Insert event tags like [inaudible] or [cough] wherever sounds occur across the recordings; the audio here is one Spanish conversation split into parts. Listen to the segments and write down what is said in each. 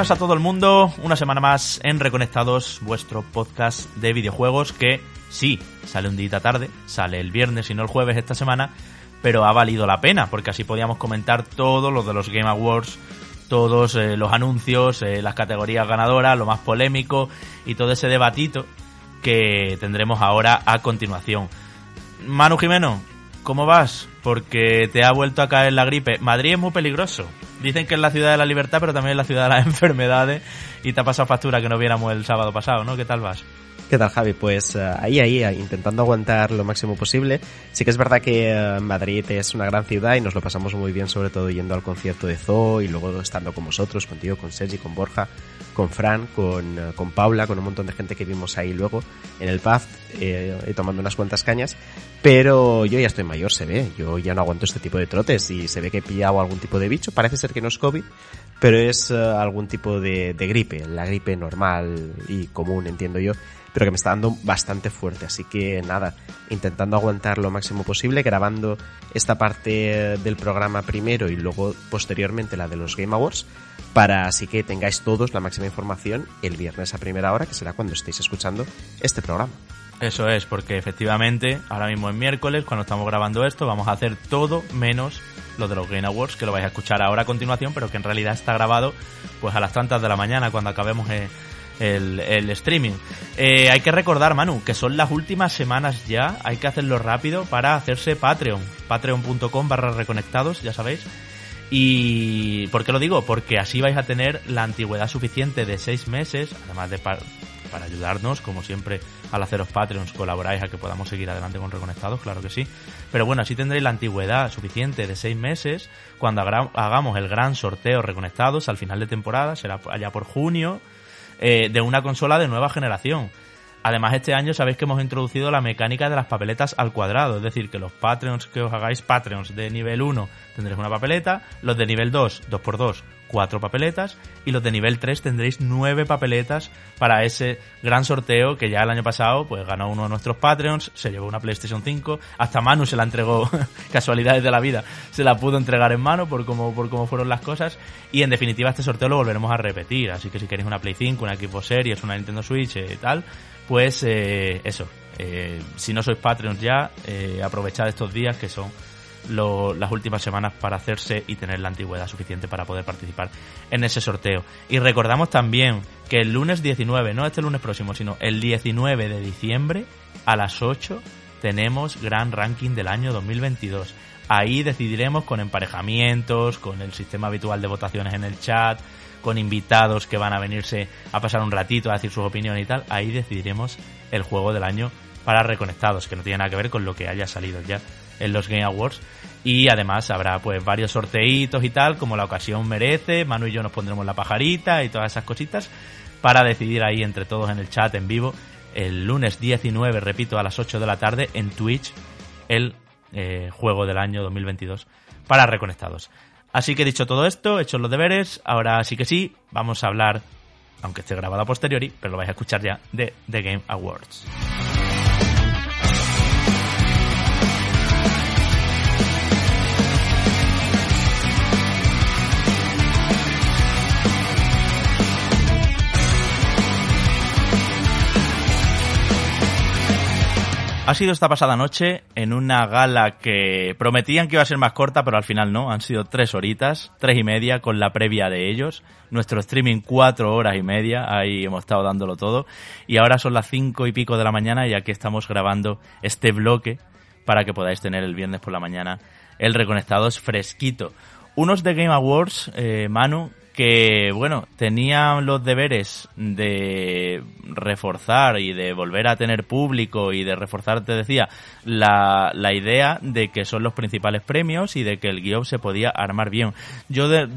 buenas a todo el mundo. Una semana más en Reconectados, vuestro podcast de videojuegos que sí, sale un día tarde, sale el viernes y no el jueves esta semana, pero ha valido la pena porque así podíamos comentar todo lo de los Game Awards, todos eh, los anuncios, eh, las categorías ganadoras, lo más polémico y todo ese debatito que tendremos ahora a continuación. Manu Jimeno, ¿cómo vas? Porque te ha vuelto a caer la gripe. Madrid es muy peligroso. Dicen que es la ciudad de la libertad, pero también es la ciudad de las [laughs] enfermedades. Y te ha pasado factura que no viéramos el sábado pasado, ¿no? ¿Qué tal vas? ¿Qué tal, Javi? Pues eh, ahí, ahí, intentando aguantar lo máximo posible. Sí que es verdad que eh, Madrid es una gran ciudad y nos lo pasamos muy bien, sobre todo yendo al concierto de Zoo y luego estando con vosotros, contigo, con Sergi, con Borja con Fran, eh, con, Paula, con un montón de gente que vimos ahí luego en el pub eh, tomando unas cuantas cañas. Pero yo ya estoy mayor, se ve. Yo ya no aguanto este tipo de trotes y se ve que he pillado algún tipo de bicho. Parece ser que no es COVID, pero es eh, algún tipo de gripe, la gripe normal y común, entiendo yo pero que me está dando bastante fuerte. Así que nada, intentando aguantar lo máximo posible, grabando esta parte del programa primero y luego posteriormente la de los Game Awards, para así que tengáis todos la máxima información el viernes a primera hora, que será cuando estéis escuchando este programa. Eso es, porque efectivamente ahora mismo es miércoles, cuando estamos grabando esto, vamos a hacer todo menos lo de los Game Awards, que lo vais a escuchar ahora a continuación, pero que en realidad está grabado pues a las tantas de la mañana, cuando acabemos... Eh, el, streaming. Eh, hay que recordar, Manu, que son las últimas semanas ya, hay que hacerlo rápido para hacerse Patreon, patreon.com barra reconectados, ya sabéis. ¿Y por qué lo digo? Porque así vais a tener la antigüedad suficiente de seis meses, además de para ayudarnos, como siempre, al haceros Patreons, colaboráis a que podamos seguir adelante con Reconectados, claro que sí. Pero bueno, así tendréis la antigüedad suficiente de seis meses cuando hagamos el gran sorteo Reconectados al final de temporada, será allá por junio, eh, de una consola de nueva generación. Además, este año sabéis que hemos introducido la mecánica de las papeletas al cuadrado, es decir, que los Patreons que os hagáis Patreons de nivel 1 tendréis una papeleta, los de nivel 2, 2x2, 4 papeletas, y los de nivel 3 tendréis 9 papeletas para ese gran sorteo que ya el año pasado pues ganó uno de nuestros Patreons, se llevó una PlayStation 5, hasta Manu se la entregó, [laughs] casualidades de la vida, se la pudo entregar en mano por cómo, por cómo fueron las cosas, y en definitiva este sorteo lo volveremos a repetir, así que si queréis una Play 5, una Equipo Series, una Nintendo Switch y eh, tal, pues eh, eso, eh, si no sois Patreons ya, eh, aprovechad estos días que son las últimas semanas para hacerse y tener la antigüedad suficiente para poder participar en ese sorteo. Y recordamos también que el lunes 19, no este lunes próximo, sino el 19 de diciembre a las 8 tenemos gran ranking del año 2022. Ahí decidiremos con emparejamientos, con el sistema habitual de votaciones en el chat, con invitados que van a venirse a pasar un ratito a decir sus opiniones y tal, ahí decidiremos el juego del año para reconectados, que no tiene nada que ver con lo que haya salido ya en los Game Awards. Y además habrá pues varios sorteitos y tal, como la ocasión merece. Manu y yo nos pondremos la pajarita y todas esas cositas para decidir ahí entre todos en el chat en vivo el lunes 19, repito, a las 8 de la tarde en Twitch el eh, juego del año 2022 para reconectados. Así que dicho todo esto, hechos los deberes, ahora sí que sí, vamos a hablar, aunque esté grabado a posteriori, pero lo vais a escuchar ya, de The Game Awards. Ha sido esta pasada noche en una gala que prometían que iba a ser más corta, pero al final no. Han sido tres horitas, tres y media con la previa de ellos. Nuestro streaming cuatro horas y media. Ahí hemos estado dándolo todo. Y ahora son las cinco y pico de la mañana y aquí estamos grabando este bloque para que podáis tener el viernes por la mañana el Reconectados fresquito. Unos de Game Awards, eh, Manu, que, bueno, tenían los deberes de reforzar y de volver a tener público y de reforzar, te decía, la, idea de que son los principales premios y de que el guión se podía armar bien. Yo de,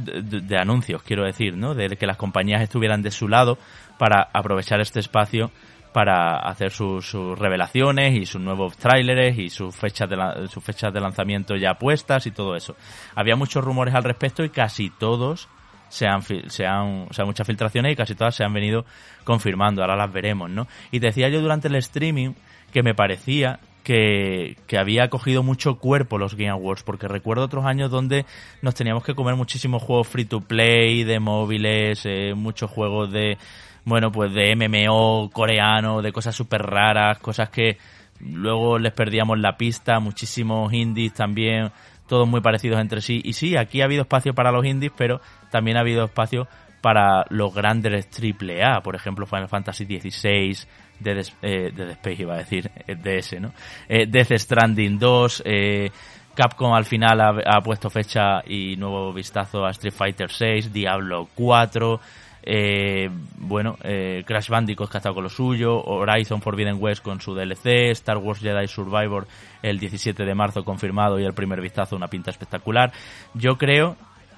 anuncios, quiero decir, ¿no? De que las compañías estuvieran de su lado para aprovechar este espacio para hacer sus, revelaciones y sus nuevos tráileres y sus fechas de sus fechas de lanzamiento ya puestas y todo eso. Había muchos rumores al respecto y casi todos se han, se o sea, muchas filtraciones y casi todas se han venido confirmando, ahora las veremos, ¿no? Y te decía yo durante el streaming que me parecía que, que, había cogido mucho cuerpo los Game Awards, porque recuerdo otros años donde nos teníamos que comer muchísimos juegos free to play, de móviles, eh, muchos juegos de, bueno, pues de MMO coreano, de cosas súper raras, cosas que luego les perdíamos la pista, muchísimos indies también todos muy parecidos entre sí. Y sí, aquí ha habido espacio para los indies, pero también ha habido espacio para los grandes AAA, por ejemplo Final Fantasy XVI, de eh, Space iba a decir, eh, DS, ¿no? Eh, Death Stranding 2, eh, Capcom al final ha, ha, puesto fecha y nuevo vistazo a Street Fighter 6, Diablo 4, eh, bueno, eh, Crash Bandicoot que ha estado con lo suyo, Horizon Forbidden West con su DLC, Star Wars Jedi Survivor el 17 de marzo confirmado y el primer vistazo, una pinta espectacular. Yo creo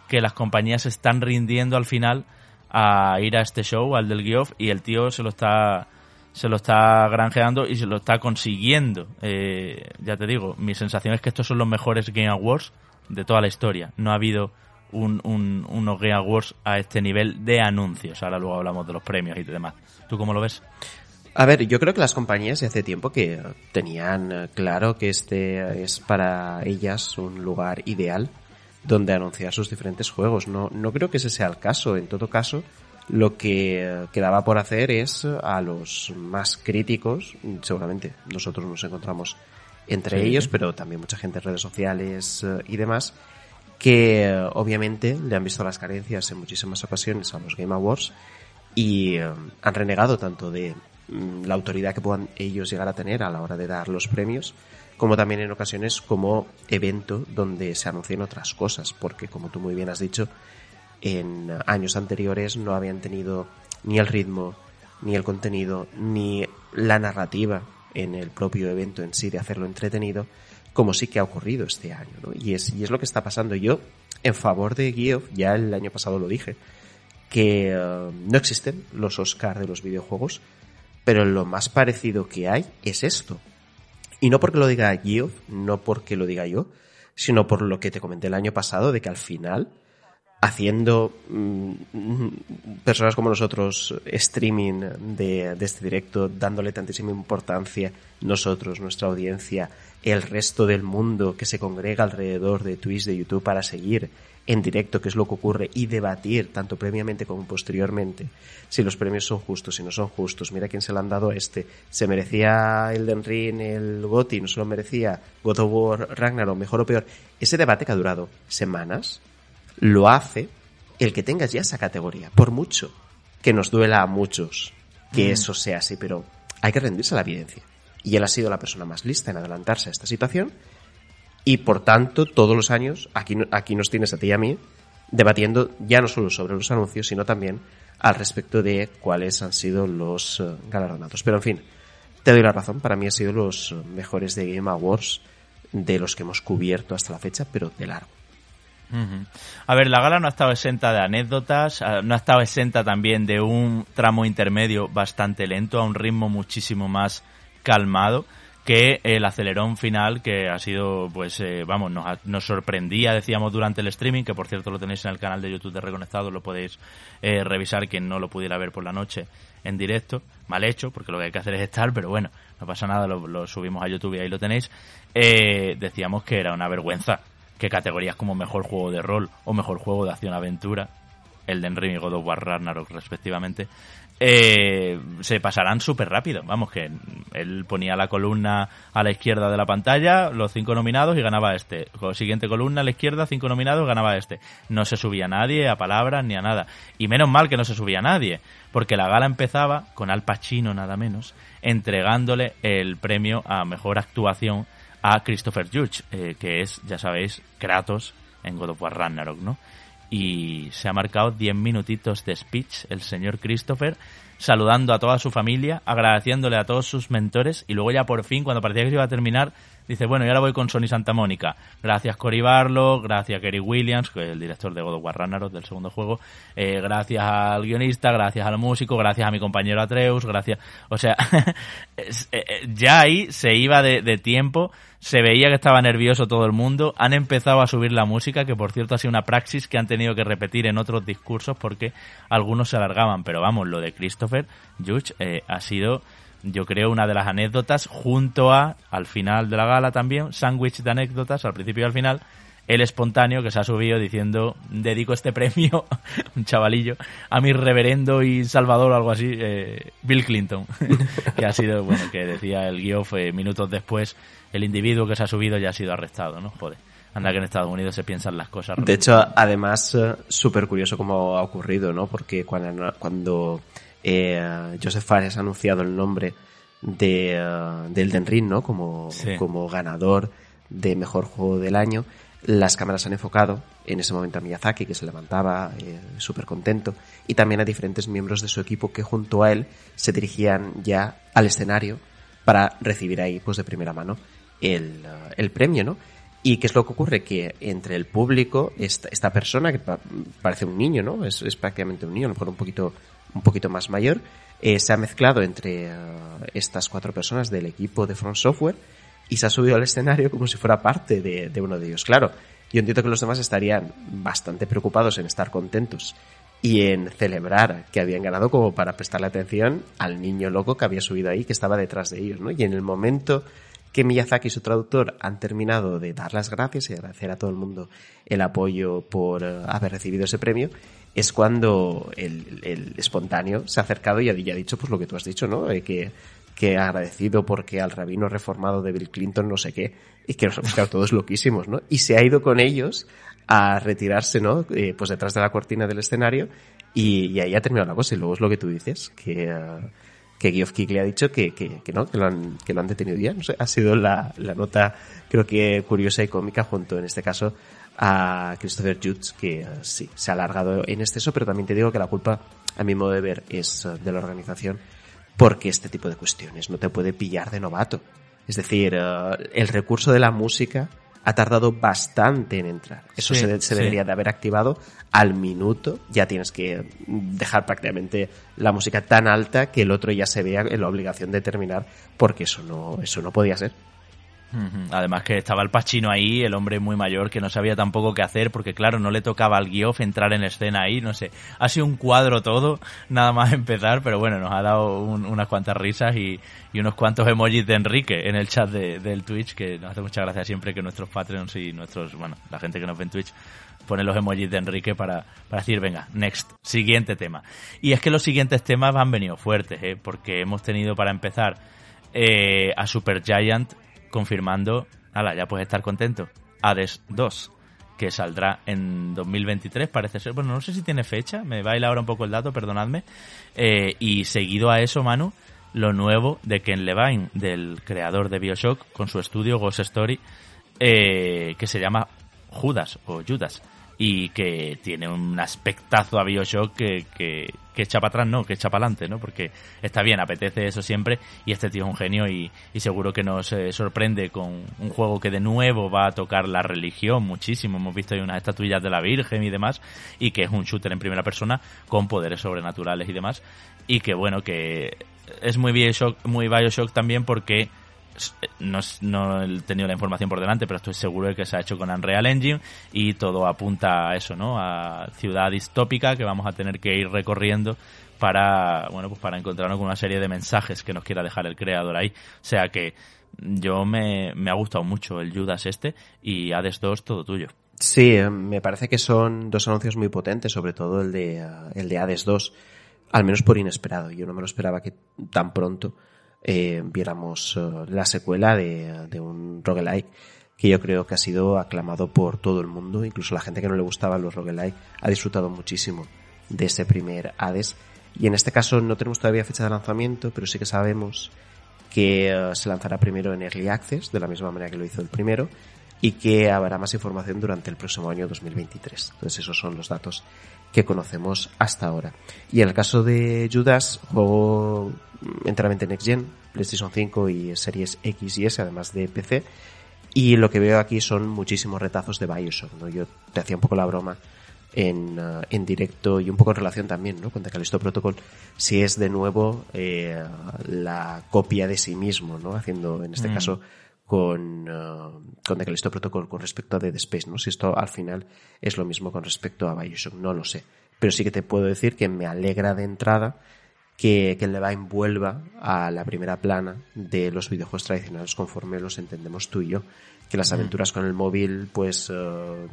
que las compañías se están rindiendo al final a ir a este show, al del Geoff, y el tío se lo está se lo está granjeando y se lo está consiguiendo. Eh, ya te digo, mi sensación es que estos son los mejores Game Awards de toda la historia. No ha habido un, un, unos Game Awards a este nivel de anuncios. Ahora luego hablamos de los premios y demás. ¿Tú cómo lo ves? A ver, yo creo que las compañías hace tiempo que tenían eh, claro que este eh, es para ellas un lugar ideal donde anunciar sus diferentes juegos. No, creo que ese sea el caso. En todo caso, lo que eh, quedaba por hacer es a los más críticos, seguramente nosotros nos encontramos entre ellos, pero también mucha gente en redes sociales y demás, que obviamente le han visto las carencias en muchísimas ocasiones a los Game Awards y um, han renegado tanto de mm, la autoridad que puedan ellos llegar a tener a la hora de dar los premios, como también en ocasiones como evento donde se anuncian otras cosas, porque como tú muy bien has dicho, en años anteriores no habían tenido ni el ritmo, ni el contenido, ni la narrativa en el propio evento en sí de hacerlo entretenido, como sí que ha ocurrido este año. ¿no? Y, es, y es lo que está pasando. Yo, en favor de Geoff, ya el año pasado lo dije, que eh, no existen los Oscars de los videojuegos, pero lo más parecido que hay es esto. Y no porque lo diga Geoff, no porque lo diga yo, sino por lo que te comenté el año pasado de que al final haciendo mm, personas como nosotros streaming de, de, este directo, dándole tantísima importancia nosotros, nuestra audiencia, el resto del mundo que se congrega alrededor de Twitch, de YouTube, para seguir en directo qué es lo que ocurre y debatir, tanto previamente como posteriormente, si los premios son justos, si no son justos. Mira quién se lo han dado a este. ¿Se merecía Elden Ring, el Goti? ¿No se lo merecía? ¿God of War, Ragnarok, mejor o peor? Ese debate que ha durado semanas lo hace el que tengas ya esa categoría, por mucho que nos duela a muchos que mm. eso sea así, pero hay que rendirse a la evidencia. Y él ha sido la persona más lista en adelantarse a esta situación. Y por tanto, todos los años, aquí, aquí nos tienes a ti y a mí, debatiendo ya no solo sobre los anuncios, sino también al respecto de cuáles han sido los eh, galardonados. Pero en fin, te doy la razón, para mí ha sido los mejores de Game Awards de los que hemos cubierto hasta la fecha, pero de largo. A ver, la gala no ha estado exenta de anécdotas, ah, no ha estado exenta también de un tramo intermedio bastante lento, a un ritmo muchísimo más calmado que el acelerón final que ha sido, pues, eh, vamos, nos, sorprendía, decíamos, durante el streaming, que por cierto lo tenéis en el canal de YouTube de Reconectado, lo podéis eh, revisar quien no lo pudiera ver por la noche en directo, mal hecho, porque lo que hay que hacer es estar, pero bueno, no pasa nada, lo, subimos a YouTube y ahí lo tenéis, eh, decíamos que era una vergüenza que categorías como mejor juego de rol o mejor juego de acción-aventura, el de Enrique y God of War Ragnarok respectivamente, eh, se pasarán súper rápido. Vamos, que él ponía la columna a la izquierda de la pantalla, los cinco nominados y ganaba este. siguiente columna a la izquierda, cinco nominados, ganaba este. No se subía a nadie a palabras ni a nada. Y menos mal que no se subía a nadie, porque la gala empezaba con Al Pacino, nada menos, entregándole el premio a mejor actuación a Christopher Judge, eh, que es, ya sabéis, Kratos en God of War Ragnarok, ¿no? y se ha marcado 10 minutitos de speech el señor Christopher, saludando a toda su familia, agradeciéndole a todos sus mentores y luego ya por fin, cuando parecía que se iba a terminar, dice, bueno, y ahora voy con Sony Santa Mónica. Gracias Cory Barlow, gracias Gary Williams, que es el director de God of War Ragnarok del segundo juego, eh, gracias al guionista, gracias al músico, gracias a mi compañero Atreus, gracias... O sea, [laughs] eh, eh, ya ahí se iba de tiempo se veía que estaba nervioso todo el mundo. Han empezado a subir la música, que por cierto ha sido una praxis que han tenido que repetir en otros discursos porque algunos se alargaban. Pero vamos, lo de Christopher Judge eh, ha sido, yo creo, una de las anécdotas junto a, al final de la gala también, sándwich de anécdotas, al principio y al final, el espontáneo que se ha subido diciendo dedico este premio, [laughs] un chavalillo, a mi reverendo y salvador o algo así, eh, Bill Clinton, [laughs] que ha sido, bueno, que decía el guión minutos después, el individuo que se ha subido ya ha sido arrestado, ¿no? Joder. Anda que en Estados Unidos se piensan las cosas. De hecho, además, eh, súper curioso cómo ha ocurrido, ¿no? Porque cuando, cuando eh, Joseph Fares ha anunciado el nombre de, eh, del Ring, ¿no? Como, como ganador de mejor juego del año, las cámaras han enfocado en ese momento a Miyazaki, que se levantaba eh, súper contento, y también a diferentes miembros de su equipo que junto a él se dirigían ya al escenario para recibir ahí, pues de primera mano, el, eh, premio, ¿no? ¿Y qué es lo que ocurre? Que entre el público, esta, persona, que parece un niño, ¿no? Es, prácticamente un niño, a lo mejor un poquito, un poquito más mayor, eh, se ha mezclado entre estas cuatro personas del equipo de Front Software y se ha subido al escenario como si fuera parte de, uno de ellos. Claro, yo entiendo que los demás estarían bastante preocupados en estar contentos y en celebrar que habían ganado como para prestarle atención al niño loco que había subido ahí, que estaba detrás de ellos, ¿no? Y en el momento que Miyazaki y su traductor han terminado de dar las gracias y agradecer a todo el mundo el apoyo por eh, haber recibido ese premio, es cuando el, espontáneo se ha acercado y ha, dicho pues lo que tú has dicho, ¿no? Eh, que que agradecido porque al rabino reformado de Bill Clinton no sé qué, y que nos hemos quedado todos loquísimos, ¿no? Y se ha ido con ellos a retirarse, ¿no? Eh, pues detrás de la cortina del escenario y, ahí ha terminado la cosa. Y luego es lo que tú dices, que, ah, que Geoff Kick le ha dicho que, que, que, no, que lo han, que lo han detenido ya. No sé, ha sido la, la nota, creo que curiosa y cómica junto, en este caso, a Christopher Jutz, que ah, sí, se ha alargado en exceso, pero también te digo que la culpa, a mi modo de ver, es ah, de la organización porque este tipo de cuestiones no te puede pillar de novato. Es decir, eh, el recurso de la música ha tardado bastante en entrar. Eso se, debería de haber activado al minuto. Ya tienes que dejar prácticamente la música tan alta que el otro ya se vea en la obligación de terminar, porque eso no, eso no podía ser. Además que estaba el Pachino ahí, el hombre muy mayor que no sabía tampoco qué hacer porque claro, no le tocaba al Guioff entrar en escena ahí, no sé. Ha sido un cuadro todo, nada más [laughs] empezar, pero bueno, nos ha dado unas cuantas risas y, unos cuantos emojis de Enrique en el chat de, del Twitch que nos hace mucha gracia siempre que nuestros Patreons y nuestros, bueno, la gente que nos ve en Twitch ponen los emojis de Enrique para, para decir, venga, next, siguiente tema. Y es que los siguientes temas han venido fuertes, ¿eh? porque hemos tenido para empezar eh, a Supergiant confirmando, ala, ya puedes estar contento, Hades 2, que saldrá en 2023, parece ser. Bueno, no sé si tiene fecha, me baila ahora un poco el dato, perdonadme. Eh, y seguido a eso, Manu, lo nuevo de Ken Levine, del creador de Bioshock, con su estudio Ghost Story, eh, que se llama Judas o Judas y que tiene un aspectazo a Bioshock que, que, echa para atrás, no, que echa para adelante, ¿no? Porque está bien, apetece eso siempre y este tío es un genio y, y seguro que nos eh, sorprende con un juego que de nuevo va a tocar la religión muchísimo. Hemos visto ahí unas estatuillas de la Virgen y demás y que es un shooter en primera persona con poderes sobrenaturales y demás y que bueno, que es muy Bioshock, muy Bioshock también porque no, he tenido la información por delante, pero estoy seguro de que se ha hecho con Unreal Engine y todo apunta a eso, ¿no? A ciudad distópica que vamos a tener que ir recorriendo para, bueno, pues para encontrarnos con una serie de mensajes que nos quiera dejar el creador ahí. O sea que yo me, ha gustado mucho el Judas este y Hades 2 todo tuyo. Sí, em, me parece que son dos anuncios muy potentes, sobre todo el de, ah, el de Hades 2, al menos por inesperado. Yo no me lo esperaba que tan pronto eh, viéramos eh, la secuela de, de un roguelike que yo creo que ha sido aclamado por todo el mundo, incluso la gente que no le gustaban los roguelike ha disfrutado muchísimo de ese primer Hades. Y en este caso no tenemos todavía fecha de lanzamiento, pero sí que sabemos que eh, se lanzará primero en Early Access, de la misma manera que lo hizo el primero, y que habrá más información durante el próximo año 2023. Entonces esos son los datos que conocemos hasta ahora. Y en el caso de Judas, juego enteramente Next Gen, PlayStation 5 y series X y S, además de PC. Y lo que veo aquí son muchísimos retazos de Bioshock, ¿no? Yo te hacía un poco la broma en, ah, directo y un poco en relación también, ¿no? Con The Callisto Protocol, si es de nuevo eh, la copia de sí mismo, ¿no? Haciendo, en este mm. caso, con, uh, con Protocol con respecto a Dead Space, ¿no? Si esto al final es lo mismo con respecto a Bioshock, no lo sé. Pero sí que te puedo decir que me alegra de entrada que, que Levine vuelva a la primera plana de los videojuegos tradicionales conforme los entendemos tú y yo. Que las aventuras con el móvil, pues, eh,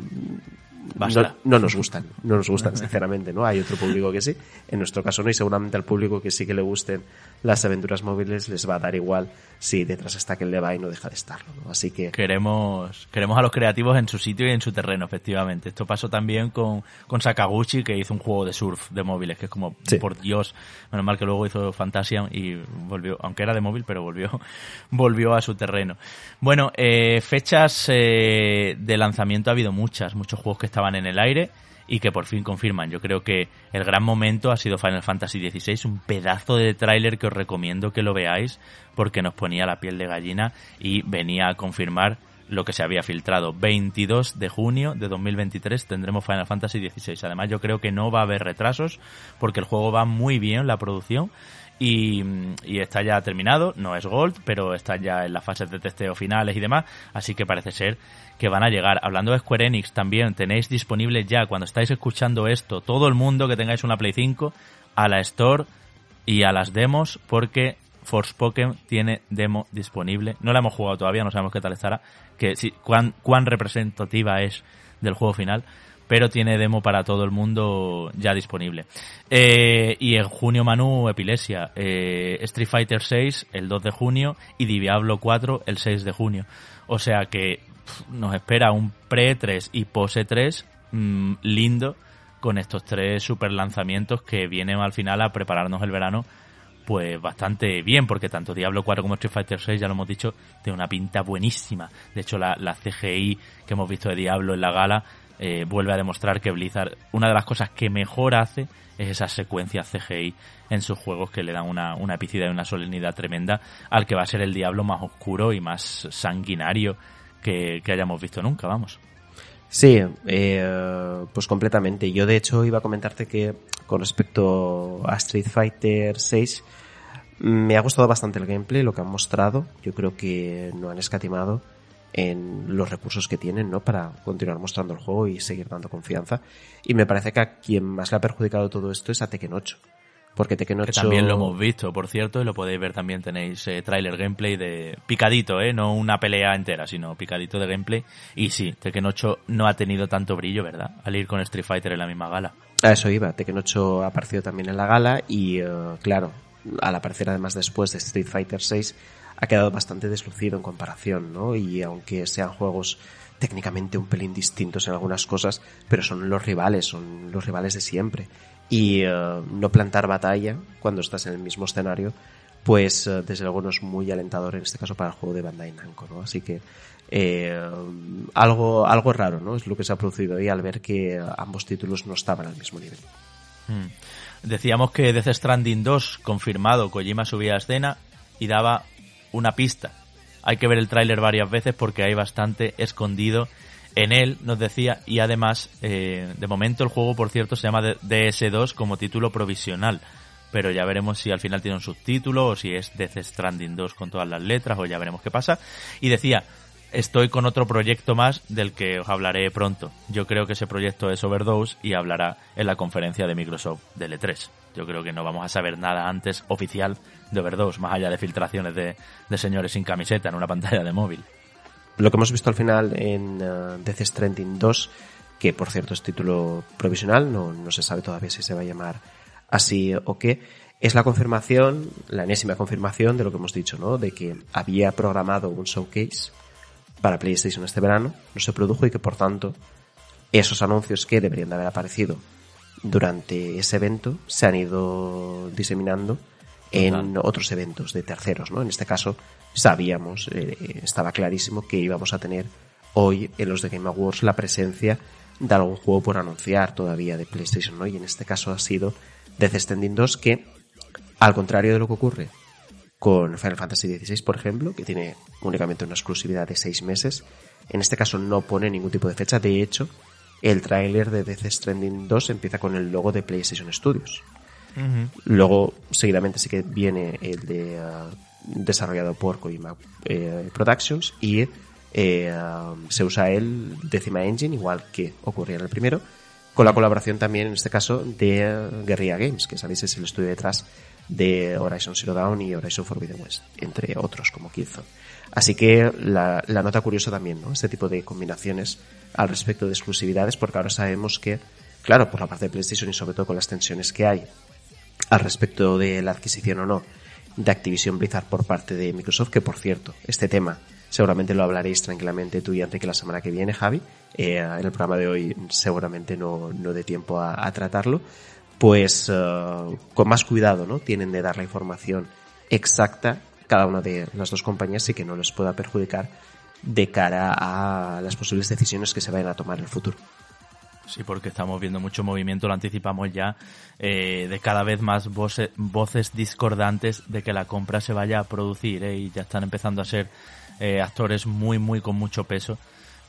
no, nos gustan, no nos gustan, sinceramente, ¿no? Hay otro público que sí, en nuestro caso no, y seguramente al público que sí que le gusten las aventuras móviles les va a dar igual si detrás está que le va y no deja de estarlo, Así que... Queremos, queremos a los creativos en su sitio y en su terreno, efectivamente. Esto pasó también con, con Sakaguchi, que hizo un juego de surf de móviles, que es como, por Dios, menos mal que luego hizo Fantasia y volvió, aunque era de móvil, pero volvió, [laughs] volvió a su terreno. Bueno, eh, fechas eh, de lanzamiento ha habido muchas, muchos juegos que estaban en el aire y que por fin confirman. Yo creo que el gran momento ha sido Final Fantasy XVI, un pedazo de tráiler que os recomiendo que lo veáis porque nos ponía la piel de gallina y venía a confirmar lo que se había filtrado. 22 de junio de 2023 tendremos Final Fantasy XVI. Además, yo creo que no va a haber retrasos porque el juego va muy bien, la producción. Y, está ya terminado, no es Gold, pero está ya en las fases de testeo finales y demás, así que parece ser que van a llegar. Hablando de Square Enix también, tenéis disponible ya, cuando estáis escuchando esto, todo el mundo que tengáis una Play 5, a la Store y a las demos, porque Force Pokémon tiene demo disponible. No la hemos jugado todavía, no sabemos qué tal estará, que cuán, cuán representativa es del juego final, pero tiene demo para todo el mundo ya disponible. Eh, y en junio, Manu, Epilepsia, eh, Street Fighter 6 el 2 de junio y Diablo 4 el 6 de junio. O sea que nos espera un pre-3 y pose-3 mm, lindo con estos tres super lanzamientos que vienen al final a prepararnos el verano pues bastante bien, porque tanto Diablo 4 como Street Fighter 6, ya lo hemos dicho, tiene una pinta buenísima. De hecho, la, CGI que hemos visto de Diablo en la gala eh, vuelve a demostrar que Blizzard, una de las cosas que mejor hace es esas secuencias CGI en sus juegos que le dan una, una epicidad y una solemnidad tremenda al que va a ser el diablo más oscuro y más sanguinario que, hayamos visto nunca, vamos. Sí, eh, pues completamente. Yo de hecho iba a comentarte que con respecto a Street Fighter VI me ha gustado bastante el gameplay, lo que han mostrado. Yo creo que no han escatimado en los recursos que tienen, ¿no? Para continuar mostrando el juego y seguir dando confianza. Y me parece que a quien más le ha perjudicado todo esto es a Tekken 8. Porque Tekken 8... Que también lo hemos visto, por cierto, y lo podéis ver también, tenéis eh, tráiler trailer gameplay de picadito, ¿eh? No una pelea entera, sino picadito de gameplay. Y sí, Tekken 8 no ha tenido tanto brillo, ¿verdad? Al ir con Street Fighter en la misma gala. A eso iba, Tekken 8 ha aparecido también en la gala y, eh, claro, al aparecer además después de Street Fighter 6, ha quedado bastante deslucido en comparación, ¿no? Y aunque sean juegos técnicamente un pelín distintos en algunas cosas, pero son los rivales, son los rivales de siempre. Y eh, no plantar batalla cuando estás en el mismo escenario, pues eh, desde luego no es muy alentador en este caso para el juego de Bandai Namco, ¿no? Así que eh, algo, algo raro, ¿no? Es lo que se ha producido ahí al ver que ambos títulos no estaban al mismo nivel. Mm. Decíamos que Death Stranding 2, confirmado, Kojima subía a escena y daba una pista. Hay que ver el tráiler varias veces porque hay bastante escondido en él, nos decía, y además, eh, de momento el juego, por cierto, se llama DS2 como título provisional, pero ya veremos si al final tiene un subtítulo o si es Death Stranding 2 con todas las letras o ya veremos qué pasa. Y decía, estoy con otro proyecto más del que os hablaré pronto. Yo creo que ese proyecto es Overdose y hablará en la conferencia de Microsoft de L3. E yo creo que no vamos a saber nada antes oficial de Overdose, más allá de filtraciones de, de señores sin camiseta en una pantalla de móvil. Lo que hemos visto al final en uh, Death Stranding 2, que por cierto es título provisional, no, no se sabe todavía si se va a llamar así o qué, es la confirmación, la enésima confirmación de lo que hemos dicho, ¿no? De que había programado un showcase para PlayStation este verano, no se produjo y que por tanto esos anuncios que deberían de haber aparecido durante ese evento se han ido diseminando en otros eventos de terceros, ¿no? En este caso sabíamos, eh, eh, estaba clarísimo que íbamos a tener hoy en los de Game Awards la presencia de algún juego por anunciar todavía de PlayStation, ¿no? Y en este caso ha sido Death Stranding 2 que, al contrario de lo que ocurre con Final Fantasy XVI, por ejemplo, que tiene únicamente una exclusividad de seis meses, en este caso no pone ningún tipo de fecha. De hecho, el tráiler de Death Stranding 2 empieza con el logo de PlayStation Studios. Luego, seguidamente, sí que viene el de ah, desarrollado por Kojima eh, Productions y eh, ah, se usa el décima engine, igual que ocurría en el primero, con la colaboración también, en este caso, de eh, Guerrilla Games, que sabéis es el estudio detrás de Horizon Zero Dawn y Horizon Forbidden West, entre otros como Killzone. Así que la, nota curiosa también, ¿no? Este tipo de combinaciones al respecto de exclusividades, porque ahora sabemos que, claro, por la parte de PlayStation y sobre todo con las tensiones que hay al respecto de la adquisición o no de Activision Blizzard por parte de Microsoft, que por cierto, este tema seguramente lo hablaréis tranquilamente tú y que la semana que viene, Javi, eh, en el programa de hoy seguramente no, no dé tiempo a, tratarlo, pues eh, con más cuidado ¿no? tienen de dar la información exacta cada una de las dos compañías y que no les pueda perjudicar de cara a las posibles decisiones que se vayan a tomar en el futuro. Sí, porque estamos viendo mucho movimiento, lo anticipamos ya, eh, de cada vez más voces discordantes de que la compra se vaya a producir eh, y ya están empezando a ser actores muy, muy con mucho peso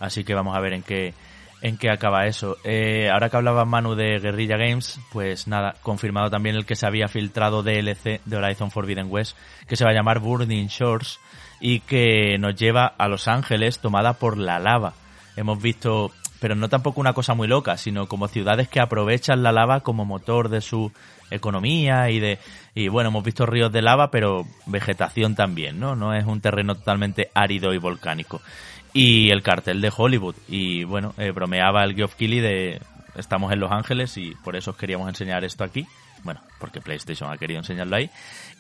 Así que vamos a ver en qué, en qué acaba eso. Eh, ahora que hablaba Manu de Guerrilla Games, pues nada, confirmado también el que se había filtrado DLC de Horizon Forbidden West, que se va a llamar Burning Shores y que nos lleva a Los Ángeles tomada por la lava. Hemos visto, pero no tampoco una cosa muy loca, sino como ciudades que aprovechan la lava como motor de su economía y de y bueno, hemos visto ríos de lava, pero vegetación también, ¿no? No es un terreno totalmente árido y volcánico y el cartel de Hollywood. Y bueno, eh, bromeaba el Geoff Keighley de estamos en Los Ángeles y por eso os queríamos enseñar esto aquí. Bueno, porque PlayStation ha querido enseñarlo ahí.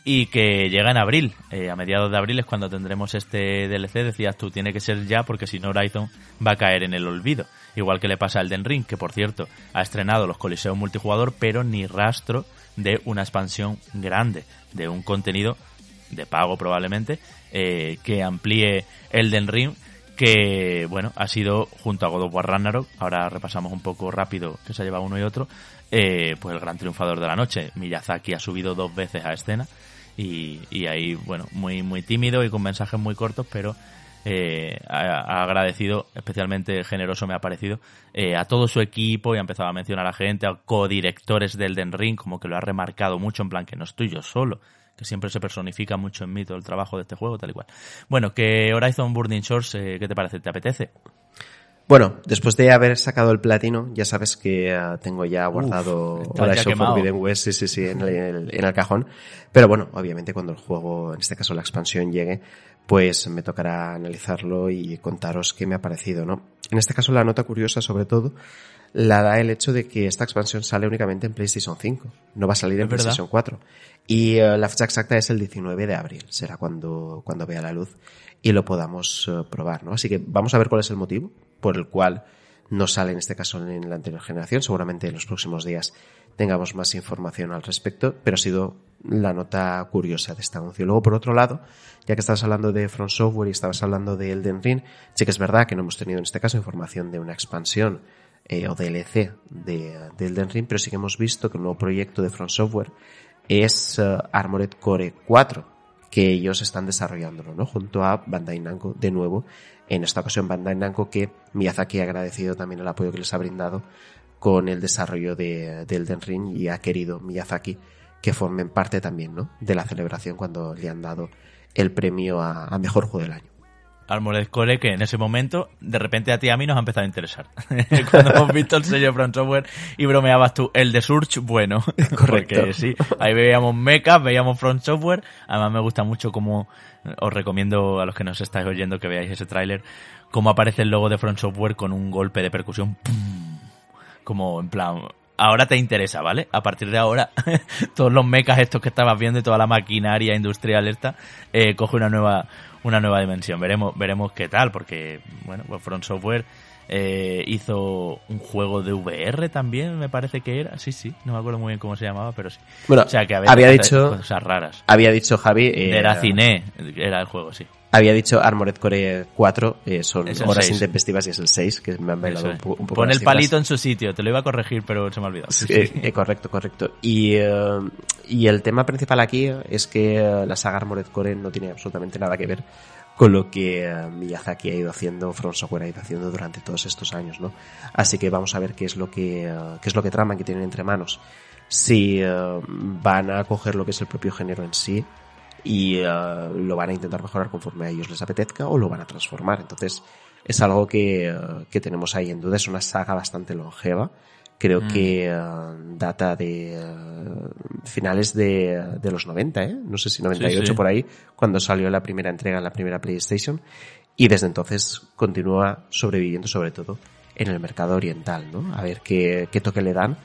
Y que llega en abril. Eh, a mediados de abril es cuando tendremos este DLC. Decías tú, tiene que ser ya porque si no Horizon va a caer en el olvido. Igual que le pasa al Den Ring, que por cierto ha estrenado los coliseos multijugador, pero ni rastro de una expansión grande, de un contenido de pago probablemente, eh, que amplíe el Den Ring que bueno, ha sido junto a God of War ahora repasamos un poco rápido que se ha llevado uno y otro, eh, pues el gran triunfador de la noche. Miyazaki ha subido dos veces a escena y, y ahí, bueno, muy, muy tímido y con mensajes muy cortos, pero eh, ha, agradecido, especialmente generoso me ha parecido, eh, a todo su equipo y ha empezado a mencionar a gente, a codirectores del Den Ring, como que lo ha remarcado mucho, en plan que no estoy yo solo, siempre se personifica mucho en mí todo el trabajo de este juego, tal y cual. Bueno, que Horizon Burning Shores, eh, ¿qué te parece? ¿Te apetece? Bueno, después de haber sacado el platino, ya sabes que eh, tengo ya guardado Horizon Forbidden West, sí, sí, sí, en el, en el, cajón. Pero bueno, obviamente cuando el juego, en este caso la expansión, llegue, pues me tocará analizarlo y contaros qué me ha parecido, ¿no? En este caso la nota curiosa, sobre todo, la da el hecho de que esta expansión sale únicamente en PlayStation 5, no va a salir en PlayStation 4. Y eh, la fecha exacta es el 19 de abril, será cuando, cuando vea la luz y lo podamos eh, probar, ¿no? Así que vamos a ver cuál es el motivo por el cual no sale en este caso en la anterior generación, seguramente en los próximos días tengamos más información al respecto, pero ha sido la nota curiosa de este anuncio. Luego, por otro lado, ya que estabas hablando de Front Software y estabas hablando de Elden Ring, sí que es verdad que no hemos tenido en este caso información de una expansión eh, o DLC de, de, Elden Ring, pero sí que hemos visto que un nuevo proyecto de Front Software es eh, Armored Core 4, que ellos están desarrollándolo, ¿no? Junto a Bandai Namco, de nuevo, en esta ocasión Bandai Namco, que Miyazaki ha agradecido también el apoyo que les ha brindado con el desarrollo de, Elden Ring y ha querido Miyazaki que formen parte también, ¿no? De la celebración cuando le han dado el premio a mejor juego del año. Armored Core que en ese momento, de repente a ti y a mí nos ha empezado a interesar. [laughs] Cuando hemos visto el sello Front Software y bromeabas tú, el de Surge, bueno. [laughs] corre que sí, ahí veíamos mechas, veíamos Front Software. Además me gusta mucho cómo, os recomiendo a los que nos estáis oyendo que veáis ese tráiler, cómo aparece el logo de Front Software con un golpe de percusión. Como en plan, ahora te interesa, ¿vale? A partir de ahora, [laughs] todos los mecas estos que estabas viendo y toda la maquinaria industrial esta, eh, coge una nueva, una nueva dimensión. Veremos, veremos qué tal, porque, bueno, pues Front Software eh, hizo un juego de VR también, me parece que era. Sí, sí, no me acuerdo muy bien cómo se llamaba, pero sí. Bueno, o sea, que había, dicho, cosas raras. Había dicho Javi. Eh, era cine, era el juego, sí. Había dicho Armored Core 4, eh, son horas intempestivas y es el 6, que me han bailado un, poco. Pon el palito en su sitio, te lo iba a corregir, pero se me ha olvidado. Eh, eh, correcto, correcto. Y, y el tema principal aquí es que la saga Armored Core no tiene absolutamente nada que ver con lo que Miyazaki ha ido haciendo, From Software ha ido haciendo durante todos estos años, ¿no? Así que vamos a ver qué es lo que, qué es lo que traman, que tienen entre manos. Si van a coger lo que es el propio género en sí, y eh, lo van a intentar mejorar conforme a ellos les apetezca o lo van a transformar. Entonces, es algo que, eh, que tenemos ahí en duda. Es una saga bastante longeva. Creo mm. que eh, data de finales de, de, los 90, ¿eh? no sé si 98 por ahí, cuando salió la primera entrega en la primera PlayStation. Y desde entonces continúa sobreviviendo, sobre todo en el mercado oriental, ¿no? A ver qué, qué toque le dan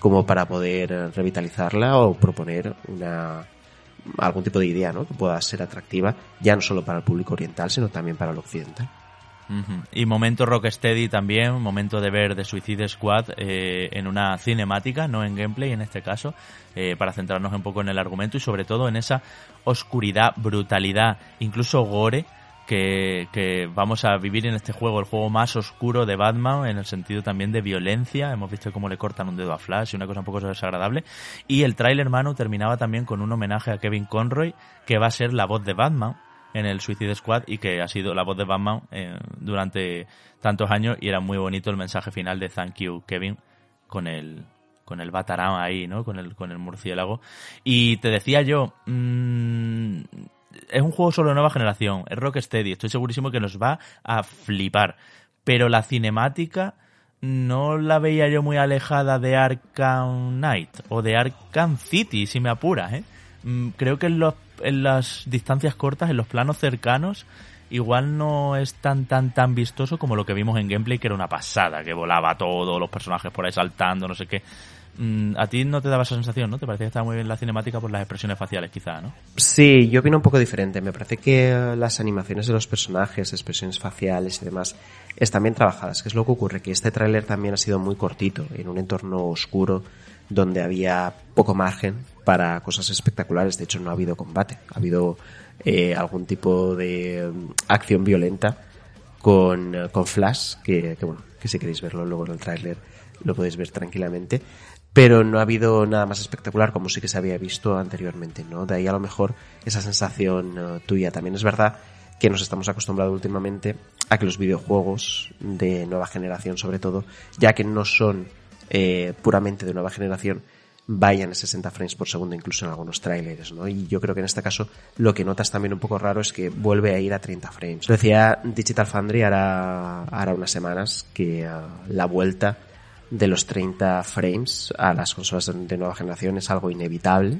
como para poder revitalizarla o proponer una, algún tipo de idea ¿no? que pueda ser atractiva, ya no solo para el público oriental, sino también para el occidental. Y momento Rocksteady también, momento de ver de Suicide Squad eh, en una cinemática, no en gameplay en este caso, eh, para centrarnos un poco en el argumento y sobre todo en esa oscuridad, brutalidad, incluso gore que, vamos a vivir en este juego, el juego más oscuro de Batman, en el sentido también de violencia. Hemos visto cómo le cortan un dedo a Flash y una cosa un poco desagradable. Y el tráiler, mano, terminaba también con un homenaje a Kevin Conroy, que va a ser la voz de Batman en el Suicide Squad y que ha sido la voz de Batman eh, durante tantos años y era muy bonito el mensaje final de Thank You Kevin con el con el Batarán ahí, ¿no? Con el, con el murciélago. Y te decía yo, mm, es un juego solo de nueva generación, es Rocksteady, estoy segurísimo que nos va a flipar. Pero la cinemática no la veía yo muy alejada de Arkham Knight o de Arkham City, si me apuras, ¿eh? Mm, creo que en, en las distancias cortas, en los planos cercanos, igual no es tan tan tan vistoso como lo que vimos en gameplay, que era una pasada, que volaba todo, los personajes por ahí saltando, no sé qué. Mm, a ti no te daba esa sensación, ¿no? Te parece que estaba muy bien la cinemática por las expresiones faciales, quizá, ¿no? Sí, yo opino un poco diferente. Me parece que eh, las animaciones de los personajes, expresiones faciales y demás, están bien trabajadas, que es lo que ocurre, que este tráiler también ha sido muy cortito, en un entorno oscuro donde había poco margen para cosas espectaculares. De hecho, no ha habido combate, ha habido eh, algún tipo de mm, acción violenta eh, con, Flash, que, que bueno, que si queréis verlo luego en el tráiler lo podéis ver tranquilamente pero no ha habido nada más espectacular como sí que se había visto anteriormente, ¿no? De ahí a lo mejor esa sensación eh, tuya. También es verdad que nos estamos acostumbrados últimamente a que los videojuegos de nueva generación, sobre todo, ya que no son eh, puramente de nueva generación, vayan a 60 frames por segundo, incluso en algunos trailers, ¿no? Y yo creo que en este caso lo que notas también un poco raro es que vuelve a ir a 30 frames. Lo decía Digital Foundry ahora hará unas semanas que ah, la vuelta de los 30 frames a las consolas de nueva generación es algo inevitable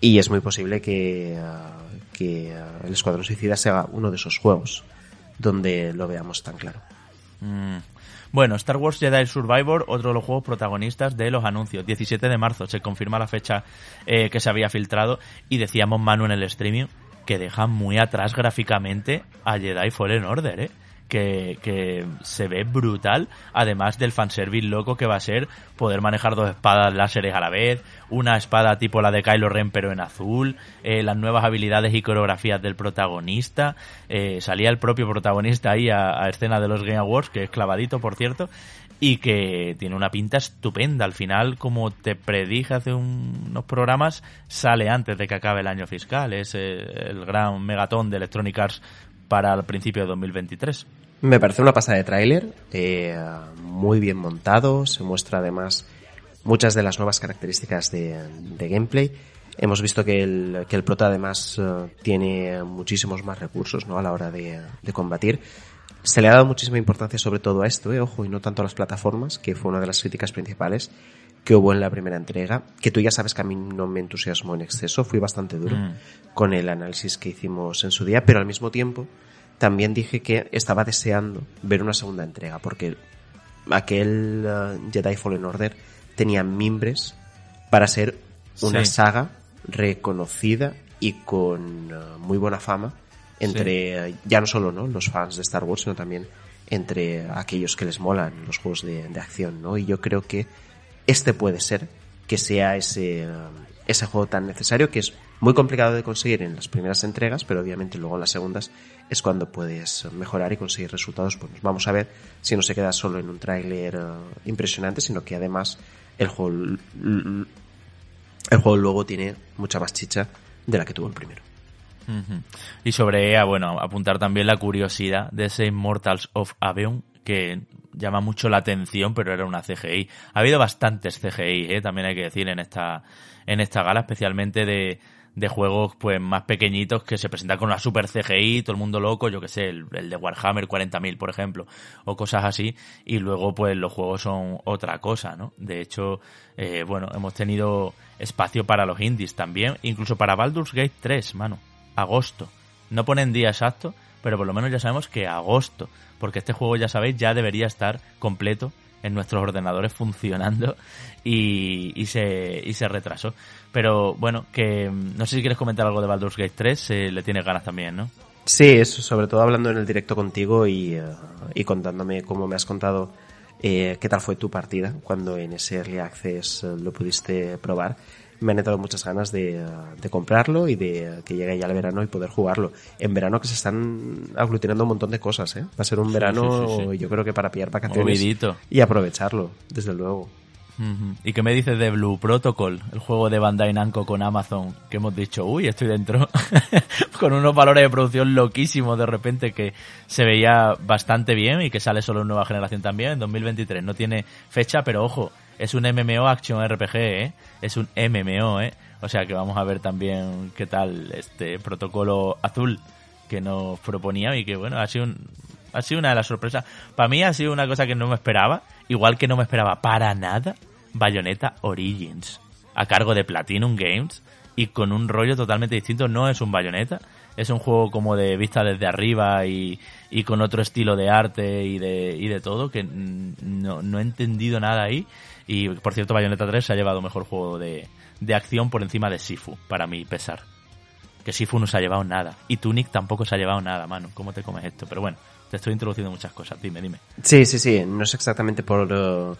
y es muy posible que, ah, ah, el Escuadrón Suicida sea uno de esos juegos donde lo veamos tan claro. Mm. Bueno, Star Wars Jedi Survivor, otro de los juegos protagonistas de los anuncios. 17 de marzo se confirma la fecha eh, que se había filtrado y decíamos Manu en el streaming que deja muy atrás gráficamente a Jedi Fallen Order, ¿eh? que, se ve brutal, además del fanservice loco que va a ser poder manejar dos espadas láseres a la vez, una espada tipo la de Kylo Ren pero en azul, eh, las nuevas habilidades y coreografías del protagonista, eh, salía el propio protagonista ahí a, escena de los Game Awards, que es clavadito por cierto, y que tiene una pinta estupenda. Al final, como te predije hace unos programas, sale antes de que acabe el año fiscal. Es eh, el gran megatón de Electronic Arts para el principio de 2023. Me parece una pasada de tráiler, eh, muy bien montado, se muestra además muchas de las nuevas características de, de gameplay. Hemos visto que el, que el prota además eh, tiene muchísimos más recursos ¿no? a la hora de, de, combatir. Se le ha dado muchísima importancia sobre todo a esto, eh, ojo, y no tanto a las plataformas, que fue una de las críticas principales que hubo en la primera entrega, que tú ya sabes que a mí no me entusiasmó en exceso, fui bastante duro mm. con el análisis que hicimos en su día, pero al mismo tiempo también dije que estaba deseando ver una segunda entrega, porque aquel eh, Jedi Fallen Order tenía mimbres para ser una saga reconocida y con eh, muy buena fama entre, eh, ya no solo ¿no? los fans de Star Wars, sino también entre aquellos que les molan los juegos de, de acción, ¿no? Y yo creo que este puede ser que sea ese, ese juego tan necesario que es muy complicado de conseguir en las primeras entregas, pero obviamente luego en las segundas es cuando puedes mejorar y conseguir resultados pues Vamos a ver si no se queda solo en un tráiler eh, impresionante, sino que además el juego, el juego luego tiene mucha más chicha de la que tuvo el primero. Y sobre ella, bueno, apuntar también la curiosidad de ese Immortals of Avion, que llama mucho la atención, pero era una CGI. Ha habido bastantes CGI, eh, también hay que decir, en esta, en esta gala, especialmente de, de juegos pues más pequeñitos que se presentan con la super CGI, todo el mundo loco, yo que sé, el, el de Warhammer 40.000, por ejemplo, o cosas así, y luego pues los juegos son otra cosa, ¿no? De hecho, eh, bueno, hemos tenido espacio para los indies también, incluso para Baldur's Gate 3, mano, agosto. No ponen día exacto, pero por lo menos ya sabemos que agosto, porque este juego ya sabéis ya debería estar completo en nuestros ordenadores funcionando y, y, se, y se retrasó. Pero bueno, que no sé si quieres comentar algo de Baldur's Gate 3, eh, le tienes ganas también, ¿no? Sí, eso, sobre todo hablando en el directo contigo y, eh, y contándome cómo me has contado eh, qué tal fue tu partida cuando en ese Early Access lo pudiste probar. Me han dado muchas ganas de, comprarlo y de que llegue ya el verano y poder jugarlo. En verano que se están aglutinando un montón de cosas, ¿eh? Va a ser un verano, yo creo que para pillar vacaciones y aprovecharlo, desde luego. ¿Y qué me dices de Blue Protocol, el juego de Bandai Namco con Amazon? Que hemos dicho, uy, estoy dentro, [laughs] con unos valores de producción loquísimos de repente que se veía bastante bien y que sale solo en nueva generación también, en 2023. No tiene fecha, pero ojo, es un MMO Action RPG, ¿eh? Es un MMO, ¿eh? O sea que vamos a ver también qué tal este protocolo azul que nos proponía y que bueno, ha sido ha sido una de las sorpresas. Para mí ha sido una cosa que no me esperaba, igual que no me esperaba para nada Bayonetta Origins, a cargo de Platinum Games y con un rollo totalmente distinto. No es un Bayonetta, es un juego como de vista desde arriba y, con otro estilo de arte y de, y de todo, que no, no, he entendido nada ahí. Y por cierto, Bayonetta 3 se ha llevado mejor juego de, acción por encima de Sifu, para mi pesar. Que Sifu no se ha llevado nada. Y Tunic tampoco se ha llevado nada, mano. ¿Cómo te comes esto? Pero bueno, te estoy introduciendo muchas cosas. Dime, dime. Sí, sí, sí. No es exactamente por. Uh,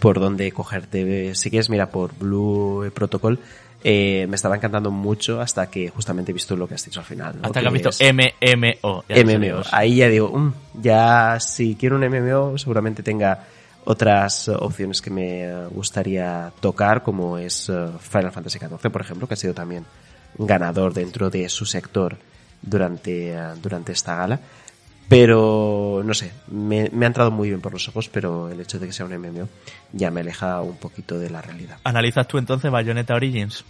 por donde cogerte. Si quieres, mira, por Blue Protocol. Eh, me estaba encantando mucho hasta que justamente he visto lo que has dicho al final. Hasta que, ha visto MMO. Ahí ya digo, mmm, ya si quiero un MMO seguramente tenga otras opciones que me gustaría tocar como es eh, Final Fantasy XIV, por ejemplo, que ha sido también ganador dentro de su sector durante, eh, durante esta gala. Pero no sé, me, ha entrado muy bien por los ojos, pero el hecho de que sea un MMO ya me aleja un poquito de la realidad. ¿Analizas tú entonces Bayonetta Origins?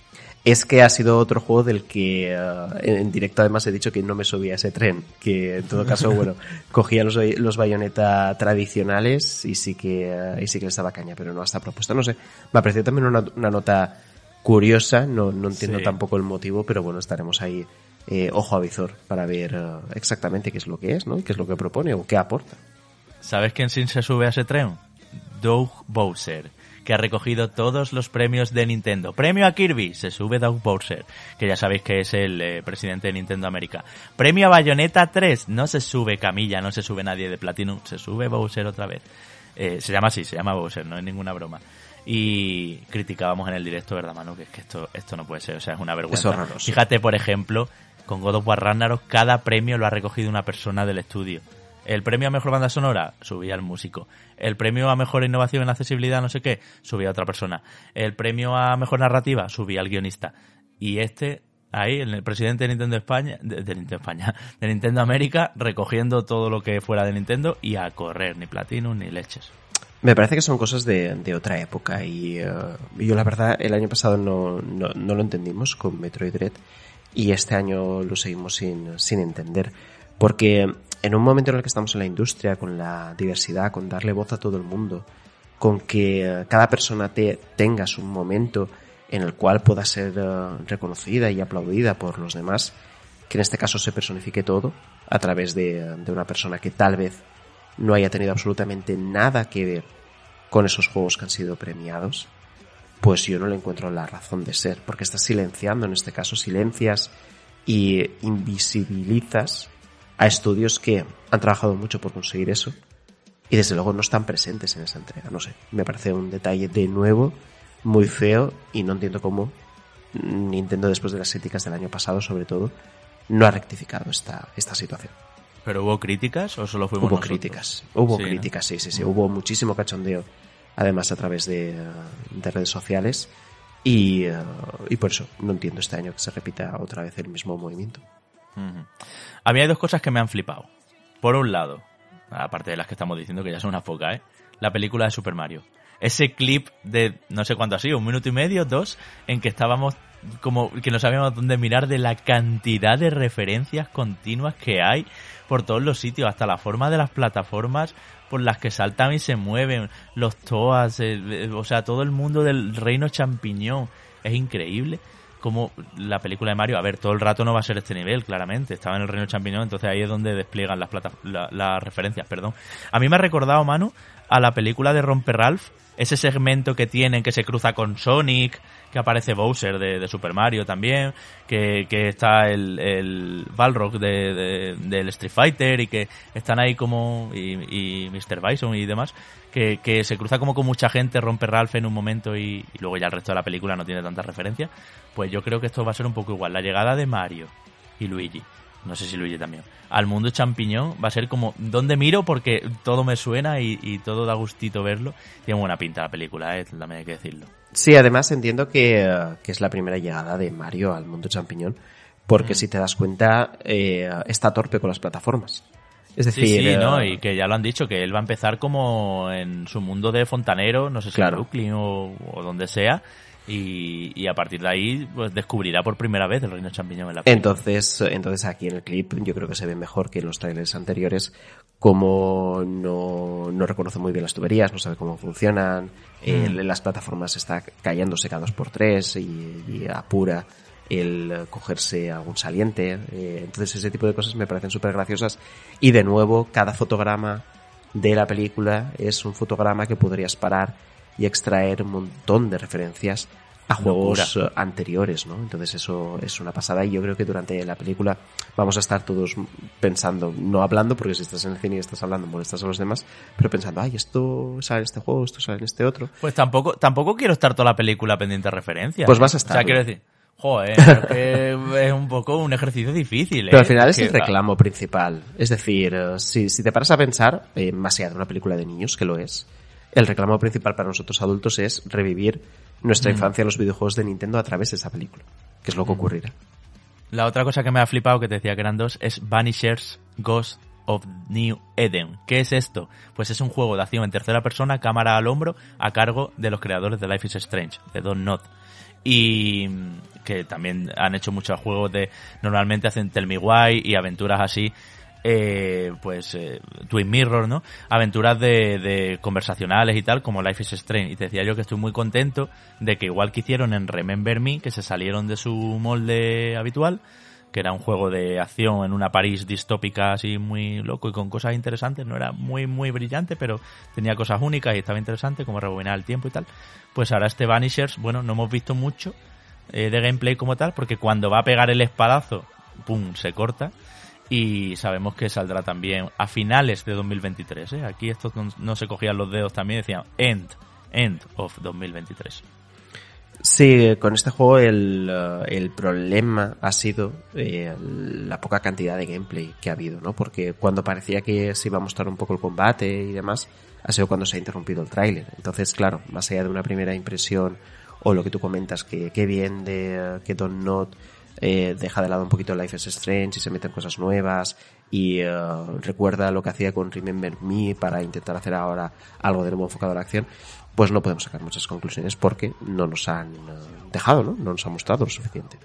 Es que ha sido otro juego del que ah, en directo además he dicho que no me subía a ese tren, que en todo caso, [laughs] bueno, cogía los, los Bayonetta tradicionales y sí que ah, y sí que les daba caña, pero no hasta propuesta, no sé. Me parecido también una, nota curiosa, no, no entiendo tampoco el motivo, pero bueno, estaremos ahí eh, ojo a visor para ver eh, exactamente qué es lo que es, ¿no? qué es lo que propone o qué aporta. ¿Sabes quién se sube a ese tren? Doug Bowser, que ha recogido todos los premios de Nintendo. Premio a Kirby, se sube Doug Bowser, que ya sabéis que es el eh, presidente de Nintendo América. Premio a Bayonetta 3, no se sube Camilla, no se sube nadie de Platinum, se sube Bowser otra vez. se llama así, se llama Bowser, no es ninguna broma. Y criticábamos en el directo, ¿verdad, Manu? Que es que esto, esto no puede ser, o sea, es una vergüenza. Fíjate, por ejemplo, con God of War cada premio lo ha recogido una persona del estudio. El premio a mejor banda sonora subía al músico. El premio a mejor innovación en accesibilidad, no sé qué, subía a otra persona. El premio a mejor narrativa subía al guionista. Y este, ahí, el presidente de Nintendo España, de, Nintendo España, [laughs] de Nintendo América, recogiendo todo lo que fuera de Nintendo y a correr, ni platino ni leches. Me parece que son cosas de, otra época eh, y yo la verdad el año pasado no, no, lo entendimos con Metroid Dread y este año lo seguimos sin, sin entender. Porque en un momento en el que estamos en la industria, con la diversidad, con darle voz a todo el mundo, con que eh, cada persona te tengas un momento en el cual pueda ser eh, reconocida y aplaudida por los demás, que en este caso se personifique todo a través de, de una persona que tal vez no haya tenido absolutamente nada que ver con esos juegos que han sido premiados pues yo no le encuentro la razón de ser, porque estás silenciando, en este caso silencias y invisibilizas a estudios que han trabajado mucho por conseguir eso y desde luego no están presentes en esa entrega, no sé, me parece un detalle de nuevo muy feo y no entiendo cómo Nintendo después de las críticas del año pasado sobre todo no ha rectificado esta, esta situación. ¿Pero hubo críticas o solo fuimos Hubo críticas, hubo críticas, sí, sí, sí, hubo muchísimo cachondeo además a través de, eh, redes sociales. Eh, y, por eso no entiendo este año que se repita otra vez el mismo movimiento. había dos cosas que me han flipado. Por un lado, aparte de las que estamos diciendo que ya son una foca, ¿eh? la película de Super Mario. Ese clip de no sé cuánto ha sido, un minuto y medio, dos, en que estábamos como que no sabíamos dónde mirar de la cantidad de referencias continuas que hay por todos los sitios, hasta la forma de las plataformas por las que saltan y se mueven, los toas, o sea, todo el mundo del reino champiñón. Es increíble como la película de Mario, a ver, todo el rato no va a ser este nivel, claramente. Estaba en el reino champiñón, entonces ahí es donde despliegan las, plata las referencias, perdón. A mí me ha recordado, Manu, a la película de Romper Ralph, ese segmento que tienen que se cruza con Sonic, que aparece Bowser de, Super Mario también, que, está el, el Balrog de, del Street Fighter y que están ahí como y, y Mr. Bison y demás, que, se cruza como con mucha gente, rompe Ralph en un momento y, luego ya el resto de la película no tiene tanta referencia, pues yo creo que esto va a ser un poco igual, la llegada de Mario y Luigi no sé si Luigi también, al mundo champiñón va a ser como, ¿dónde miro? Porque todo me suena y, y todo da gustito verlo. Tiene buena pinta la película, ¿eh? también hay que decirlo. Sí, además entiendo que, que, es la primera llegada de Mario al mundo champiñón, porque mm. si te das cuenta, eh, está torpe con las plataformas. Es decir, sí, eh, y que ya lo han dicho, que él va a empezar como en su mundo de fontanero, no sé si en Brooklyn o donde sea, y, a partir de ahí pues, descubrirá por primera vez el reino champiñón en la película. Entonces, entonces aquí en el clip yo creo que se ve mejor que en los trailers anteriores como no, no reconoce muy bien las tuberías, no sabe cómo funcionan, mm. las plataformas está cayendo secados por tres y, apura el cogerse algún saliente. Eh, entonces ese tipo de cosas me parecen súper graciosas. Y de nuevo, cada fotograma de la película es un fotograma que podrías parar y extraer un montón de referencias a juegos anteriores, ¿no? Entonces eso es una pasada y yo creo que durante la película vamos a estar todos pensando, no hablando, porque si estás en el cine y estás hablando molestas a los demás, pero pensando, ay, esto sale en este juego, esto sale en este otro. Pues tampoco, tampoco quiero estar toda la película pendiente de referencias. Pues ¿eh? vas a estar. O sea, quiero decir, joder, es, [laughs] es un poco un ejercicio difícil. Pero al ¿eh? final es, el reclamo principal. Es decir, eh, si, si te paras a pensar, eh, más una película de niños, que lo es, el reclamo principal para nosotros adultos es revivir nuestra mm. infancia en los videojuegos de Nintendo a través de esa película, que es lo que mm. ocurrirá. La otra cosa que me ha flipado, que te decía que eran dos, es Vanishers Ghost of New Eden. ¿Qué es esto? Pues es un juego de acción en tercera persona, cámara al hombro, a cargo de los creadores de Life is Strange, de Don Knot. Y mm, que también han hecho muchos juegos de. Normalmente hacen Tell Me Why y aventuras así eh, pues eh, Twin Mirror, ¿no? Aventuras de, conversacionales y tal, como Life is Strange. Y te decía yo que estoy muy contento de que igual que hicieron en Remember Me, que se salieron de su molde habitual, que era un juego de acción en una París distópica así muy loco y con cosas interesantes, no era muy muy brillante, pero tenía cosas únicas y estaba interesante, como rebobinar el tiempo y tal. Pues ahora este Vanishers, bueno, no hemos visto mucho eh, de gameplay como tal, porque cuando va a pegar el espadazo, ¡pum!, se corta y sabemos que saldrá también a finales de 2023. ¿eh? Aquí estos no se cogían los dedos también, decían end, end of 2023. Sí, con este juego el, eh, el problema ha sido eh, la poca cantidad de gameplay que ha habido, ¿no? Porque cuando parecía que se iba a mostrar un poco el combate y demás, ha sido cuando se ha interrumpido el tráiler. Entonces, claro, más allá de una primera impresión o lo que tú comentas, que qué bien de eh, que Don Not eh, deja de lado un poquito Life is Strange y se mete en cosas nuevas y eh, recuerda lo que hacía con Remember Me para intentar hacer ahora algo de nuevo enfocado a la acción, pues no podemos sacar muchas conclusiones porque no nos han eh, dejado, ¿no? No nos han mostrado lo suficiente.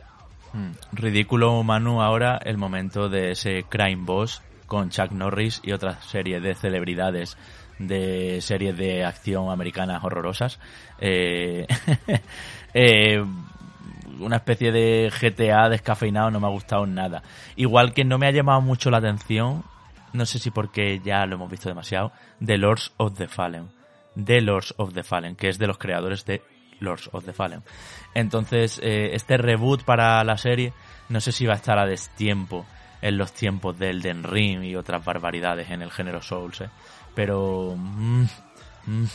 Hmm. Ridículo, Manu, ahora el momento de ese Crime Boss con Chuck Norris y otra serie de celebridades de series de acción americanas horrorosas. eh, [laughs] una especie de GTA descafeinado, no me ha gustado nada. Igual que no me ha llamado mucho la atención, no sé si porque ya lo hemos visto demasiado, The Lords of the Fallen. The Lords of the Fallen, que es de los creadores de Lords of the Fallen. Entonces, eh, este reboot para la serie, no sé si va a estar a destiempo en los tiempos del Den Ring y otras barbaridades en el género Souls, eh. Pero... Mm, mm,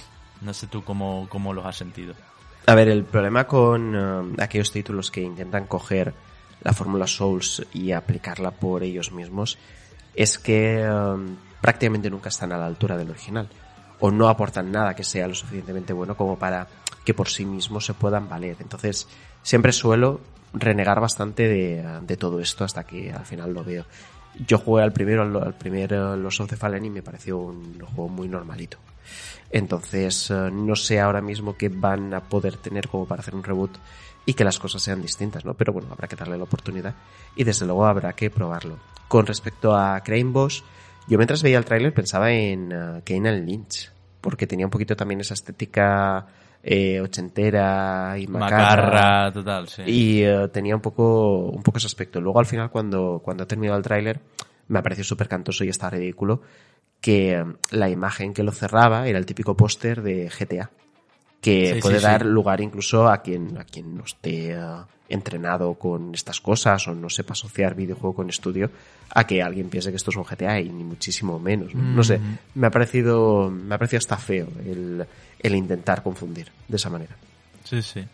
no sé tú cómo, cómo los has sentido. A ver, el problema con eh, aquellos títulos que intentan coger la fórmula Souls y aplicarla por ellos mismos es que eh, prácticamente nunca están a la altura del original o no aportan nada que sea lo suficientemente bueno como para que por sí mismos se puedan valer. Entonces, siempre suelo renegar bastante de, todo esto hasta que al final lo veo. Yo jugué al primero, al, primer eh, Los of the Fallen y me pareció un juego muy normalito. Entonces, eh, no sé ahora mismo qué van a poder tener como para hacer un reboot y que las cosas sean distintas, ¿no? Pero bueno, habrá que darle la oportunidad y desde luego habrá que probarlo. Con respecto a Crane yo mientras veía el tráiler pensaba en uh, Lynch, porque tenía un poquito también esa estética eh, ochentera y macarra, total, sí. y tenía un poco un poco ese aspecto. Luego al final cuando cuando ha terminado el tráiler me ha parecido súper cantoso y está ridículo que em, la imagen que lo cerraba era el típico póster de GTA, que puede dar lugar incluso a quien, a quien no esté eh, entrenado con estas cosas o no sepa asociar videojuego con estudio, a que alguien piense que esto es un GTA y ni muchísimo menos. ¿no? sé, mm. me ha parecido, me ha parecido hasta feo el, el intentar confundir de esa manera. Sí, sí.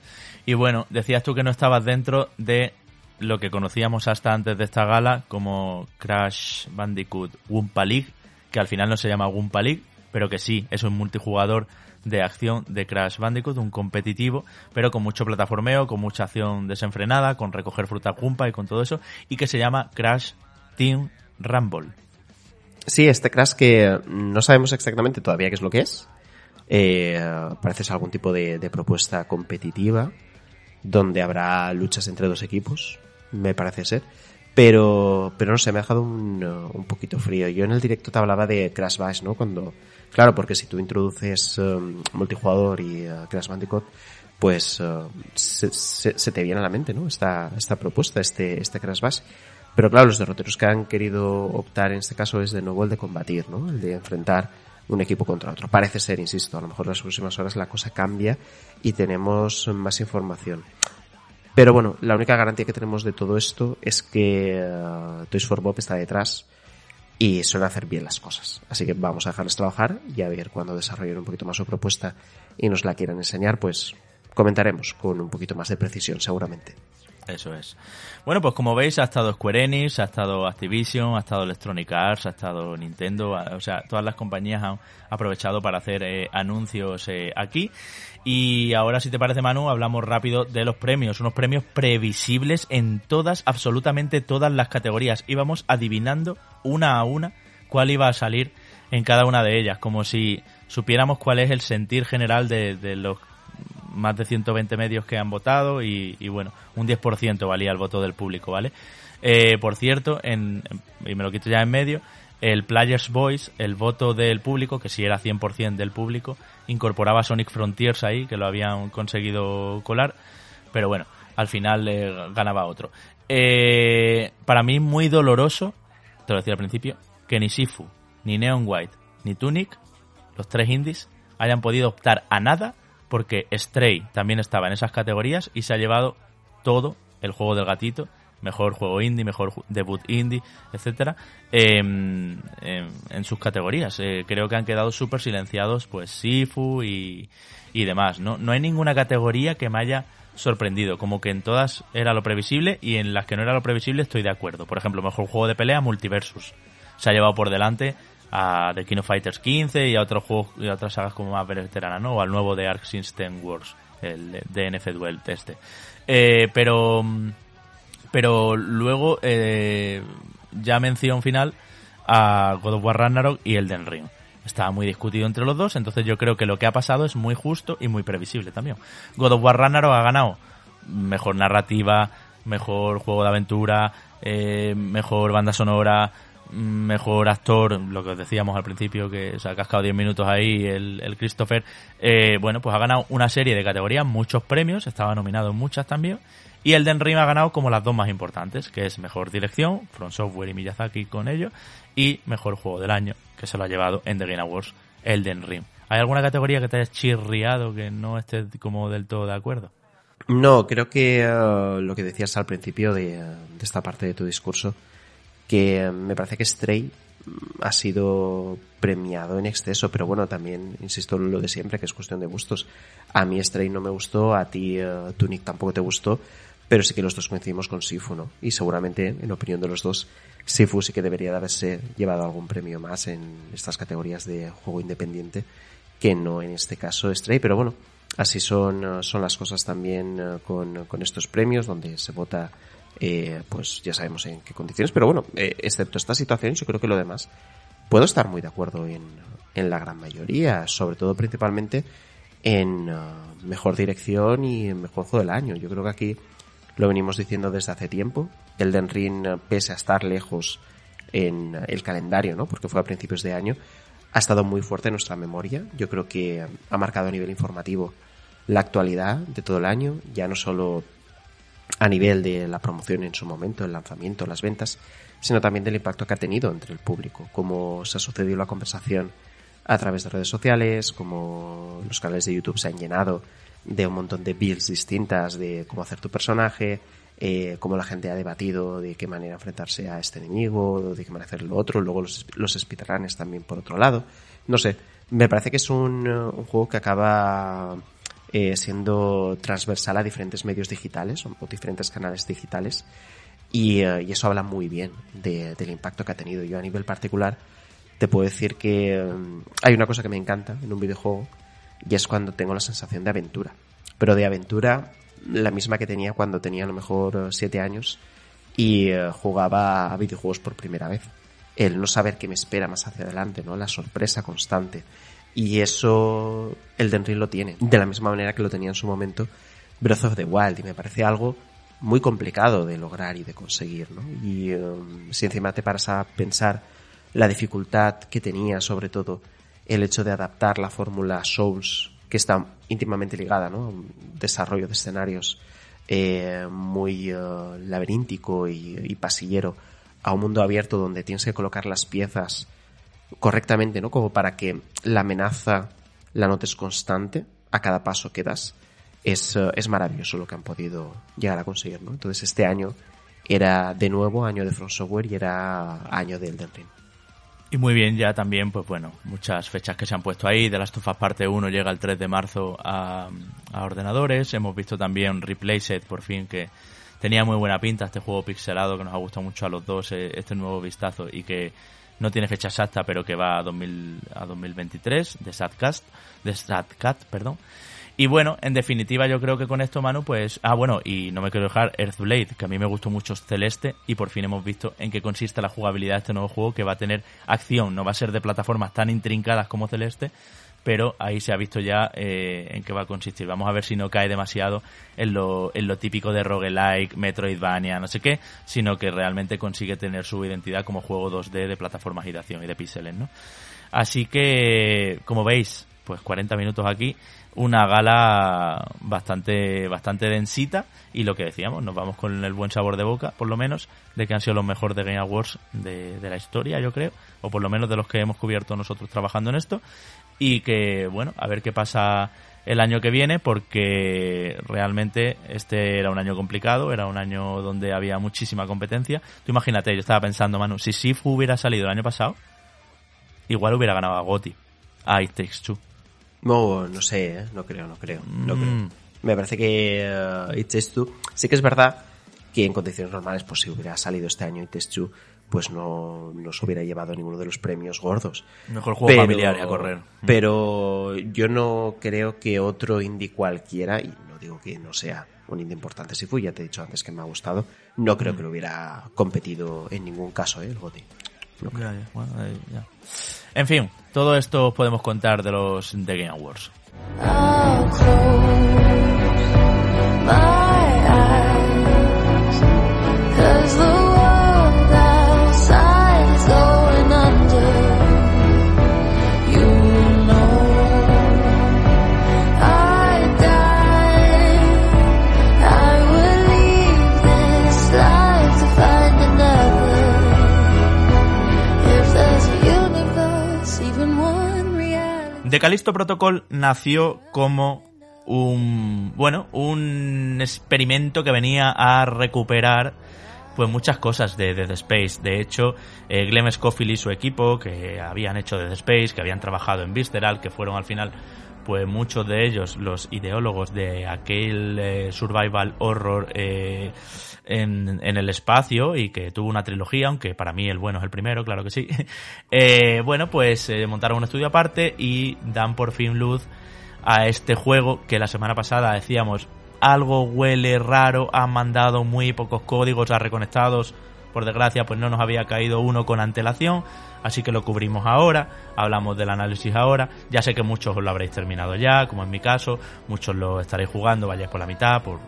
Y bueno, decías tú que no estabas dentro de lo que conocíamos hasta antes de esta gala como Crash Bandicoot Wumpa League que al final no se llama Goomba League, pero que sí, es un multijugador de acción de Crash Bandicoot, un competitivo, pero con mucho plataformeo, con mucha acción desenfrenada, con recoger fruta Goomba y con todo eso, y que se llama Crash Team Rumble. Sí, este Crash que no sabemos exactamente todavía qué es lo que es. Eh, parece ser algún tipo de propuesta competitiva donde habrá luchas entre dos equipos, me parece ser. Pero, pero no sé, me ha dejado un, un poquito frío. Yo en el directo te hablaba de Crash Bash, ¿no? Cuando, claro, porque si tú introduces um, multijugador y uh, Crash Bandicoot, pues uh, se, se, te viene a la mente, ¿no? Esta, esta propuesta, este, este Crash Bash. Pero claro, los derroteros que han querido optar en este caso es de nuevo el de combatir, ¿no? El de enfrentar un equipo contra otro. Parece ser, insisto, a lo mejor en las próximas horas la cosa cambia y tenemos más información. Pero bueno, la única garantía que tenemos de todo esto es que eh, Toys for Bob está detrás y suele hacer bien las cosas. Así que vamos a dejarles trabajar y a ver cuando desarrollen un poquito más su propuesta y nos la quieran enseñar, pues comentaremos con un poquito más de precisión seguramente. Eso es. Bueno, pues como veis, ha estado Square Enix, ha estado Activision, ha estado Electronic Arts, ha estado Nintendo, o sea, todas las compañías han aprovechado para hacer eh, anuncios eh, aquí. Y ahora, si te parece, Manu, hablamos rápido de los premios. Unos premios previsibles en todas, absolutamente todas las categorías. Íbamos adivinando una a una cuál iba a salir en cada una de ellas, como si supiéramos cuál es el sentir general de, los más de 120 medios que han votado y, bueno, un 10% valía el voto del público, ¿vale? Eh, por cierto, en, y me lo quito ya en medio, el Players Voice, el voto del público, que si sí era 100% del público, incorporaba Sonic Frontiers ahí, que lo habían conseguido colar, pero bueno, al final eh, ganaba otro. Eh, para mí muy doloroso, te lo decía al principio, que ni Sifu, ni Neon White, ni Tunic, los tres indies, hayan podido optar a nada porque Stray también estaba en esas categorías y se ha llevado todo el juego del gatito mejor juego indie, mejor debut indie, etcétera, em, em, en sus categorías. Eh, creo que han quedado súper silenciados, pues Sifu y, y demás. ¿no? no hay ninguna categoría que me haya sorprendido, como que en todas era lo previsible y en las que no era lo previsible estoy de acuerdo. Por ejemplo, mejor juego de pelea, Multiversus. Se ha llevado por delante a The King of Fighters 15 y a otros juegos y otras sagas como más veteranas, ¿no? O al nuevo de Ark System Wars, el DNF Duel este. Eh, pero mm, pero luego eh, ya mención final a God of War Ragnarok y Elden Ring. Estaba muy discutido entre los dos, entonces yo creo que lo que ha pasado es muy justo y muy previsible también. God of War Ragnarok ha ganado mejor narrativa, mejor juego de aventura, eh, mejor banda sonora, mejor actor, lo que os decíamos al principio, que se ha cascado 10 minutos ahí el, el Christopher, eh, bueno, pues ha ganado una serie de categorías, muchos premios, estaba nominado en muchas también, y Elden Ring ha ganado como las dos más importantes, que es Mejor Dirección, From Software y Miyazaki con ello, y Mejor Juego del Año, que se lo ha llevado en The Game Awards Elden Ring. ¿Hay alguna categoría que te hayas chirriado que no estés como del todo de acuerdo? No, creo que eh, lo que decías al principio eh, de, esta parte de tu discurso, que eh, me parece que Stray ha sido premiado en exceso, pero bueno, también insisto lo de siempre, que es cuestión de gustos. A mí Stray no me gustó, a ti eh, Tunic tampoco te gustó, pero sí que los dos coincidimos con Sifu, ¿no? Y seguramente, en opinión de los dos, Sifu sí que debería de haberse llevado algún premio más en estas categorías de juego independiente, que no en este caso Stray, pero bueno, así son, eh, son las cosas también eh, con estos premios, donde se vota eh, pues ya sabemos en qué condiciones. Pero bueno, eh, excepto esta situación, yo creo que lo demás puedo estar muy de acuerdo en, en la gran mayoría, sobre todo principalmente en eh, mejor dirección y en mejor del año. Yo creo que aquí lo venimos diciendo desde hace tiempo. El Den Ring, eh, pese a estar lejos en el calendario, ¿no? porque fue a principios de año, ha estado muy fuerte en nuestra memoria. Yo creo que ha marcado a nivel informativo la actualidad de todo el año, ya no solo a nivel de la promoción en su momento, el lanzamiento, las ventas, sino también del impacto que ha tenido entre el público, cómo se ha sucedido la conversación a través de redes sociales, cómo los canales de YouTube se han llenado de un montón de builds distintas de cómo hacer tu personaje, eh, cómo la gente ha debatido de qué manera enfrentarse a este enemigo, de qué manera hacer lo otro, luego los, los también por otro lado. No sé, me parece que es un, un juego que acaba eh, siendo transversal a diferentes medios digitales o, diferentes canales digitales. Y, eh, eso habla muy bien del impacto que ha tenido. Yo a nivel particular te puedo decir que mm, hay una cosa que me encanta en un videojuego y es cuando tengo la sensación de aventura. Pero de aventura la misma que tenía cuando tenía a lo mejor eh, Siete años y jugaba a videojuegos por primera vez. El no saber qué me espera más hacia adelante, ¿no? La sorpresa constante y eso el Denry lo tiene, de la misma manera que lo tenía en su momento Breath of the Wild. Y me parece algo muy complicado de lograr y de conseguir, ¿no? Y um, si encima te paras a pensar la dificultad que tenía, sobre todo el hecho de adaptar la fórmula Souls, que está íntimamente ligada, ¿no? un desarrollo de escenarios eh, muy eh, laberíntico y pasillero, a un mundo abierto donde tienes que colocar las piezas correctamente, ¿no? Como para que la amenaza la notes constante a cada paso que das. Eh, es, maravilloso lo que han podido llegar a conseguir, ¿no? Entonces este año era de nuevo año de From Software y era año de Elden Ring. Y muy bien, ya también, pues bueno, muchas fechas que se han puesto ahí. De las tofas Parte 1 llega el 3 de marzo a, ordenadores. Hemos visto también Replayset, por fin, que tenía muy buena pinta este juego pixelado que nos ha gustado mucho a los dos, eh, este nuevo vistazo y que no tiene fecha exacta, pero que va a, 2000, a 2023, de Sadcast, de Sadcat, perdón. Y bueno, en definitiva, yo creo que con esto, Manu, pues. Ah, bueno, y no me quiero dejar Earthblade, que a mí me gustó mucho Celeste, y por fin hemos visto en qué consiste la jugabilidad de este nuevo juego, que va a tener acción, no va a ser de plataformas tan intrincadas como Celeste, pero ahí se ha visto ya eh, en qué va a consistir. Vamos a ver si no cae demasiado en lo, típico de roguelike, Metroidvania, no sé qué, sino que realmente consigue tener su identidad como juego 2D de plataformas giración y de píxeles, ¿no? Así que, como veis, pues 40 minutos aquí, una gala bastante, bastante densita y lo que decíamos, nos vamos con el buen sabor de boca, por lo menos, de que han sido los mejores de Game Awards de la historia, yo creo, o por lo menos de los que hemos cubierto nosotros trabajando en esto y que, bueno, a ver qué pasa el año que viene porque realmente este era un año complicado, era un año donde había muchísima competencia. Tú imagínate, yo estaba pensando, Manu, si Sifu hubiera salido el año pasado, igual hubiera ganado a Gotti, a It Takes Two. No, no sé, ¿eh? no creo, no creo, mm. Me parece que It Takes Two, sí que es verdad que en condiciones normales pues si hubiera salido este año It Takes Two pues no, nos se hubiera llevado ninguno de los premios gordos. Mejor juego familiar a correr. Pero yo no creo que otro indie cualquiera, y no digo que no sea un indie importante si fui, ya te he dicho antes que me ha gustado, no creo mm. que lo hubiera competido en ningún caso ¿eh? el GOTI. En fin, todo esto podemos contar de los The Game Awards. El Callisto Protocol nació como un bueno, un experimento que venía a recuperar pues muchas cosas de Death Space. De hecho, eh, Glem y su equipo, que habían hecho Death Space, que habían trabajado en Visceral, que fueron al final pues muchos de ellos, los ideólogos de aquel eh, survival horror eh, en, el espacio y que tuvo una trilogía, aunque para mí el bueno es el primero, claro que sí, [laughs] eh, bueno, pues montaron un estudio aparte y dan por fin luz a este juego que la semana pasada decíamos algo huele raro, han mandado muy pocos códigos a reconectados, por desgracia pues no nos había caído uno con antelación, así que lo cubrimos ahora, hablamos del análisis ahora, ya sé que muchos lo habréis terminado ya, como en mi caso, muchos lo estaréis jugando, vayáis por la mitad, por,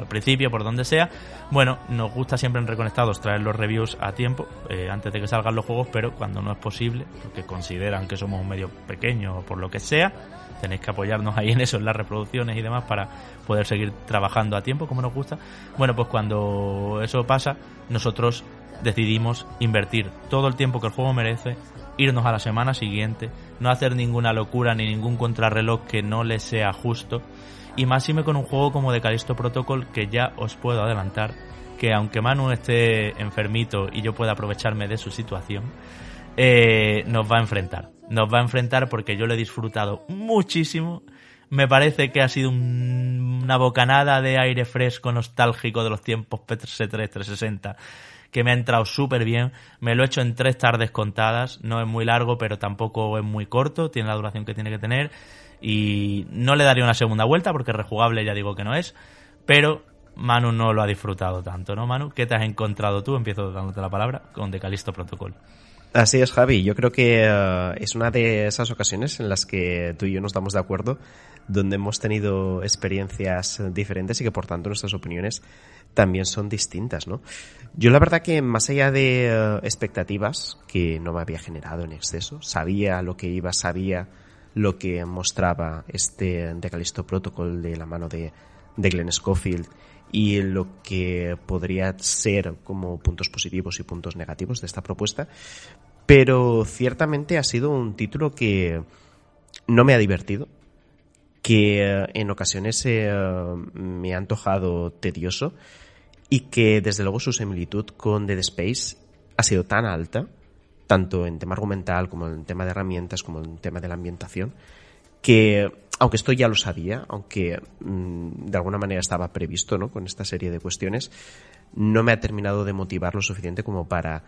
el principio, por donde sea. Bueno, nos gusta siempre en Reconectados traer los reviews a tiempo, eh, antes de que salgan los juegos, pero cuando no es posible, porque consideran que somos un medio pequeño o por lo que sea, tenéis que apoyarnos ahí en eso, en las reproducciones y demás, para poder seguir trabajando a tiempo como nos gusta. Bueno, pues cuando eso pasa, nosotros decidimos invertir todo el tiempo que el juego merece, irnos a la semana siguiente, no hacer ninguna locura ni ningún contrarreloj que no le sea justo, y más si me con un juego como de Callisto Protocol que ya os puedo adelantar que aunque Manu esté enfermito y yo pueda aprovecharme de su situación, eh, nos va a enfrentar. Nos va a enfrentar porque yo lo he disfrutado muchísimo. Me parece que ha sido una bocanada de aire fresco, nostálgico de los tiempos PS3 360 que me ha entrado súper bien. Me lo he hecho en tres tardes contadas. No es muy largo, pero tampoco es muy corto. Tiene la duración que tiene que tener. Y no le daría una segunda vuelta porque rejugable ya digo que no es. Pero Manu no lo ha disfrutado tanto, ¿no, Manu? ¿Qué te has encontrado tú? Empiezo dándote la palabra con Decalisto Calisto Protocol. Así es, Javi. Yo creo que eh, es una de esas ocasiones en las que tú y yo nos damos de acuerdo, donde hemos tenido experiencias diferentes y que por tanto nuestras opiniones también son distintas, ¿no? Yo la verdad que más allá de eh, expectativas que no me había generado en exceso, sabía lo que iba, sabía lo que mostraba este de Callisto Protocol de la mano de, Glenn Schofield y lo que podría ser como puntos positivos y puntos negativos de esta propuesta, pero ciertamente ha sido un título que no me ha divertido, que eh, en ocasiones eh, me ha antojado tedioso y que desde luego su similitud con Dead Space ha sido tan alta, tanto en tema argumental como en tema de herramientas, como en tema de la ambientación, que aunque esto ya lo sabía, aunque mm, de alguna manera estaba previsto ¿no? con esta serie de cuestiones, no me ha terminado de motivar lo suficiente como para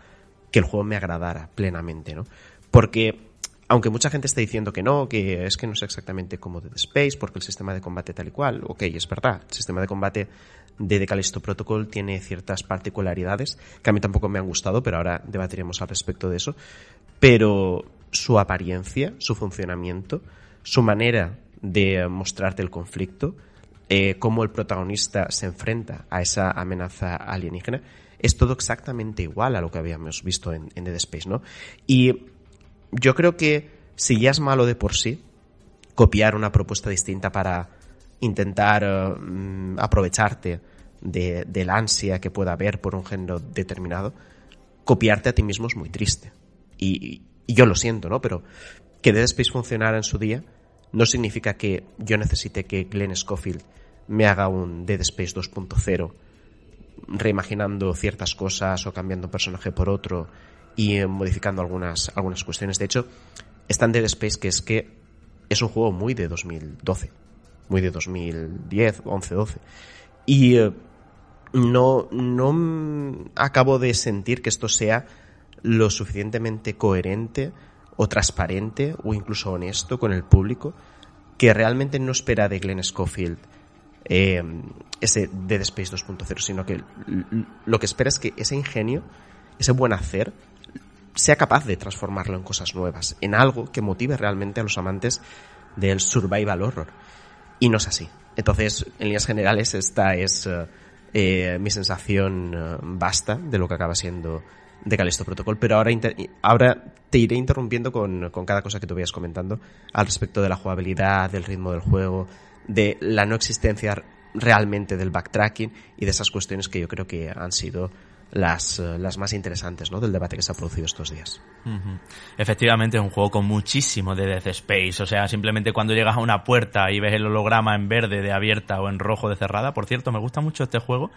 que el juego me agradara plenamente, ¿no? Porque aunque mucha gente esté diciendo que no, que es que no sé exactamente cómo Dead Space, porque el sistema de combate tal y cual, ok, es verdad, el sistema de combate de The Callisto Protocol tiene ciertas particularidades que a mí tampoco me han gustado, pero ahora debatiremos al respecto de eso, pero su apariencia, su funcionamiento, su manera de mostrarte el conflicto, eh, cómo el protagonista se enfrenta a esa amenaza alienígena, es todo exactamente igual a lo que habíamos visto en, en Dead Space, ¿no? Y yo creo que si ya es malo de por sí, copiar una propuesta distinta para intentar eh, mm, aprovecharte de, la ansia que pueda haber por un género determinado, copiarte a ti mismo es muy triste. Y, yo lo siento, ¿no? Pero que Dead Space funcionara en su día no significa que yo necesite que Glenn Schofield me haga un Dead Space 2.0 reimaginando ciertas cosas o cambiando un personaje por otro y eh, modificando algunas, algunas cuestiones. De hecho, está en Dead Space que es que es un juego muy de 2012, muy de 2010, 11, 12. Y eh, no, no acabo de sentir que esto sea lo suficientemente coherente o transparente o incluso honesto con el público que realmente no espera de Glenn Schofield eh, ese Dead Space 2.0, sino que lo que espera es que ese ingenio, ese buen hacer, sea capaz de transformarlo en cosas nuevas, en algo que motive realmente a los amantes del survival horror. Y no es así. Entonces, en líneas generales, esta es eh, eh, mi sensación eh, vasta de lo que acaba siendo de Calisto Protocol, pero ahora, ahora te iré interrumpiendo con, cada cosa que te vayas comentando al respecto de la jugabilidad, del ritmo del juego, de la no existencia realmente del backtracking y de esas cuestiones que yo creo que han sido eh, las, más interesantes ¿no? del debate que se ha producido estos días. Efectivamente, es un juego con muchísimo de Death Space. O sea, simplemente cuando llegas a una puerta y ves el holograma en verde de abierta o en rojo de cerrada. Por cierto, me gusta mucho este juego.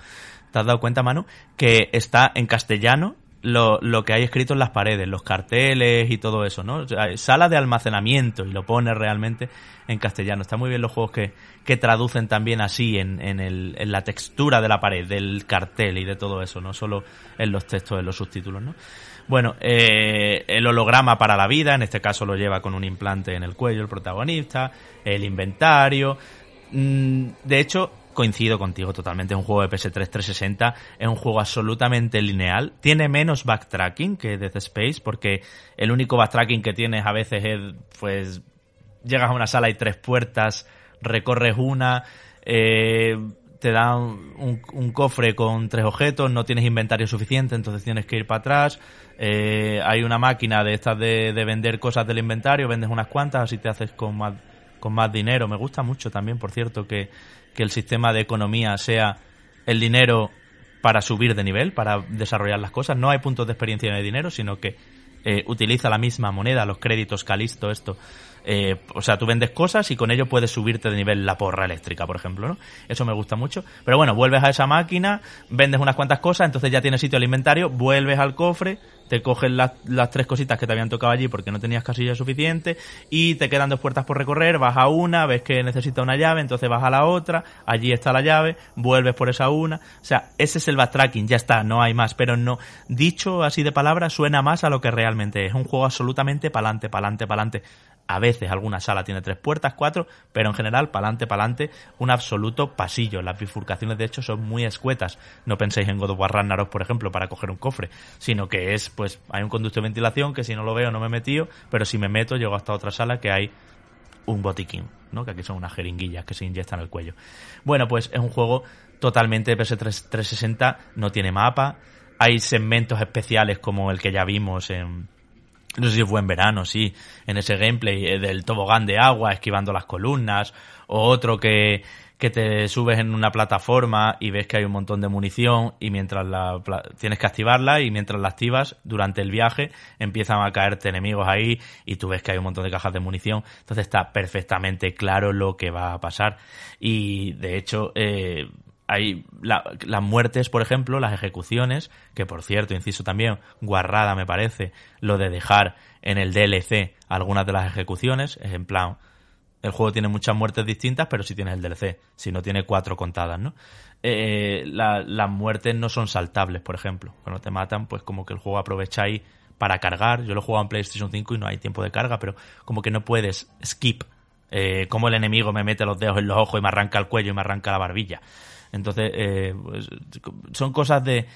¿Te has dado cuenta, Manu? Que está en castellano lo, lo, que hay escrito en las paredes, los carteles y todo eso, ¿no? sala de almacenamiento y lo pone realmente en castellano. Está muy bien los juegos que, que traducen también así en, en, el, en, la textura de la pared, del cartel y de todo eso, no solo en los textos, en los subtítulos, ¿no? Bueno, eh, el holograma para la vida, en este caso lo lleva con un implante en el cuello el protagonista, el inventario. Mm, de hecho, coincido contigo totalmente. Es un juego de PS3 360, es un juego absolutamente lineal. Tiene menos backtracking que Death Space, porque el único backtracking que tienes a veces es, pues, llegas a una sala y tres puertas, recorres una, eh, te dan un, cofre con tres objetos, no tienes inventario suficiente, entonces tienes que ir para atrás. Eh, hay una máquina de estas de, de, vender cosas del inventario, vendes unas cuantas, así te haces con más, con más dinero. Me gusta mucho también, por cierto, que, que el sistema de economía sea el dinero para subir de nivel, para desarrollar las cosas. No hay puntos de experiencia en el dinero, sino que eh, utiliza la misma moneda, los créditos Calisto, esto, eh, o sea, tú vendes cosas y con ello puedes subirte de nivel la porra eléctrica, por ejemplo, ¿no? Eso me gusta mucho. Pero bueno, vuelves a esa máquina, vendes unas cuantas cosas, entonces ya tienes sitio al inventario, vuelves al cofre, te coges las, tres cositas que te habían tocado allí porque no tenías casilla suficiente y te quedan dos puertas por recorrer, vas a una, ves que necesita una llave, entonces vas a la otra, allí está la llave, vuelves por esa una, o sea, ese es el backtracking, ya está, no hay más, pero no, dicho así de palabra, suena más a lo que realmente es, un juego absolutamente pa'lante, pa'lante, pa'lante, a veces alguna sala tiene tres puertas, cuatro, pero en general, pa'lante, pa'lante, un absoluto pasillo. Las bifurcaciones, de hecho, son muy escuetas. No penséis en God of War por ejemplo, para coger un cofre, sino que es, pues, hay un conducto de ventilación que si no lo veo no me he metido, pero si me meto llego hasta otra sala que hay un botiquín, ¿no? Que aquí son unas jeringuillas que se inyectan al cuello. Bueno, pues es un juego totalmente de PS360, no tiene mapa, hay segmentos especiales como el que ya vimos en no sé si fue en verano, sí, en ese gameplay eh, del tobogán de agua esquivando las columnas, o otro que, que te subes en una plataforma y ves que hay un montón de munición y mientras la tienes que activarla y mientras la activas durante el viaje empiezan a caerte enemigos ahí y tú ves que hay un montón de cajas de munición entonces está perfectamente claro lo que va a pasar y de hecho eh, hay las muertes, por ejemplo, las ejecuciones, que por cierto, inciso también, guarrada me parece, lo de dejar en el DLC algunas de las ejecuciones, es en plan, el juego tiene muchas muertes distintas, pero si tienes el DLC, si no tiene cuatro contadas, ¿no? Eh, las muertes no son saltables, por ejemplo. Cuando te matan, pues como que el juego aprovecha ahí para cargar. Yo lo he jugado en PlayStation 5 y no hay tiempo de carga, pero como que no puedes skip. Eh, como el enemigo me mete los dedos en los ojos y me arranca el cuello y me arranca la barbilla. Entonces, eh, pues, son cosas de,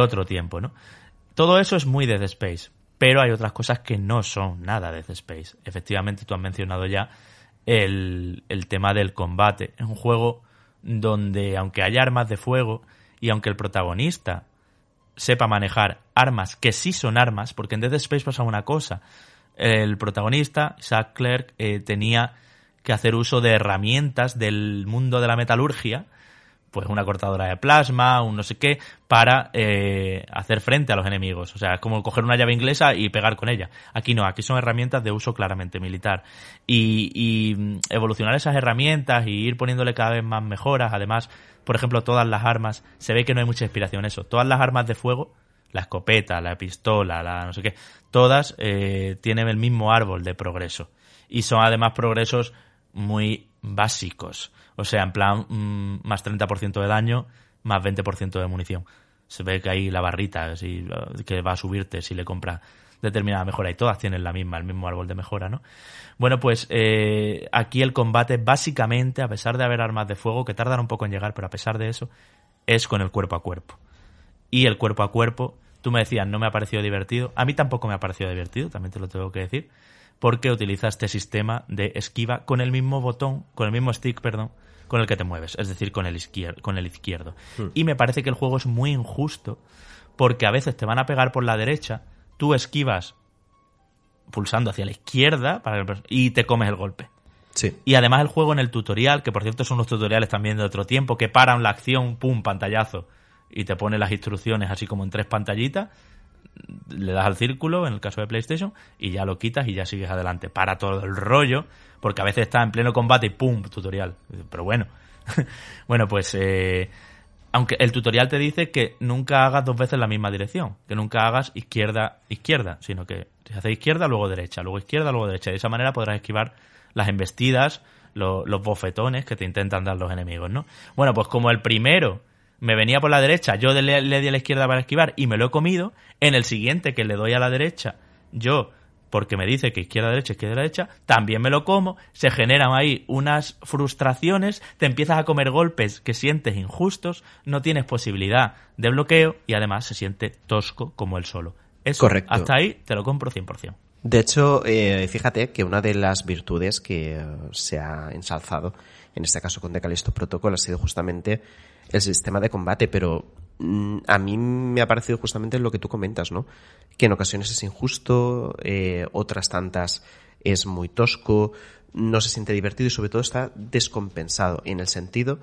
otro tiempo, ¿no? Todo eso es muy Death Space, pero hay otras cosas que no son nada Death Space. Efectivamente, tú has mencionado ya el, el tema del combate. Es un juego donde, aunque haya armas de fuego y aunque el protagonista sepa manejar armas que sí son armas, porque en Death Space pasa una cosa. El protagonista, Isaac Clerk, eh, tenía que hacer uso de herramientas del mundo de la metalurgia pues una cortadora de plasma, un no sé qué, para eh, hacer frente a los enemigos. O sea, es como coger una llave inglesa y pegar con ella. Aquí no, aquí son herramientas de uso claramente militar. Y, mm, evolucionar esas herramientas y ir poniéndole cada vez más mejoras. Además, por ejemplo, todas las armas, se ve que no hay mucha inspiración en eso. Todas las armas de fuego, la escopeta, la pistola, la no sé qué, todas eh, tienen el mismo árbol de progreso. Y son además progresos muy básicos. O sea, en plan, mm, más 30% de daño, más 20% de munición. Se ve que ahí la barrita que va a subirte si le compra determinada mejora y todas tienen la misma, el mismo árbol de mejora, ¿no? Bueno, pues eh, aquí el combate básicamente, a pesar de haber armas de fuego que tardan un poco en llegar, pero a pesar de eso, es con el cuerpo a cuerpo. Y el cuerpo a cuerpo, tú me decías, no me ha parecido divertido, a mí tampoco me ha parecido divertido, también te lo tengo que decir porque utiliza este sistema de esquiva con el mismo botón, con el mismo stick, perdón, con el que te mueves, es decir, con el izquierdo. Con el izquierdo. Hmm. Y me parece que el juego es muy injusto porque a veces te van a pegar por la derecha, tú esquivas pulsando hacia la izquierda para y te comes el golpe. Sí. Y además el juego en el tutorial, que por cierto son los tutoriales también de otro tiempo, que paran la acción, pum, pantallazo, y te pone las instrucciones así como en tres pantallitas, le das al círculo, en el caso de PlayStation, y ya lo quitas y ya sigues adelante. Para todo el rollo, porque a veces está en pleno combate y ¡pum! tutorial. Pero bueno. [laughs] bueno, pues. Eh, aunque el tutorial te dice que nunca hagas dos veces la misma dirección, que nunca hagas izquierda, izquierda, sino que si haces izquierda, luego derecha, luego izquierda, luego derecha. De esa manera podrás esquivar las embestidas, los bofetones que te intentan dar los enemigos, ¿no? Bueno, pues como el primero me venía por la derecha, yo le, di a la izquierda para esquivar y me lo he comido. En el siguiente que le doy a la derecha, yo, porque me dice que izquierda, derecha, izquierda, derecha, también me lo como. Se generan ahí unas frustraciones, te empiezas a comer golpes que sientes injustos, no tienes posibilidad de bloqueo y además se siente tosco como el solo. Eso, Correcto. Hasta ahí te lo compro 100%. De hecho, eh, fíjate que una de las virtudes que se ha ensalzado, en este caso con Decalisto Protocol, ha sido justamente el sistema de combate, pero mm, a mí me ha parecido justamente lo que tú comentas, ¿no? Que en ocasiones es injusto, eh, otras tantas es muy tosco, no se siente divertido y sobre todo está descompensado en el sentido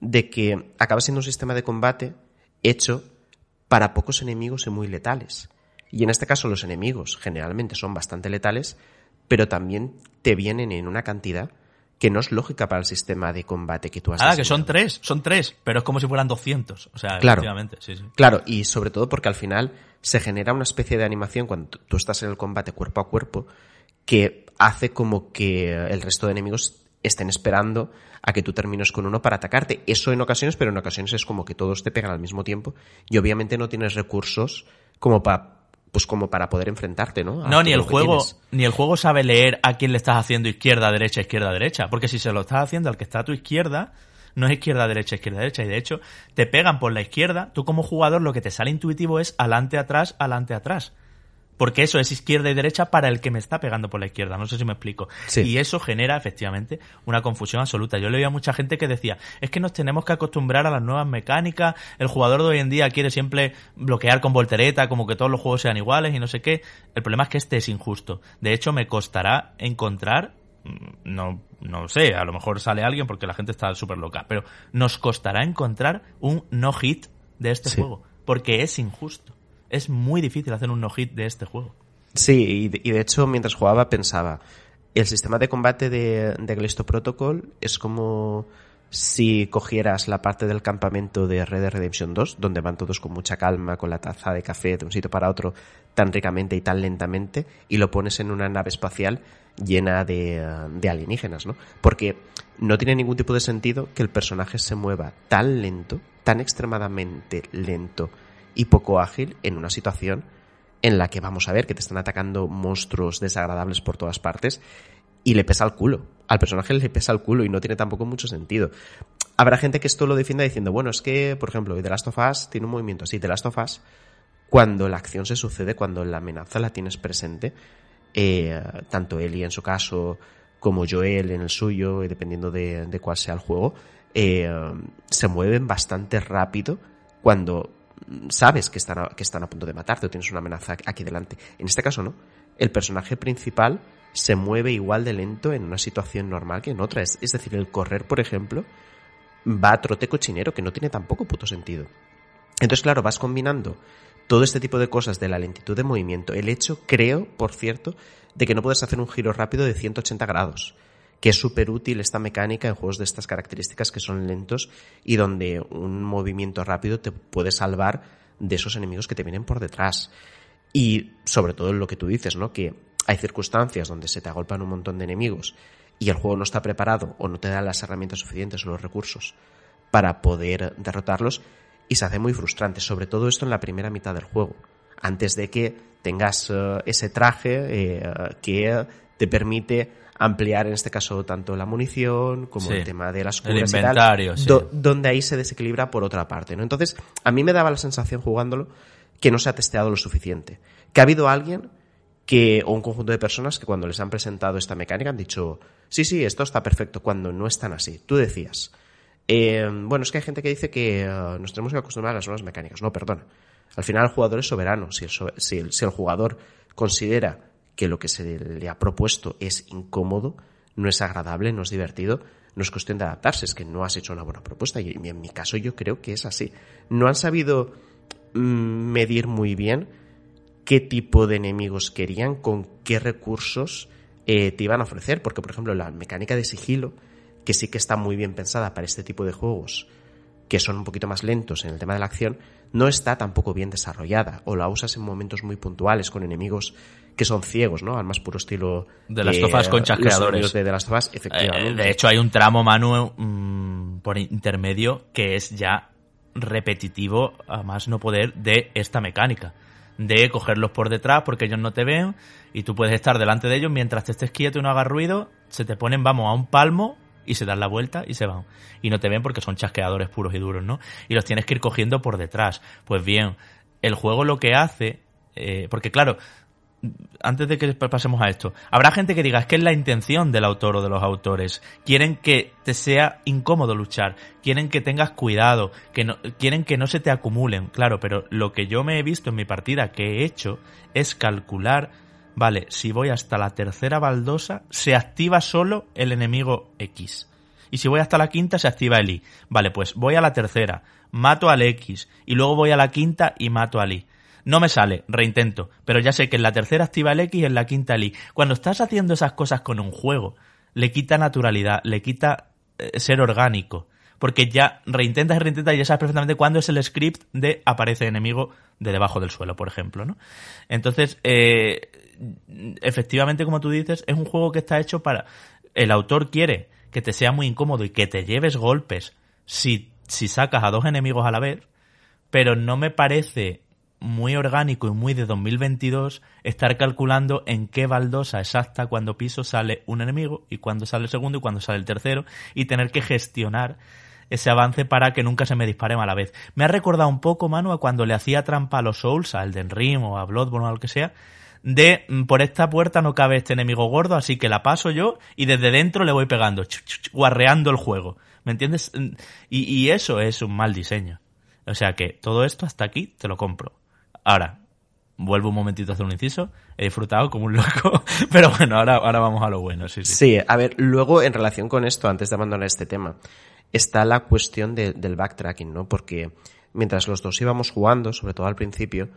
de que acaba siendo un sistema de combate hecho para pocos enemigos y muy letales. Y en este caso los enemigos generalmente son bastante letales, pero también te vienen en una cantidad que no es lógica para el sistema de combate que tú has Ah, que son tres, son tres, pero es como si fueran 200. O sea, claro, sí, sí. Claro, y sobre todo porque al final se genera una especie de animación cuando tú estás en el combate cuerpo a cuerpo que hace como que el resto de enemigos estén esperando a que tú termines con uno para atacarte. Eso en ocasiones, pero en ocasiones es como que todos te pegan al mismo tiempo y obviamente no tienes recursos como para pues como para poder enfrentarte, ¿no? no, ni el juego, ni el juego sabe leer a quién le estás haciendo izquierda, derecha, izquierda, derecha. Porque si se lo estás haciendo al que está a tu izquierda, no es izquierda, derecha, izquierda, derecha. Y de hecho, te pegan por la izquierda, tú como jugador lo que te sale intuitivo es adelante, atrás, adelante, atrás. Porque eso es izquierda y derecha para el que me está pegando por la izquierda. No sé si me explico. Y eso genera, efectivamente, una confusión absoluta. Yo le a mucha gente que decía, es que nos tenemos que acostumbrar a las nuevas mecánicas. El jugador de hoy en día quiere siempre bloquear con voltereta, como que todos los juegos sean iguales y no sé qué. El problema es que este es injusto. De hecho, me costará encontrar mm, no, no sé, a lo mejor sale alguien porque la gente está súper loca, pero nos costará encontrar un no hit de este juego, porque es injusto es muy difícil hacer un no-hit de este juego. Sí, y de, hecho mientras jugaba pensaba, el sistema de combate de, de Protocol es como si cogieras la parte del campamento de Red Dead Redemption 2, donde van todos con mucha calma, con la taza de café de un sitio para otro, tan ricamente y tan lentamente, y lo pones en una nave espacial llena de, de alienígenas, ¿no? Porque no tiene ningún tipo de sentido que el personaje se mueva tan lento, tan extremadamente lento, y poco ágil en una situación en la que vamos a ver que te están atacando monstruos desagradables por todas partes y le pesa el culo. Al personaje le pesa el culo y no tiene tampoco mucho sentido. Habrá gente que esto lo defienda diciendo, bueno, es que, por ejemplo, The Last of Us tiene un movimiento así. The Last of Us, cuando la acción se sucede, cuando la amenaza la tienes presente, eh, tanto Ellie en su caso como Joel en el suyo, dependiendo de, cuál sea el juego, eh, se mueven bastante rápido cuando sabes que están, a, que están a punto de matarte o tienes una amenaza aquí delante. En este caso no. El personaje principal se mueve igual de lento en una situación normal que en otra. Es, es decir, el correr, por ejemplo, va a trote cochinero, que no tiene tampoco puto sentido. Entonces, claro, vas combinando todo este tipo de cosas de la lentitud de movimiento. El hecho, creo, por cierto, de que no puedes hacer un giro rápido de 180 grados que es súper útil esta mecánica en juegos de estas características que son lentos y donde un movimiento rápido te puede salvar de esos enemigos que te vienen por detrás. Y sobre todo en lo que tú dices, ¿no? Que hay circunstancias donde se te agolpan un montón de enemigos y el juego no está preparado o no te da las herramientas suficientes o los recursos para poder derrotarlos y se hace muy frustrante, sobre todo esto en la primera mitad del juego, antes de que tengas eh, ese traje eh, que te permite ampliar en este caso tanto la munición como el tema de las curas donde ahí se desequilibra por otra parte, ¿no? Entonces, a mí me daba la sensación jugándolo que no se ha testeado lo suficiente, que ha habido alguien que o un conjunto de personas que cuando les han presentado esta mecánica han dicho, "Sí, sí, esto está perfecto", cuando no están así. Tú decías, em, bueno, es que hay gente que dice que eh, nos tenemos que acostumbrar a las nuevas mecánicas. No, perdona. Al final el jugador es soberano. si el, si el jugador considera que lo que se le ha propuesto es incómodo, no es agradable, no es divertido, no es cuestión de adaptarse, es que no has hecho una buena propuesta. Y en mi caso yo creo que es así. No han sabido mm, medir muy bien qué tipo de enemigos querían, con qué recursos eh, te iban a ofrecer, porque por ejemplo la mecánica de sigilo, que sí que está muy bien pensada para este tipo de juegos, que son un poquito más lentos en el tema de la acción, no está tampoco bien desarrollada o la usas en momentos muy puntuales con enemigos que son ciegos, ¿no? Al más puro estilo de las tofas con eh, chasqueadores. De, las tofas, eh, efectivamente. de hecho, hay un tramo, Manu, mm, por intermedio que es ya repetitivo, a más no poder, de esta mecánica. De cogerlos por detrás porque ellos no te ven y tú puedes estar delante de ellos mientras te estés quieto y no hagas ruido, se te ponen, vamos, a un palmo y se dan la vuelta y se van. Y no te ven porque son chasqueadores puros y duros, ¿no? Y los tienes que ir cogiendo por detrás. Pues bien, el juego lo que hace, eh, porque claro, antes de que pasemos a esto, habrá gente que diga, es que es la intención del autor o de los autores. Quieren que te sea incómodo luchar, quieren que tengas cuidado, que no, quieren que no se te acumulen, claro, pero lo que yo me he visto en mi partida que he hecho es calcular Vale, si voy hasta la tercera baldosa, se activa solo el enemigo X. Y si voy hasta la quinta, se activa el Y. Vale, pues voy a la tercera, mato al X, y luego voy a la quinta y mato al Y. No me sale, reintento, pero ya sé que en la tercera activa el X y en la quinta el Y. Cuando estás haciendo esas cosas con un juego, le quita naturalidad, le quita eh, ser orgánico. Porque ya reintentas y reintentas y ya sabes perfectamente cuándo es el script de aparece enemigo de debajo del suelo, por ejemplo, ¿no? Entonces, eh, efectivamente, como tú dices, es un juego que está hecho para... El autor quiere que te sea muy incómodo y que te lleves golpes si, si sacas a dos enemigos a la vez, pero no me parece muy orgánico y muy de 2022 estar calculando en qué baldosa exacta cuando piso sale un enemigo y cuando sale el segundo y cuando sale el tercero y tener que gestionar ese avance para que nunca se me dispare a la vez. Me ha recordado un poco, Manu, a cuando le hacía trampa a los Souls, a Elden Ring o a Bloodborne o a lo que sea, de mm, por esta puerta no cabe este enemigo gordo, así que la paso yo y desde dentro le voy pegando, guarreando el juego. ¿Me entiendes? Mm, y, eso es un mal diseño. O sea que todo esto hasta aquí te lo compro. Ahora, vuelvo un momentito a hacer un inciso, he disfrutado como un loco, [laughs] pero bueno, ahora, ahora vamos a lo bueno, sí, sí. a ver, luego en relación con esto, antes de abandonar este tema, está la cuestión del backtracking, ¿no? Porque mientras los dos íbamos jugando, sobre todo al principio,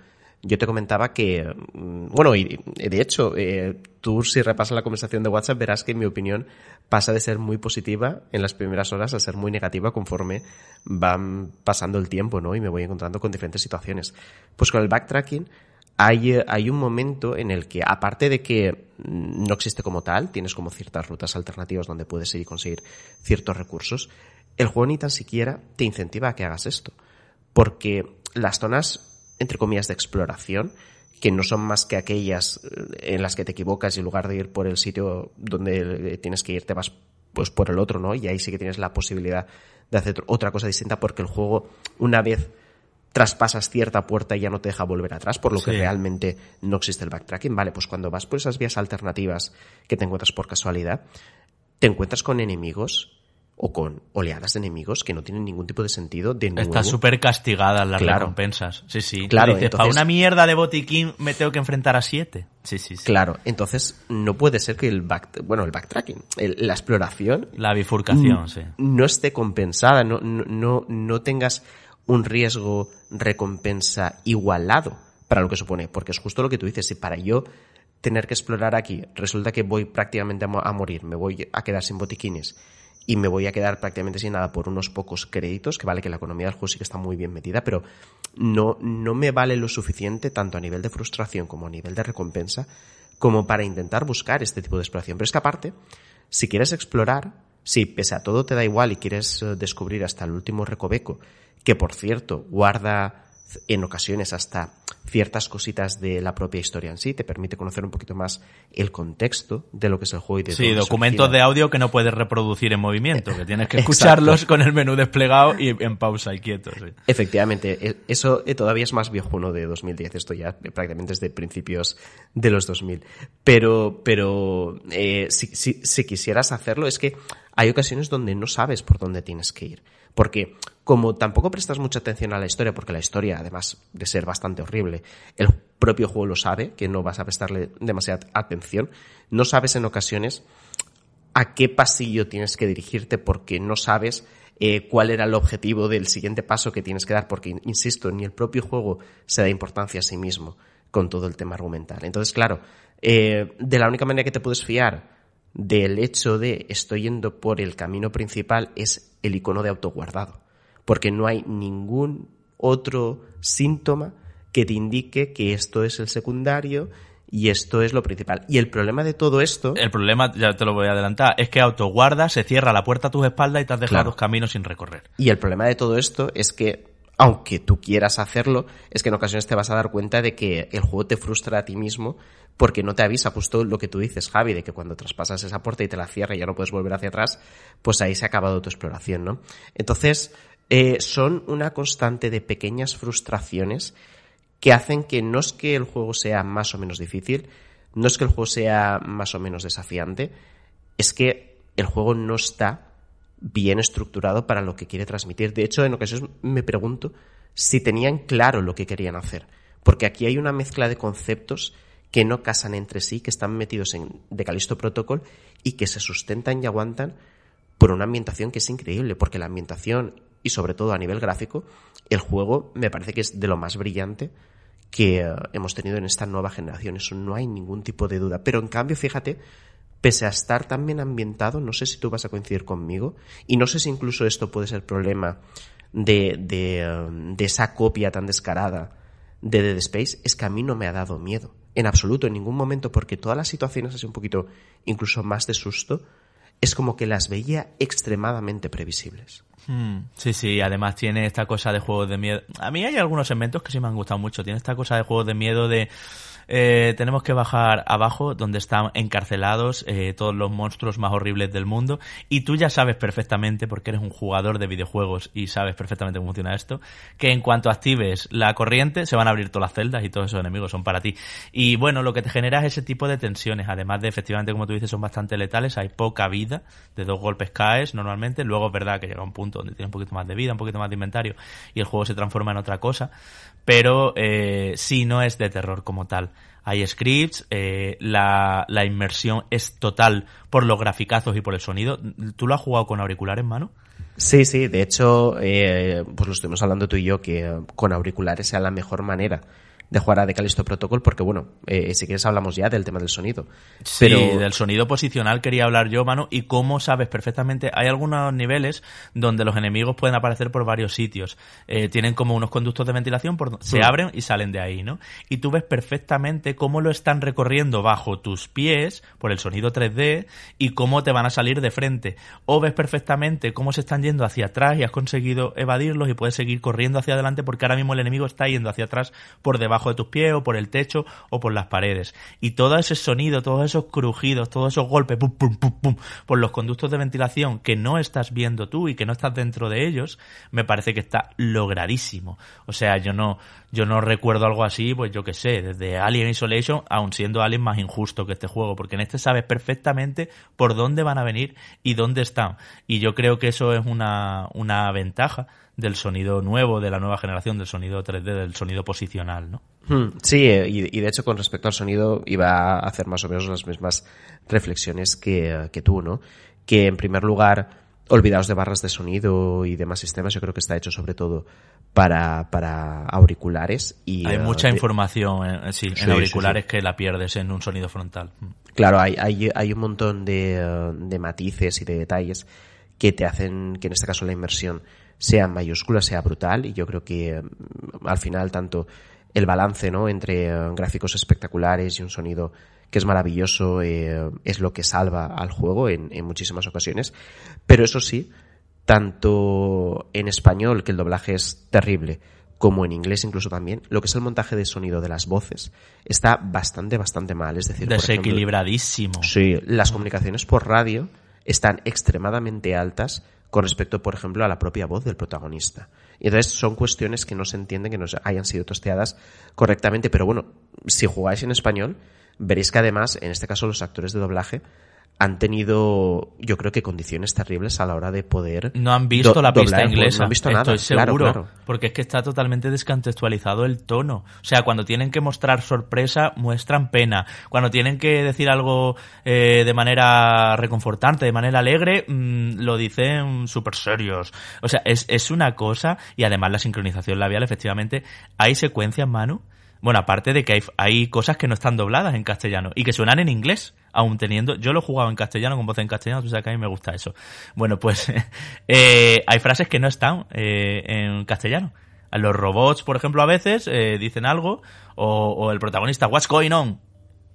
yo te comentaba que, mm, bueno, y de hecho, eh, tú si repasas la conversación de WhatsApp verás que mi opinión pasa de ser muy positiva en las primeras horas a ser muy negativa conforme van pasando el tiempo, ¿no? Y me voy encontrando con diferentes situaciones. Pues con el backtracking hay, eh, hay un momento en el que, aparte de que no existe como tal, tienes como ciertas rutas alternativas donde puedes ir y conseguir ciertos recursos, el juego ni tan siquiera te incentiva a que hagas esto. Porque las zonas entre comillas, de exploración, que no son más que aquellas eh, en las que te equivocas y en lugar de ir por el sitio donde eh, tienes que ir, te vas pues por el otro, ¿no? Y ahí sí que tienes la posibilidad de hacer otra cosa distinta porque el juego, una vez traspasas cierta puerta ya no te deja volver atrás, por lo que realmente no existe el backtracking. Vale, pues cuando vas por esas vías alternativas que te encuentras por casualidad, te encuentras con enemigos o con oleadas de enemigos que no tienen ningún tipo de sentido de nuevo. Está súper castigada las recompensas. Sí, sí. Claro, para una mierda de botiquín me tengo que enfrentar a siete. Sí, sí, sí. Claro, entonces no puede ser que el back, bueno, el backtracking, la exploración... La bifurcación, sí. No esté compensada, no, no, no, tengas un riesgo recompensa igualado para lo que supone, porque es justo lo que tú dices, si para yo tener que explorar aquí resulta que voy prácticamente a morir, me voy a quedar sin botiquines, y me voy a quedar prácticamente sin nada por unos pocos créditos, que vale que la economía del juego sí que está muy bien metida, pero no, no me vale lo suficiente tanto a nivel de frustración como a nivel de recompensa como para intentar buscar este tipo de exploración. Pero es que aparte, si quieres explorar, si pese a todo te da igual y quieres eh, descubrir hasta el último recoveco, que por cierto guarda en ocasiones hasta ciertas cositas de la propia historia en sí, te permite conocer un poquito más el contexto de lo que es el juego y de Sí, documentos de audio que no puedes reproducir en movimiento, que tienes que escucharlos con el menú desplegado y en pausa y quieto. Efectivamente, e, eso eh, todavía es más viejo uno de 2010, esto ya eh, prácticamente es de principios de los 2000. Pero, pero eh, si quisieras hacerlo, es que hay ocasiones donde no sabes por dónde tienes que ir. Porque como tampoco prestas mucha atención a la historia, porque la historia, además de ser bastante horrible, el propio juego lo sabe, que no vas a prestarle demasiada atención, no sabes en ocasiones a qué pasillo tienes que dirigirte porque no sabes eh, cuál era el objetivo del siguiente paso que tienes que dar, porque, insisto, ni el propio juego se da importancia a sí mismo con todo el tema argumental. Entonces, claro, eh, de la única manera que te puedes fiar del hecho de estoy yendo por el camino principal es el icono de autoguardado, porque no hay ningún otro síntoma que te indique que esto es el secundario y esto es lo principal. Y el problema de todo esto... El problema, ya te lo voy a adelantar, es que autoguarda, se cierra la puerta a tus espaldas y te has dejado los caminos sin recorrer. Y el problema de todo esto es que aunque tú quieras hacerlo, es que en ocasiones te vas a dar cuenta de que el juego te frustra a ti mismo porque no te avisa justo lo que tú dices, Javi, de que cuando traspasas esa puerta y te la cierra y ya no puedes volver hacia atrás, pues ahí se ha acabado tu exploración, ¿no? Entonces, eh, son una constante de pequeñas frustraciones que hacen que no es que el juego sea más o menos difícil, no es que el juego sea más o menos desafiante, es que el juego no está bien estructurado para lo que quiere transmitir. De hecho, en ocasiones me pregunto si tenían claro lo que querían hacer, porque aquí hay una mezcla de conceptos que no casan entre sí, que están metidos en Decalisto calisto Protocol y que se sustentan y aguantan por una ambientación que es increíble, porque la ambientación y sobre todo a nivel gráfico, el juego me parece que es de lo más brillante que eh, hemos tenido en esta nueva generación, eso no hay ningún tipo de duda. Pero en cambio, fíjate, pese a estar tan bien ambientado, no sé si tú vas a coincidir conmigo, y no sé si incluso esto puede ser problema de, um, de, esa copia tan descarada de Dead Space, es que a mí no me ha dado miedo, en absoluto, en ningún momento, porque todas las situaciones así un poquito, incluso más de susto, es como que las veía extremadamente previsibles. Hmm, sí, sí, además tiene esta cosa de juegos de miedo. A mí hay algunos segmentos que sí me han gustado mucho. Tiene esta cosa de juegos de miedo de eh, tenemos que bajar abajo, donde están encarcelados eh, todos los monstruos más horribles del mundo. Y tú ya sabes perfectamente, porque eres un jugador de videojuegos y sabes perfectamente cómo funciona esto, que en cuanto actives la corriente se van a abrir todas las celdas y todos esos enemigos son para ti. Y bueno, lo que te genera es ese tipo de tensiones. Además de, efectivamente, como tú dices, son bastante letales. Hay poca vida. De dos golpes caes normalmente. Luego es verdad que llega un punto donde tienes un poquito más de vida, un poquito más de inventario y el juego se transforma en otra cosa. Pero eh, sí, no es de terror como tal hay scripts, eh, la, inmersión es total por los graficazos y por el sonido. ¿Tú lo has jugado con auriculares, mano? Sí, sí, de hecho, eh, pues lo estuvimos hablando tú y yo, que con auriculares sea la mejor manera de jugar a The Callisto Protocol, porque bueno, eh, si quieres hablamos ya del tema del sonido. Sí, del sonido posicional quería hablar yo, mano, y cómo sabes perfectamente, hay algunos niveles donde los enemigos pueden aparecer por varios sitios. Eh, tienen como unos conductos de ventilación, por, se mm. abren y salen de ahí, ¿no? Y tú ves perfectamente cómo lo están recorriendo bajo tus pies, por el sonido 3D, y cómo te van a salir de frente. O ves perfectamente cómo se están yendo hacia atrás y has conseguido evadirlos y puedes seguir corriendo hacia adelante porque ahora mismo el enemigo está yendo hacia atrás por debajo de tus pies o por el techo o por las paredes. Y todo ese sonido, todos esos crujidos, todos esos golpes, pum, pum, pum, pum, por los conductos de ventilación que no estás viendo tú y que no estás dentro de ellos, me parece que está logradísimo. O sea, yo no, yo no recuerdo algo así, pues yo qué sé, desde Alien Isolation, aún siendo Alien más injusto que este juego, porque en este sabes perfectamente por dónde van a venir y dónde están. Y yo creo que eso es una, una ventaja del sonido nuevo, de la nueva generación, del sonido 3D, del sonido posicional, ¿no? Hmm. Sí, eh, y, de hecho con respecto al sonido iba a hacer más o menos las mismas reflexiones que, que tú, ¿no? Que en primer lugar, olvidaos de barras de sonido y demás sistemas, yo creo que está hecho sobre todo para, auriculares. Y, hay eh, mucha información eh, en, auriculares que la pierdes en un sonido frontal. Hmm. Claro, hay, un montón de, de matices y de detalles que te hacen que en este caso la inmersión sea mayúscula, sea brutal, y yo creo que al final tanto el balance ¿no? entre eh, gráficos espectaculares y un sonido que es maravilloso, eh, es lo que salva al juego en, muchísimas ocasiones. Pero eso sí, tanto en español, que el doblaje es terrible, como en inglés incluso también, lo que es el montaje de sonido de las voces está bastante, bastante mal. Es decir, desequilibradísimo. sí, las comunicaciones por radio están extremadamente altas con respecto, por ejemplo, a la propia voz del protagonista. Y entonces son cuestiones que no se entienden, que no hayan sido tosteadas correctamente. Pero bueno, si jugáis en español, veréis que además, en este caso, los actores de doblaje han tenido, yo creo que condiciones terribles a la hora de poder. No han visto la pista inglesa. han visto nada. seguro. Porque es que está totalmente descontextualizado el tono. O sea, cuando tienen que mostrar sorpresa, muestran pena. Cuando tienen que decir algo eh, de manera reconfortante, de manera alegre, mm, lo dicen súper serios. O sea, es, es una cosa. Y además la sincronización labial, efectivamente. Hay secuencias, mano. Bueno, aparte de que hay, cosas que no están dobladas en castellano y que suenan en inglés, aún teniendo. Yo lo he jugado en castellano con voz en castellano, tú que a mí me gusta eso. Bueno, pues [laughs] eh, hay frases que no están eh, en castellano. Los robots, por ejemplo, a veces eh, dicen algo, o, o el protagonista, What's going on?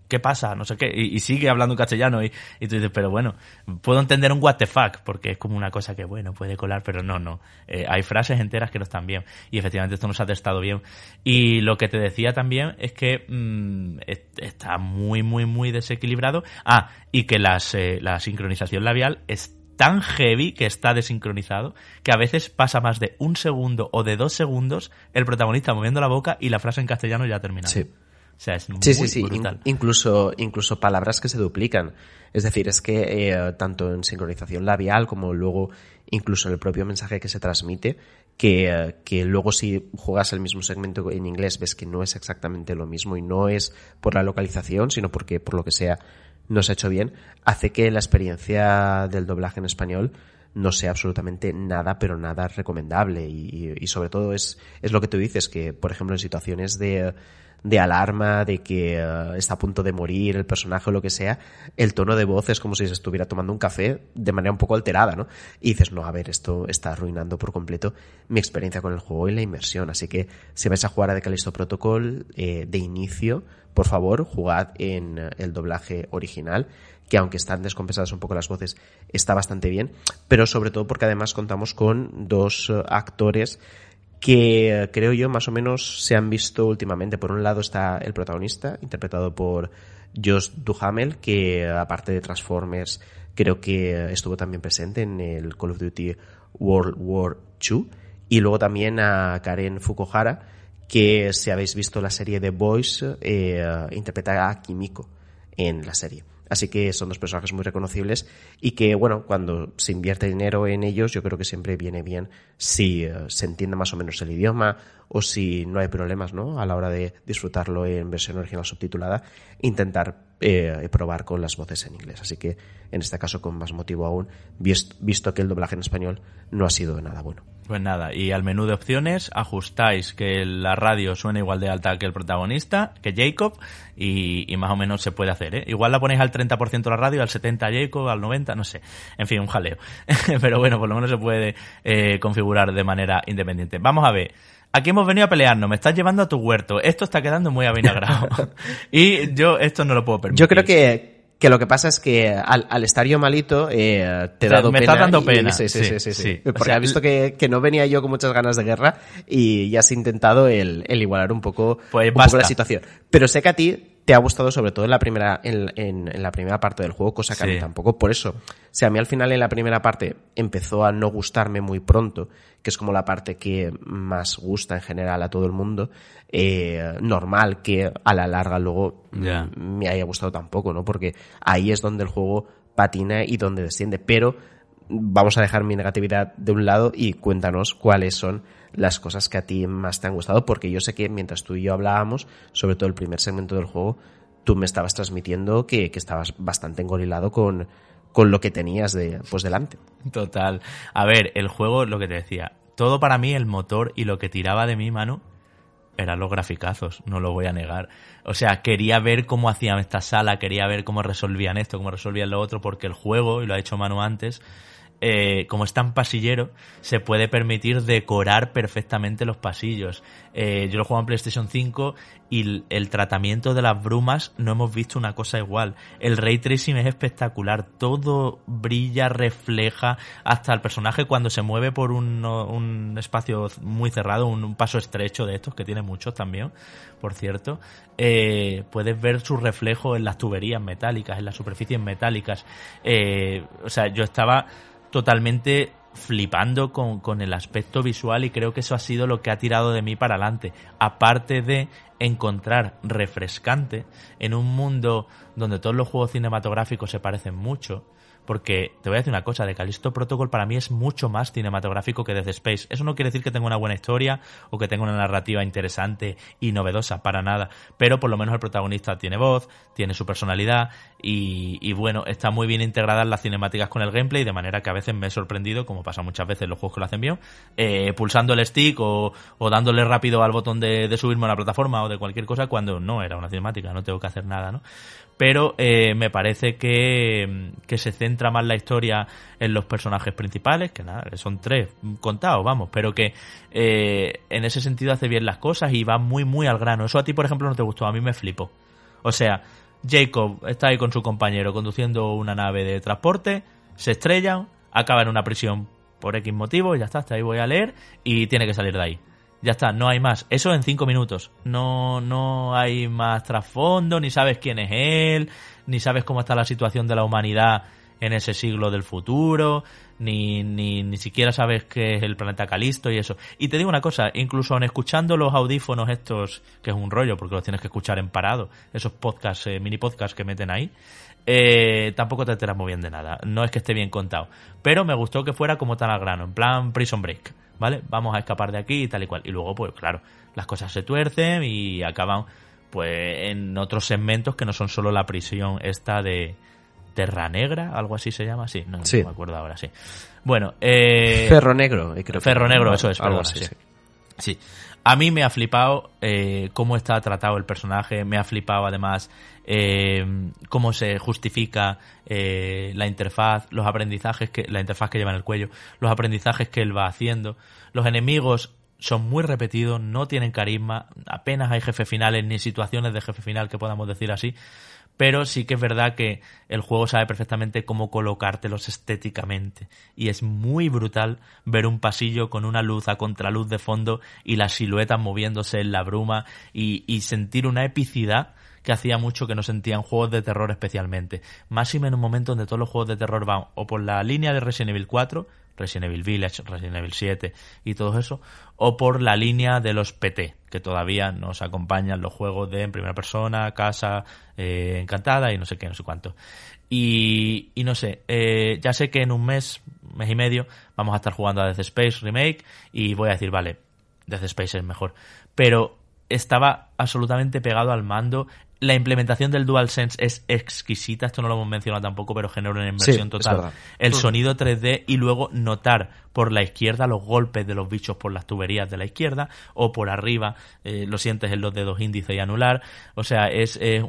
¿qué pasa? No sé qué, y, sigue hablando en castellano y, tú dices, pero bueno, puedo entender un what the fuck, porque es como una cosa que, bueno, puede colar, pero no, no. Eh, hay frases enteras que no están bien y efectivamente esto nos ha testado bien. Y lo que te decía también es que mm, está muy, muy, muy desequilibrado. Ah, y que las, eh, la sincronización labial es tan heavy que está desincronizado que a veces pasa más de un segundo o de dos segundos el protagonista moviendo la boca y la frase en castellano ya termina Sí sí, sí, sí. incluso, incluso palabras que se duplican. Es decir, es que eh, tanto en sincronización labial como luego incluso en el propio mensaje que se transmite, que, eh, que, luego si juegas el mismo segmento en inglés ves que no es exactamente lo mismo y no es por la localización, sino porque por lo que sea no se ha hecho bien, hace que la experiencia del doblaje en español no sea absolutamente nada, pero nada recomendable. Y, y sobre todo es, es lo que tú dices, que por ejemplo en situaciones de de alarma, de que eh, está a punto de morir el personaje o lo que sea, el tono de voz es como si se estuviera tomando un café de manera un poco alterada, ¿no? Y dices, no, a ver, esto está arruinando por completo mi experiencia con el juego y la inmersión. Así que si vais a jugar a The Callisto Protocol eh, de inicio, por favor, jugad en eh, el doblaje original que aunque están descompensadas un poco las voces, está bastante bien, pero sobre todo porque además contamos con dos actores que eh, creo yo más o menos se han visto últimamente. Por un lado está el protagonista, interpretado por Josh Duhamel, que eh, aparte de Transformers, creo que eh, estuvo también presente en el Call of Duty World War II. Y luego también a Karen Fukuhara, que si habéis visto la serie The Boys, interpreta a Kimiko en la serie. Así que son dos personajes muy reconocibles y que, bueno, cuando se invierte dinero en ellos, yo creo que siempre viene bien si eh, se entiende más o menos el idioma o si no hay problemas, ¿no? A la hora de disfrutarlo en versión original subtitulada, intentar eh, probar con las voces en inglés. Así que, en este caso, con más motivo aún, visto, que el doblaje en español no ha sido de nada bueno. Pues nada, y al menú de opciones ajustáis que la radio suene igual de alta que el protagonista, que Jacob, y, más o menos se puede hacer. ¿eh? Igual la ponéis al 30% la radio, al 70% Jacob, al 90%, no sé. En fin, un jaleo. [laughs] Pero bueno, por lo menos se puede eh, configurar de manera independiente. Vamos a ver. Aquí hemos venido a pelearnos, me estás llevando a tu huerto. Esto está quedando muy [laughs] avinagrado. y yo esto no lo puedo permitir. Yo creo que, que lo que pasa es que al, al estar yo malito, eh, te he dado me pena. está dando pena. Sí, sí, sí. Porque has visto que, no venía yo con muchas ganas de guerra y has intentado el, igualar un poco, pues un poco la situación. Pero sé que a ti te ha gustado sobre todo en la primera, en, la primera parte del juego, cosa que a mí tampoco. Por eso, si a mí al final en la primera parte empezó a no gustarme muy pronto, que es como la parte que más gusta en general a todo el mundo, eh, normal que a la larga luego me haya gustado tampoco, ¿no? Porque ahí es donde el juego patina y donde desciende. Pero vamos a dejar mi negatividad de un lado y cuéntanos cuáles son las cosas que a ti más te han gustado, porque yo sé que mientras tú y yo hablábamos, sobre todo el primer segmento del juego, tú me estabas transmitiendo que, estabas bastante engorilado con, lo que tenías de, pues delante. Total. A ver, el juego, lo que te decía, todo para mí, el motor y lo que tiraba de mi mano eran los graficazos, no lo voy a negar. O sea, quería ver cómo hacían esta sala, quería ver cómo resolvían esto, cómo resolvían lo otro, porque el juego, y lo ha hecho Manu antes, eh, como es tan pasillero, se puede permitir decorar perfectamente los pasillos. Eh, yo lo juego en PlayStation 5 y el, tratamiento de las brumas no hemos visto una cosa igual. El ray tracing es espectacular, todo brilla, refleja, hasta el personaje cuando se mueve por un, espacio muy cerrado, un, paso estrecho de estos, que tiene muchos también, por cierto, eh, puedes ver su reflejo en las tuberías metálicas, en las superficies metálicas. o sea, yo estaba totalmente flipando con, con, el aspecto visual y creo que eso ha sido lo que ha tirado de mí para adelante. Aparte de encontrar refrescante en un mundo donde todos los juegos cinematográficos se parecen mucho, porque te voy a decir una cosa, de Calisto Protocol para mí es mucho más cinematográfico que Death Space. Eso no quiere decir que tenga una buena historia o que tenga una narrativa interesante y novedosa, para nada, pero por lo menos el protagonista tiene voz, tiene su personalidad y, bueno, está muy bien integradas las cinemáticas con el gameplay, de manera que a veces me he sorprendido, como pasa muchas veces en los juegos que lo hacen bien, eh, pulsando el stick o, dándole rápido al botón de, de subirme a la plataforma o de cualquier cosa cuando no era una cinemática, no tengo que hacer nada, ¿no? pero eh, me parece mm, que, se centra más la historia en los personajes principales, que nada, son tres mm, contados, vamos, pero que eh, en ese sentido hace bien las cosas y va muy, muy al grano. Eso a ti, por ejemplo, no te gustó, a mí me flipo O sea, Jacob está ahí con su compañero conduciendo una nave de transporte, se estrella, acaba en una prisión por X motivo, ya está, hasta ahí voy a leer y tiene que salir de ahí. Ya está, no hay más. Eso en cinco minutos. No, no hay más trasfondo, ni sabes quién es él, ni sabes cómo está la situación de la humanidad en ese siglo del futuro, ni, ni, ni siquiera sabes qué es el planeta Calisto y eso. Y te digo una cosa, incluso en escuchando los audífonos estos, que es un rollo porque los tienes que escuchar en parado, esos podcasts, eh, mini podcasts que meten ahí, eh, tampoco te enteras muy bien de nada. No es que esté bien contado. Pero me gustó que fuera como tal al grano, en plan Prison Break. ¿Vale? Vamos a escapar de aquí y tal y cual. Y luego, pues claro, las cosas se tuercen y acaban pues en otros segmentos que no son solo la prisión esta de Terra Negra, algo así se llama, sí, no, me acuerdo ahora, sí. Bueno, eh, Ferro Negro, creo Ferro Negro, eso es, algo así, sí. A mí me ha flipado eh, cómo está tratado el personaje, me ha flipado además eh, cómo se justifica eh, la interfaz, los aprendizajes que la interfaz que lleva en el cuello, los aprendizajes que él va haciendo, los enemigos son muy repetidos, no tienen carisma, apenas hay jefes finales ni situaciones de jefe final que podamos decir así pero sí que es verdad que el juego sabe perfectamente cómo colocártelos estéticamente y es muy brutal ver un pasillo con una luz a contraluz de fondo y las siluetas moviéndose en la bruma y, sentir una epicidad que hacía mucho que no sentían juegos de terror especialmente. Máximo en un momento donde todos los juegos de terror van o por la línea de Resident Evil 4, Resident Evil Village, Resident Evil 7 y todo eso, o por la línea de los PT, que todavía nos acompañan los juegos de en primera persona, casa, eh, encantada y no sé qué, no sé cuánto. Y, no sé, eh, ya sé que en un mes, mes y medio, vamos a estar jugando a Death Space Remake y voy a decir, vale, Death Space es mejor. Pero estaba absolutamente pegado al mando la implementación del DualSense es exquisita, esto no lo hemos mencionado tampoco, pero genera una inversión total. El sonido 3D y luego notar por la izquierda los golpes de los bichos por las tuberías de la izquierda o por arriba, eh, lo sientes en los dedos índice y anular. O sea, es, es,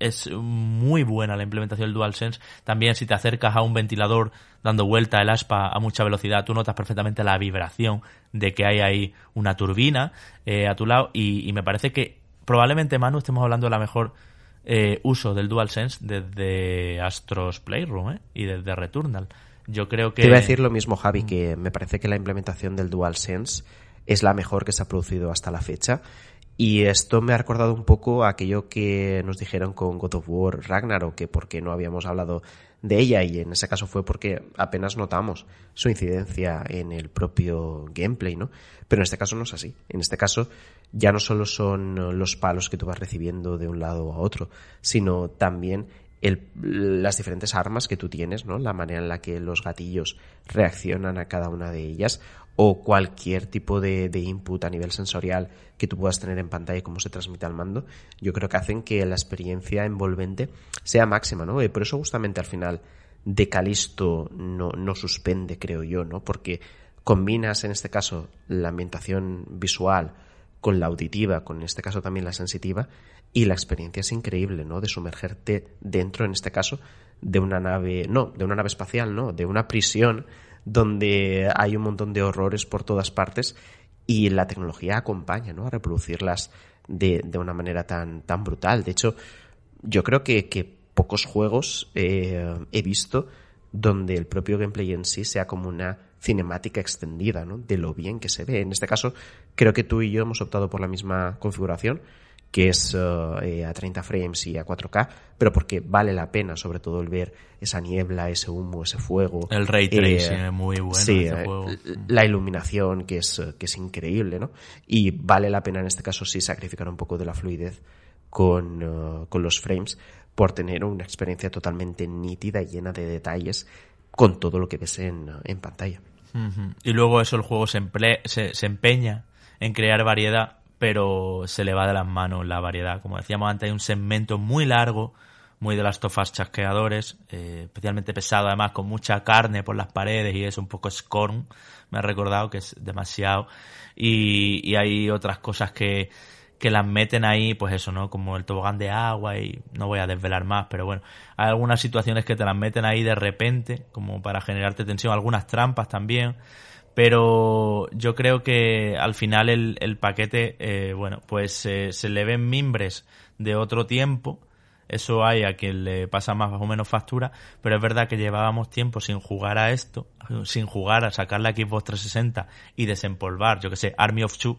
es muy buena la implementación del DualSense. También si te acercas a un ventilador dando vuelta el aspa a mucha velocidad, tú notas perfectamente la vibración de que hay ahí una turbina eh, a tu lado y me parece que probablemente, Manu, estemos hablando de la mejor eh, uso del DualSense desde Astros Playroom ¿eh? y desde Returnal. Yo creo que... Te iba a decir lo mismo, Javi, mm. que me parece que la implementación del DualSense es la mejor que se ha producido hasta la fecha. Y esto me ha recordado un poco aquello que nos dijeron con God of War Ragnarok, que porque no habíamos hablado de ella, y en ese caso fue porque apenas notamos su incidencia en el propio gameplay, ¿no? Pero en este caso no es así. En este caso, ya no solo son eh, los palos que tú vas recibiendo de un lado a otro, sino también las diferentes armas que tú tienes, ¿no? La manera en la que los gatillos reaccionan a cada una de ellas o cualquier tipo de, input a nivel sensorial que tú puedas tener en pantalla y cómo se transmite al mando, yo creo que hacen que la experiencia envolvente sea máxima, ¿no? Y eh, por eso justamente al final de Calisto no, no suspende, creo yo, ¿no? Porque combinas en este caso la ambientación visual con la auditiva, con en este caso también la sensitiva, y la experiencia es increíble, ¿no? De sumergerte dentro, en este caso, de una nave, no, de una nave espacial, no, de una prisión donde hay un montón de horrores por todas partes y la tecnología acompaña, ¿no? A reproducirlas de, una manera tan, tan brutal. De hecho, yo creo que, pocos juegos eh, he visto donde el propio gameplay en sí sea como una cinemática extendida, ¿no? De lo bien que se ve. En este caso, Creo que tú y yo hemos optado por la misma configuración, que es eh, eh, a 30 frames y a 4K, pero porque vale la pena, sobre todo, el ver esa niebla, ese humo, ese fuego. El ray tracing eh, es muy bueno. la iluminación, que es, que es increíble, ¿no? Y vale la pena en este caso sí sacrificar un poco de la fluidez con, los frames por tener una experiencia totalmente nítida y llena de detalles con todo lo que ves en, pantalla. Y luego eso el juego se empeña en crear variedad, pero se le va de las manos la variedad. Como decíamos antes, hay un segmento muy largo, muy de las tofas chasqueadores, eh, especialmente pesado además, con mucha carne por las paredes y es un poco scorn, me ha recordado que es demasiado. Y, y hay otras cosas que, que las meten ahí, pues eso, ¿no? Como el tobogán de agua y no voy a desvelar más, pero bueno, hay algunas situaciones que te las meten ahí de repente, como para generarte tensión, algunas trampas también pero yo creo que al final el, paquete, eh, bueno, pues eh, se le ven mimbres de otro tiempo, eso hay a quien le pasa más o menos factura, pero es verdad que llevábamos tiempo sin jugar a esto, sin jugar a sacar la Xbox 360 y desempolvar, yo que sé, Army of Two,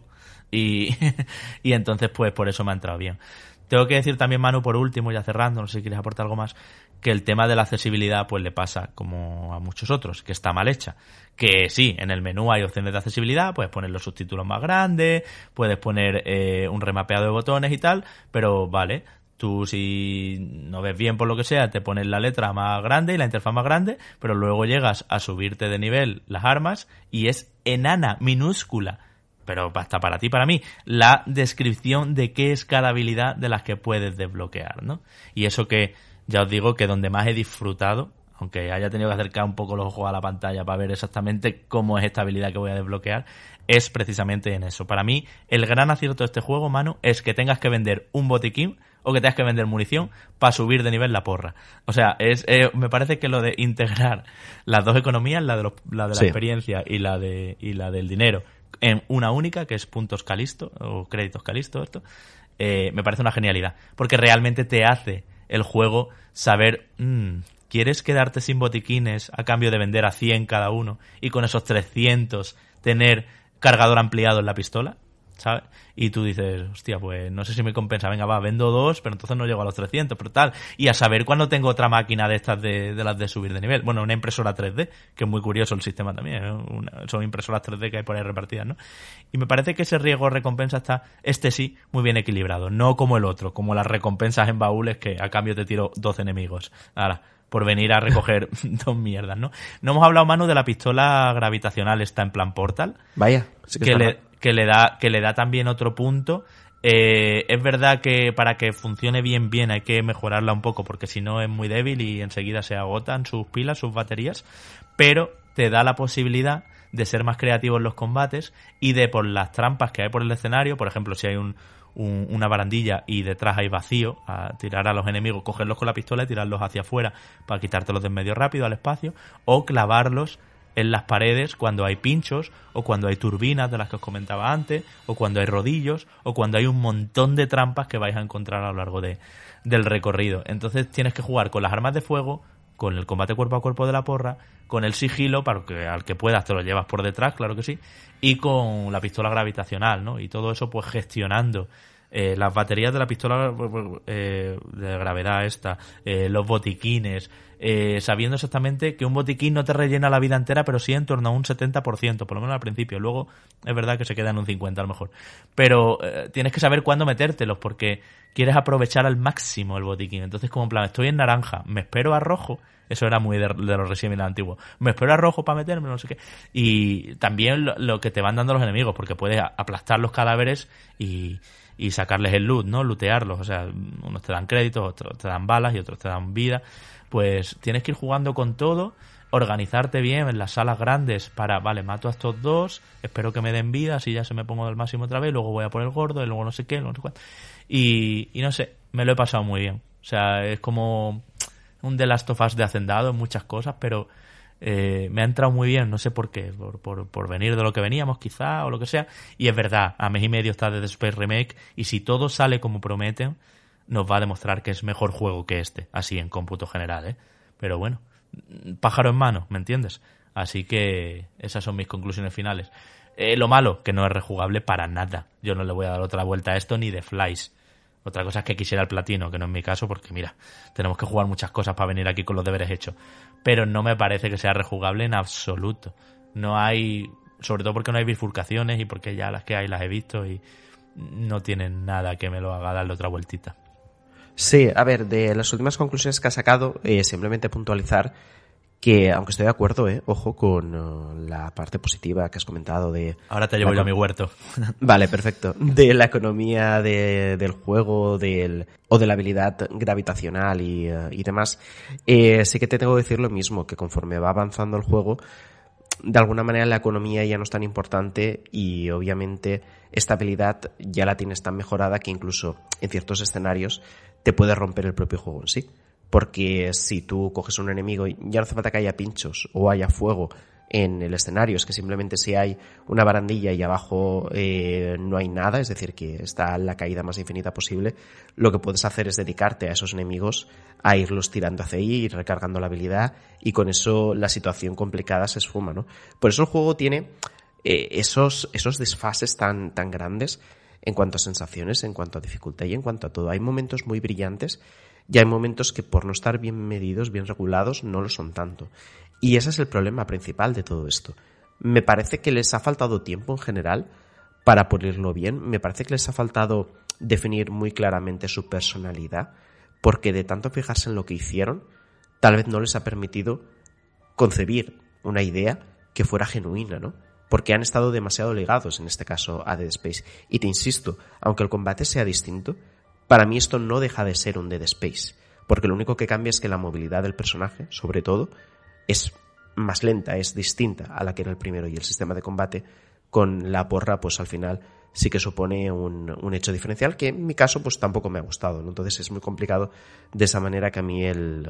y, [laughs] y entonces pues por eso me ha entrado bien. Tengo que decir también, Manu, por último, ya cerrando, no sé si quieres aportar algo más, que el tema de la accesibilidad pues le pasa como a muchos otros, que está mal hecha. Que sí, en el menú hay opciones de accesibilidad, puedes poner los subtítulos más grandes, puedes poner eh, un remapeado de botones y tal, pero vale, tú si no ves bien por lo que sea, te pones la letra más grande y la interfaz más grande, pero luego llegas a subirte de nivel las armas y es enana, minúscula. Pero basta para ti, para mí, la descripción de qué es cada habilidad de las que puedes desbloquear, ¿no? Y eso que ya os digo que donde más he disfrutado, aunque haya tenido que acercar un poco los ojos a la pantalla para ver exactamente cómo es esta habilidad que voy a desbloquear, es precisamente en eso. Para mí, el gran acierto de este juego, mano, es que tengas que vender un botiquín o que tengas que vender munición para subir de nivel la porra. O sea, eh, me parece que lo de integrar las dos economías, la de, la, experiencia y la, y la del dinero, en una única, que es puntos calisto o créditos calisto, esto, eh, me parece una genialidad. Porque realmente te hace el juego saber, mm, ¿quieres quedarte sin botiquines a cambio de vender a 100 cada uno y con esos 300 tener cargador ampliado en la pistola? Y tú dices, hostia, pues no sé si me compensa, venga, va, vendo dos, pero entonces no llego a los 300, pero tal. Y a saber cuándo tengo otra máquina de estas de, de las de subir de nivel. Bueno, una impresora 3D, que es muy curioso el sistema también, ¿eh? son impresoras 3D que hay por ahí repartidas, ¿no? Y me parece que ese riesgo-recompensa está, este sí, muy bien equilibrado, no como el otro, como las recompensas en baúles que a cambio te tiro 12 enemigos. Ahora, por venir a recoger [laughs] dos mierdas, ¿no? No hemos hablado, mano, de la pistola gravitacional Está en plan Portal. Vaya, sí que, que le, que le da, que le da también otro punto. Eh, es verdad que para que funcione bien bien hay que mejorarla un poco porque si no es muy débil y enseguida se agotan sus pilas, sus baterías, pero te da la posibilidad de ser más creativo en los combates y de por las trampas que hay por el escenario, por ejemplo, si hay un, una barandilla y detrás hay vacío, a tirar a los enemigos, cogerlos con la pistola y tirarlos hacia afuera para quitártelos de en medio rápido al espacio, o clavarlos en las paredes cuando hay pinchos o cuando hay turbinas de las que os comentaba antes o cuando hay rodillos o cuando hay un montón de trampas que vais a encontrar a lo largo de, del recorrido. Entonces tienes que jugar con las armas de fuego, con el combate cuerpo a cuerpo de la porra, con el sigilo, para que al que puedas te lo llevas por detrás, claro que sí, y con la pistola gravitacional, ¿no? Y todo eso pues gestionando eh, las baterías de la pistola eh, de gravedad esta, eh, los botiquines, eh, sabiendo exactamente que un botiquín no te rellena la vida entera, pero sí en torno a un 70%, por lo menos al principio. Luego es verdad que se queda en un 50% a lo mejor. Pero eh, tienes que saber cuándo metértelos porque quieres aprovechar al máximo el botiquín. Entonces, como en plan, estoy en naranja, me espero a rojo. Eso era muy de, los recién antiguos. Me espero a rojo para meterme, no sé qué. Y también lo, que te van dando los enemigos, porque puedes aplastar los cadáveres y, y sacarles el loot, ¿no? Lutearlos. O sea, unos te dan créditos, otros te dan balas y otros te dan vida pues tienes que ir jugando con todo, organizarte bien en las salas grandes para, vale, mato a estos dos, espero que me den vida, si ya se me pongo del máximo otra vez, luego voy a por el gordo, y luego no sé qué, luego no sé cuál. Y, no sé, me lo he pasado muy bien. O sea, es como un The Last of Us de hacendado en muchas cosas, pero eh, me ha entrado muy bien, no sé por qué, por, venir de lo que veníamos quizá o lo que sea. Y es verdad, a mes y medio está de The Space Remake y si todo sale como prometen, nos va a demostrar que es mejor juego que este, así en cómputo general, ¿eh? Pero bueno, pájaro en mano, ¿me entiendes? Así que esas son mis conclusiones finales. Eh, lo malo, que no es rejugable para nada. Yo no le voy a dar otra vuelta a esto ni de flies. Otra cosa es que quisiera el platino, que no es mi caso, porque mira, tenemos que jugar muchas cosas para venir aquí con los deberes hechos. Pero no me parece que sea rejugable en absoluto. No hay, sobre todo porque no hay bifurcaciones y porque ya las que hay las he visto y no tienen nada que me lo haga darle otra vueltita. Sí, a ver, de las últimas conclusiones que ha sacado, eh, simplemente puntualizar que, aunque estoy de acuerdo, eh, ojo con eh, la parte positiva que has comentado de... Ahora te llevo a mi huerto. [laughs] vale, perfecto. De la economía del juego del, o de la habilidad gravitacional y, eh, y demás. sí que te tengo que decir lo mismo, que conforme va avanzando el juego, de alguna manera la economía ya no es tan importante y obviamente esta habilidad ya la tienes tan mejorada que incluso en ciertos escenarios te puede romper el propio juego en sí. Porque si tú coges un enemigo y ya no hace falta que haya pinchos o haya fuego, en el escenario, es que simplemente si hay una barandilla y abajo eh, no hay nada, es decir, que está la caída más infinita posible, lo que puedes hacer es dedicarte a esos enemigos a irlos tirando hacia ahí, recargando la habilidad y con eso la situación complicada se esfuma, ¿no? Por eso el juego tiene eh, esos, esos desfases tan, tan grandes en cuanto a sensaciones, en cuanto a dificultad y en cuanto a todo. Hay momentos muy brillantes y hay momentos que por no estar bien medidos, bien regulados, no lo son tanto. Y ese es el problema principal de todo esto. Me parece que les ha faltado tiempo en general para ponerlo bien. Me parece que les ha faltado definir muy claramente su personalidad, porque de tanto fijarse en lo que hicieron, tal vez no les ha permitido concebir una idea que fuera genuina, ¿no? Porque han estado demasiado ligados, en este caso, a Dead Space. Y te insisto, aunque el combate sea distinto, para mí esto no deja de ser un Dead Space, porque lo único que cambia es que la movilidad del personaje, sobre todo, es más lenta, es distinta a la que era el primero y el sistema de combate con la porra pues al final sí que supone un, hecho diferencial que en mi caso pues tampoco me ha gustado, ¿no? entonces es muy complicado de esa manera que a mí el,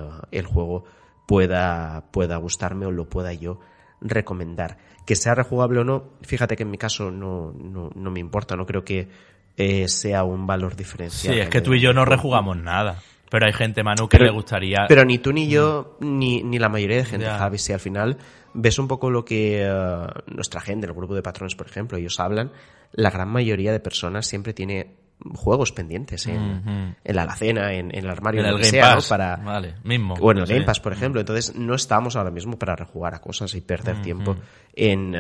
juego pueda, pueda gustarme o lo pueda yo recomendar. Que sea rejugable o no, fíjate que en mi caso no, no, no me importa, no creo que eh, sea un valor diferencial. Sí, es que tú y yo no rejugamos nada. Pero hay gente, Manu, que le gustaría. Pero ni tú ni yo, mm. ni, ni la mayoría de gente, Javi, si al final ves un poco lo que eh, nuestra gente, el grupo de patrones, por ejemplo, ellos hablan, la gran mayoría de personas siempre tiene juegos pendientes en, en la alacena, en, el armario, en el sea, Para, mismo. O en el por mm. ejemplo. Entonces, no estamos ahora mismo para rejugar a cosas y perder tiempo en,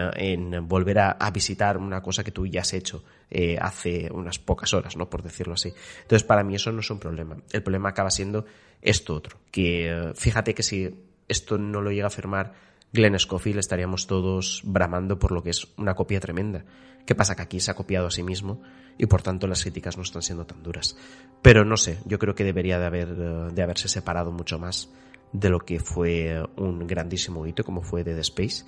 volver a, visitar una cosa que tú ya has hecho eh, hace unas pocas horas, ¿no? Por decirlo así. Entonces, para mí eso no es un problema. El problema acaba siendo esto otro. Que eh, fíjate que si esto no lo llega a firmar Glenn Scofield, estaríamos todos bramando por lo que es una copia tremenda ¿Qué pasa? Que aquí se ha copiado a sí mismo y por tanto las críticas no están siendo tan duras. Pero no sé, yo creo que debería de, haber, eh, de haberse separado mucho más de lo que fue un grandísimo hito como fue Dead Space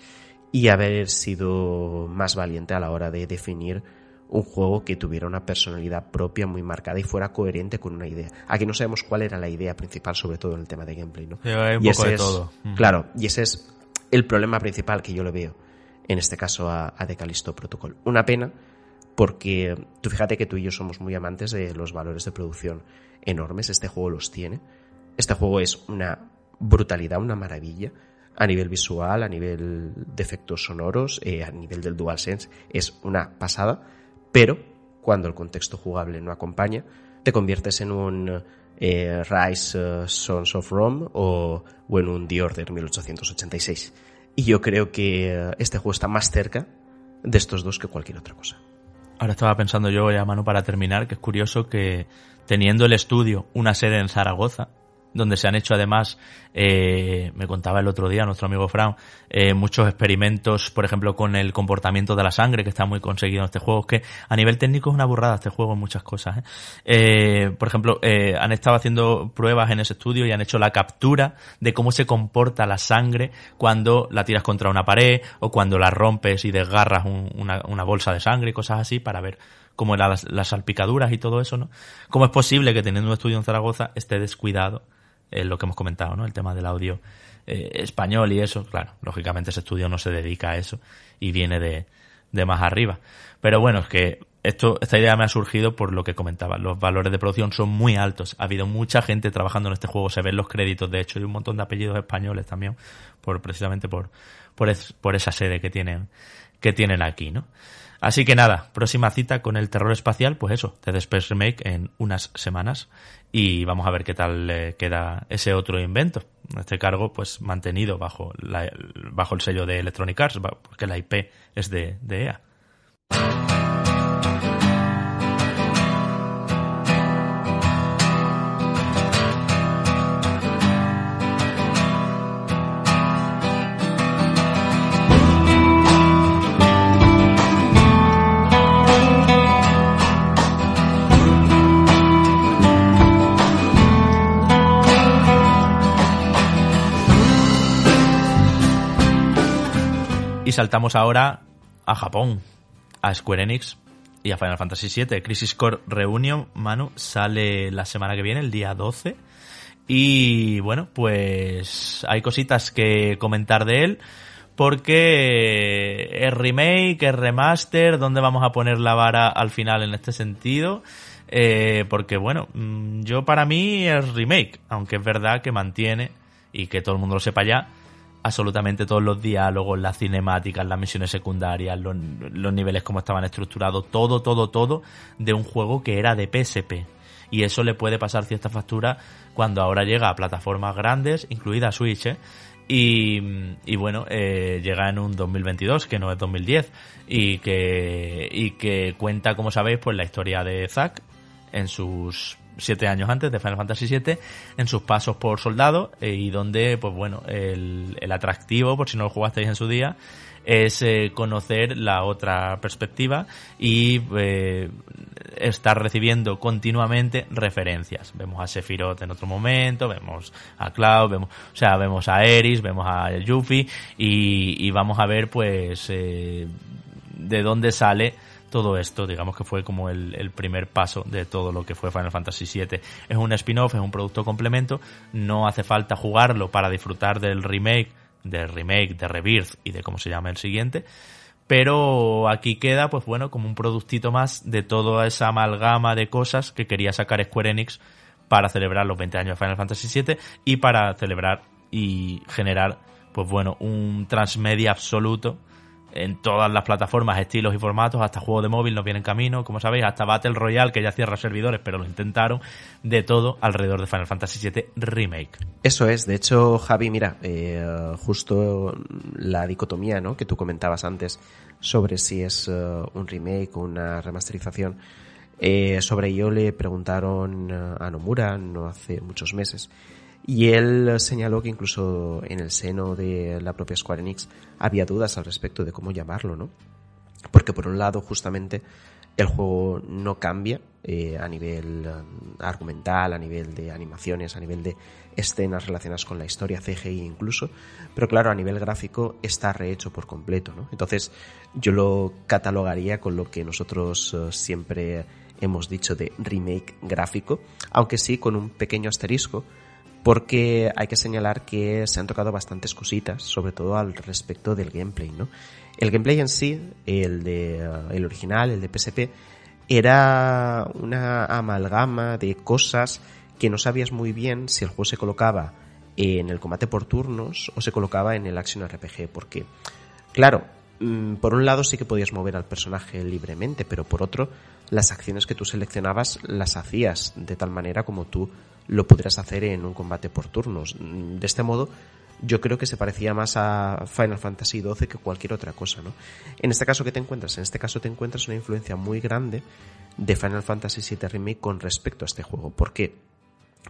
y haber sido más valiente a la hora de definir un juego que tuviera una personalidad propia muy marcada y fuera coherente con una idea. Aquí no sabemos cuál era la idea principal, sobre todo en el tema de gameplay, ¿no? y eso es, todo. Claro, y ese es el problema principal que yo lo veo en este caso a, a The Callisto Protocol. Una pena, porque tú fíjate que tú y yo somos muy amantes de los valores de producción enormes, este juego los tiene. Este juego es una brutalidad, una maravilla a nivel visual, a nivel de efectos sonoros, eh, a nivel del DualSense, es una pasada, pero cuando el contexto jugable no acompaña, te conviertes en un eh, Rise eh, Sons of Rome o, o en un The Order 1886. Y yo creo que eh, este juego está más cerca de estos dos que cualquier otra cosa. Ahora estaba pensando yo, ya mano, para terminar, que es curioso que teniendo el estudio una sede en Zaragoza, donde se han hecho además, eh, me contaba el otro día nuestro amigo Fran, eh, muchos experimentos, por ejemplo, con el comportamiento de la sangre, que está muy conseguido en este juego, que a nivel técnico es una burrada este juego en muchas cosas. ¿eh? por ejemplo, han estado haciendo pruebas en ese estudio y han hecho la captura de cómo se comporta la sangre cuando la tiras contra una pared o cuando la rompes y desgarras una, bolsa de sangre y cosas así para ver cómo eran las salpicaduras y todo eso, ¿no? ¿Cómo es posible que teniendo un estudio en Zaragoza esté descuidado lo que hemos comentado, ¿no? El tema del audio eh, español y eso, claro, lógicamente ese estudio no se dedica a eso y viene de, de más arriba. Pero bueno, es que esto, esta idea me ha surgido por lo que comentaba. Los valores de producción son muy altos. Ha habido mucha gente trabajando en este juego. Se ven los créditos, de hecho, y un montón de apellidos españoles también, por, precisamente por, por esa sede que tienen, que tienen aquí, ¿no? Así que nada, próxima cita con el terror espacial, pues eso, te Space Remake en unas semanas y vamos a ver qué tal le queda ese otro invento. Este cargo, pues mantenido bajo, el sello de Electronic Arts, porque la IP es de, de EA. saltamos ahora a Japón, a Square Enix y a Final Fantasy VII. Crisis Core Reunion, Manu, sale la semana que viene, el día 12. Y bueno, pues hay cositas que comentar de él. Porque es remake, es remaster, ¿dónde vamos a poner la vara al final en este sentido? Eh, porque bueno, mm, yo para mí es remake, aunque es verdad que mantiene, y que todo el mundo lo sepa ya, absolutamente todos los diálogos, las cinemáticas, las misiones secundarias, los, niveles como estaban estructurados, todo, todo, todo de un juego que era de PSP. Y eso le puede pasar cierta factura cuando ahora llega a plataformas grandes, incluida Switch, ¿eh? Y, bueno, eh, llega en un 2022, que no es 2010, y que, y que cuenta, como sabéis, pues la historia de Zack en sus siete años antes de Final Fantasy VII, en sus pasos por soldado, eh, y donde, pues bueno, el, el, atractivo, por si no lo jugasteis en su día, es eh, conocer la otra perspectiva y eh, estar recibiendo continuamente referencias. Vemos a Sephiroth en otro momento, vemos a Cloud, vemos, o sea, vemos a Eris, vemos a Yuffie y, y vamos a ver pues de dónde sale todo esto, digamos que fue como el, primer paso de todo lo que fue Final Fantasy VII. Es un spin-off, es un producto complemento, no hace falta jugarlo para disfrutar del remake, del remake, de Rebirth y de cómo se llama el siguiente. Pero aquí queda, pues bueno, como un productito más de toda esa amalgama de cosas que quería sacar Square Enix para celebrar los 20 años de Final Fantasy VII y para celebrar y generar, pues bueno, un transmedia absoluto en todas las plataformas, estilos y formatos, hasta juegos de móvil nos vienen camino, como sabéis, hasta Battle Royale, que ya cierra servidores, pero lo intentaron, de todo alrededor de Final Fantasy VII Remake. Eso es, de hecho, Javi, mira, eh, justo la dicotomía ¿no? que tú comentabas antes sobre si es eh, un remake o una remasterización, eh, sobre ello le preguntaron a Nomura no hace muchos meses y él señaló que incluso en el seno de la propia Square Enix había dudas al respecto de cómo llamarlo, ¿no? Porque por un lado, justamente, el juego no cambia eh, a nivel um, argumental, a nivel de animaciones, a nivel de escenas relacionadas con la historia, CGI incluso, pero claro, a nivel gráfico está rehecho por completo, ¿no? Entonces, yo lo catalogaría con lo que nosotros uh, siempre hemos dicho de remake gráfico, aunque sí con un pequeño asterisco, porque hay que señalar que se han tocado bastantes cositas, sobre todo al respecto del gameplay, ¿no? El gameplay en sí, el de eh, el original, el de PSP, era una amalgama de cosas que no sabías muy bien si el juego se colocaba en el combate por turnos o se colocaba en el action RPG, porque claro, mm, por un lado sí que podías mover al personaje libremente, pero por otro, las acciones que tú seleccionabas las hacías de tal manera como tú lo podrías hacer en un combate por turnos. De este modo, yo creo que se parecía más a Final Fantasy XII que cualquier otra cosa, ¿no? En este caso, ¿qué te encuentras? En este caso te encuentras una influencia muy grande de Final Fantasy VII Remake con respecto a este juego. ¿Por qué?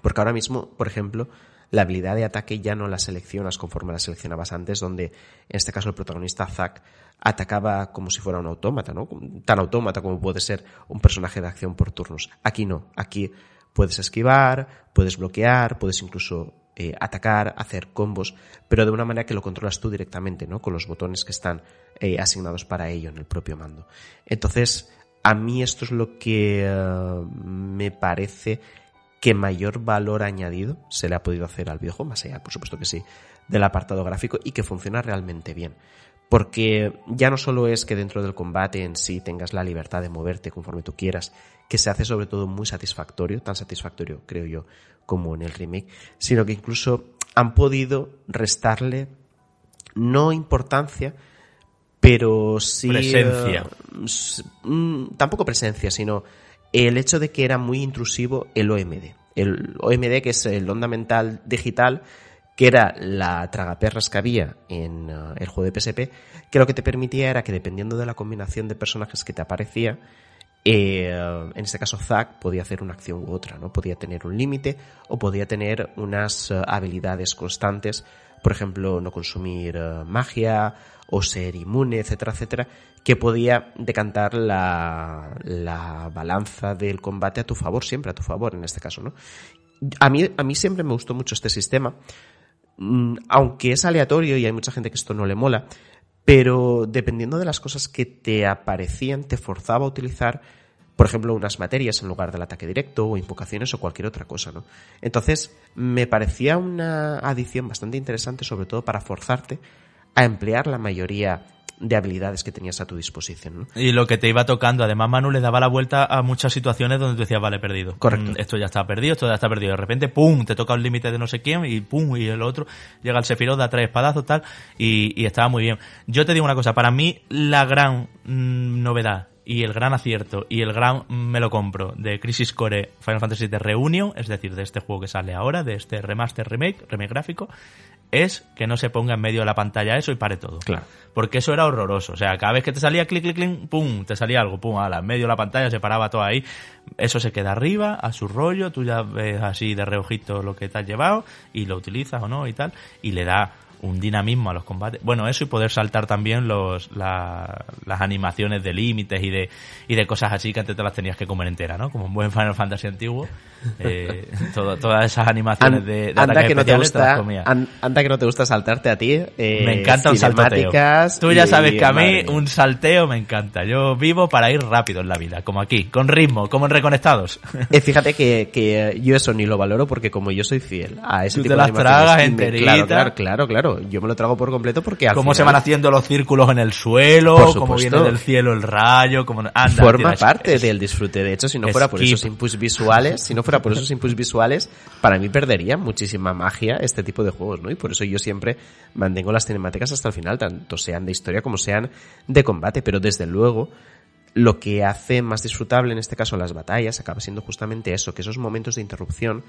Porque ahora mismo, por ejemplo, la habilidad de ataque ya no la seleccionas conforme la seleccionabas antes, donde en este caso el protagonista Zack atacaba como si fuera un autómata, ¿no? Tan autómata como puede ser un personaje de acción por turnos. Aquí no, aquí Puedes esquivar, puedes bloquear, puedes incluso eh, atacar, hacer combos, pero de una manera que lo controlas tú directamente, ¿no? Con los botones que están eh, asignados para ello en el propio mando. Entonces, a mí esto es lo que eh, me parece que mayor valor añadido se le ha podido hacer al viejo, más allá, por supuesto que sí, del apartado gráfico y que funciona realmente bien porque ya no solo es que dentro del combate en sí tengas la libertad de moverte conforme tú quieras, que se hace sobre todo muy satisfactorio, tan satisfactorio creo yo como en el remake, sino que incluso han podido restarle no importancia, pero sí presencia. Eh, mm, tampoco presencia, sino el hecho de que era muy intrusivo el OMD. El OMD que es el onda mental digital que era la tragaperras que había en eh, el juego de PSP, que lo que te permitía era que dependiendo de la combinación de personajes que te aparecía, eh, en este caso Zack podía hacer una acción u otra, ¿no? Podía tener un límite o podía tener unas eh, habilidades constantes, por ejemplo, no consumir magia o ser inmune, etcétera, etcétera, que podía decantar la, la balanza del combate a tu favor, siempre a tu favor en este caso, ¿no? A mí, a mí siempre me gustó mucho este sistema Mm, aunque es aleatorio y hay mucha gente que esto no le mola, pero dependiendo de las cosas que te aparecían, te forzaba a utilizar, por ejemplo, unas materias en lugar del ataque directo o invocaciones o cualquier otra cosa, ¿no? Entonces, me parecía una adición bastante interesante, sobre todo para forzarte a emplear la mayoría de habilidades que tenías a tu disposición. Y lo que te iba tocando, además Manu le daba la vuelta a muchas situaciones donde tú decías, vale, perdido. Correcto. Mm, esto ya está perdido, esto ya está perdido. De repente, pum, te toca un límite de no sé quién y pum, y el otro. Llega el Sephiroth, da tres espadazos, tal, y, estaba muy bien. Yo te digo una cosa, para mí la gran mm, novedad y el gran acierto y el gran me lo compro de Crisis Core Final Fantasy de Reunion, es decir, de este juego que sale ahora, de este remaster remake, remake gráfico, es que no se ponga en medio de la pantalla eso y pare todo. Claro. Porque eso era horroroso. O sea, cada vez que te salía clic, clic, clic, pum, te salía algo, pum, ala, en medio de la pantalla se paraba todo ahí. Eso se queda arriba, a su rollo, tú ya ves así de reojito lo que te has llevado y lo utilizas o no y tal, y le da un dinamismo a los combates. Bueno, eso y poder saltar también los, la, las animaciones de límites y de, y de cosas así que antes te las tenías que comer entera, ¿no? Como un buen Final Fantasy antiguo. Eh, todas esas animaciones de, de anda que no te gusta, anda que no te gusta saltarte a ti. Eh, me encanta un Tú ya sabes que a mí un salteo me encanta. Yo vivo para ir rápido en la vida, como aquí, con ritmo, como en Reconectados. Eh, fíjate que, yo eso ni lo valoro porque como yo soy fiel a ese te las tragas enteritas claro, claro, claro, Yo me lo trago por completo porque Cómo se van haciendo los círculos en el suelo, cómo viene del cielo el rayo, como Forma parte del disfrute. De hecho, si no fuera por esos inputs visuales, si no fuera por esos impulsos visuales, para mí perdería muchísima magia este tipo de juegos, ¿no? Y por eso yo siempre mantengo las cinemáticas hasta el final, tanto sean de historia como sean de combate, pero desde luego lo que hace más disfrutable en este caso las batallas acaba siendo justamente eso, que esos momentos de interrupción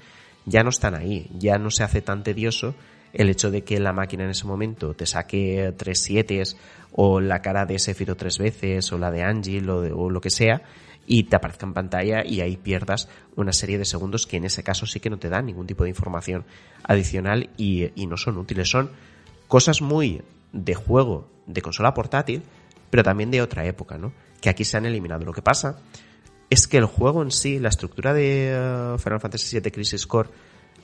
ya no están ahí, ya no se hace tan tedioso el hecho de que la máquina en ese momento te saque tres siete, o la cara de Sephiroth tres veces o la de Angie o lo que sea, y te aparezca en pantalla y ahí pierdas una serie de segundos que en ese caso sí que no te dan ningún tipo de información adicional y, no son útiles. Son cosas muy de juego de consola portátil, pero también de otra época, ¿no? Que aquí se han eliminado. Lo que pasa es que el juego en sí, la estructura de eh, Final Fantasy VII Crisis Core,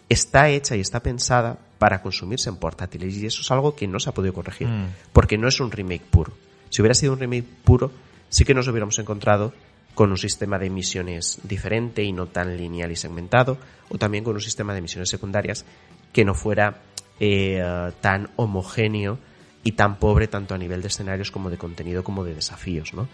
está hecha y está pensada para consumirse en portátiles. Y eso es algo que no se ha podido corregir, mm. porque no es un remake puro. Si hubiera sido un remake puro, sí que nos hubiéramos encontrado con un sistema de emisiones diferente y no tan lineal y segmentado, o también con un sistema de emisiones secundarias que no fuera eh, tan homogéneo y tan pobre tanto a nivel de escenarios como de contenido como de desafíos, ¿no?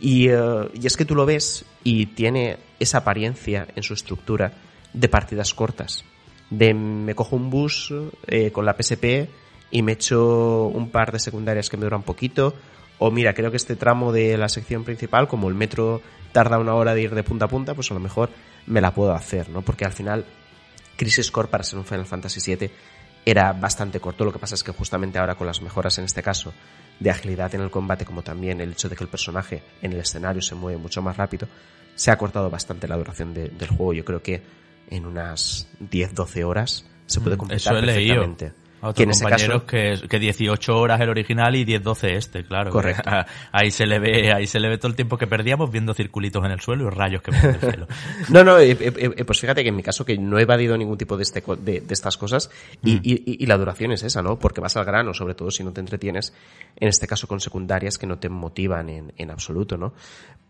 Y, eh, es que tú lo ves y tiene esa apariencia en su estructura de partidas cortas, de me cojo un bus eh, con la PSP y me echo un par de secundarias que me duran poquito, o mira, creo que este tramo de la sección principal, como el metro tarda una hora de ir de punta a punta, pues a lo mejor me la puedo hacer, ¿no? Porque al final Crisis Core para ser un Final Fantasy VII era bastante corto, lo que pasa es que justamente ahora con las mejoras en este caso de agilidad en el combate, como también el hecho de que el personaje en el escenario se mueve mucho más rápido, se ha cortado bastante la duración del juego. Yo creo que en unas 10-12 horas se puede mm, completar perfectamente. Otro otros que que, 18 horas el original y 10-12 este, claro. [laughs] Ahí se le ve, ahí se le ve todo el tiempo que perdíamos viendo circulitos en el suelo y rayos que el cielo. [laughs] no, no, eh, eh, eh, pues fíjate que en mi caso que no he evadido ningún tipo de, este, de, estas cosas mm. y, la duración es esa, ¿no? Porque vas al grano, sobre todo si no te entretienes, en este caso con secundarias que no te motivan en, absoluto, ¿no?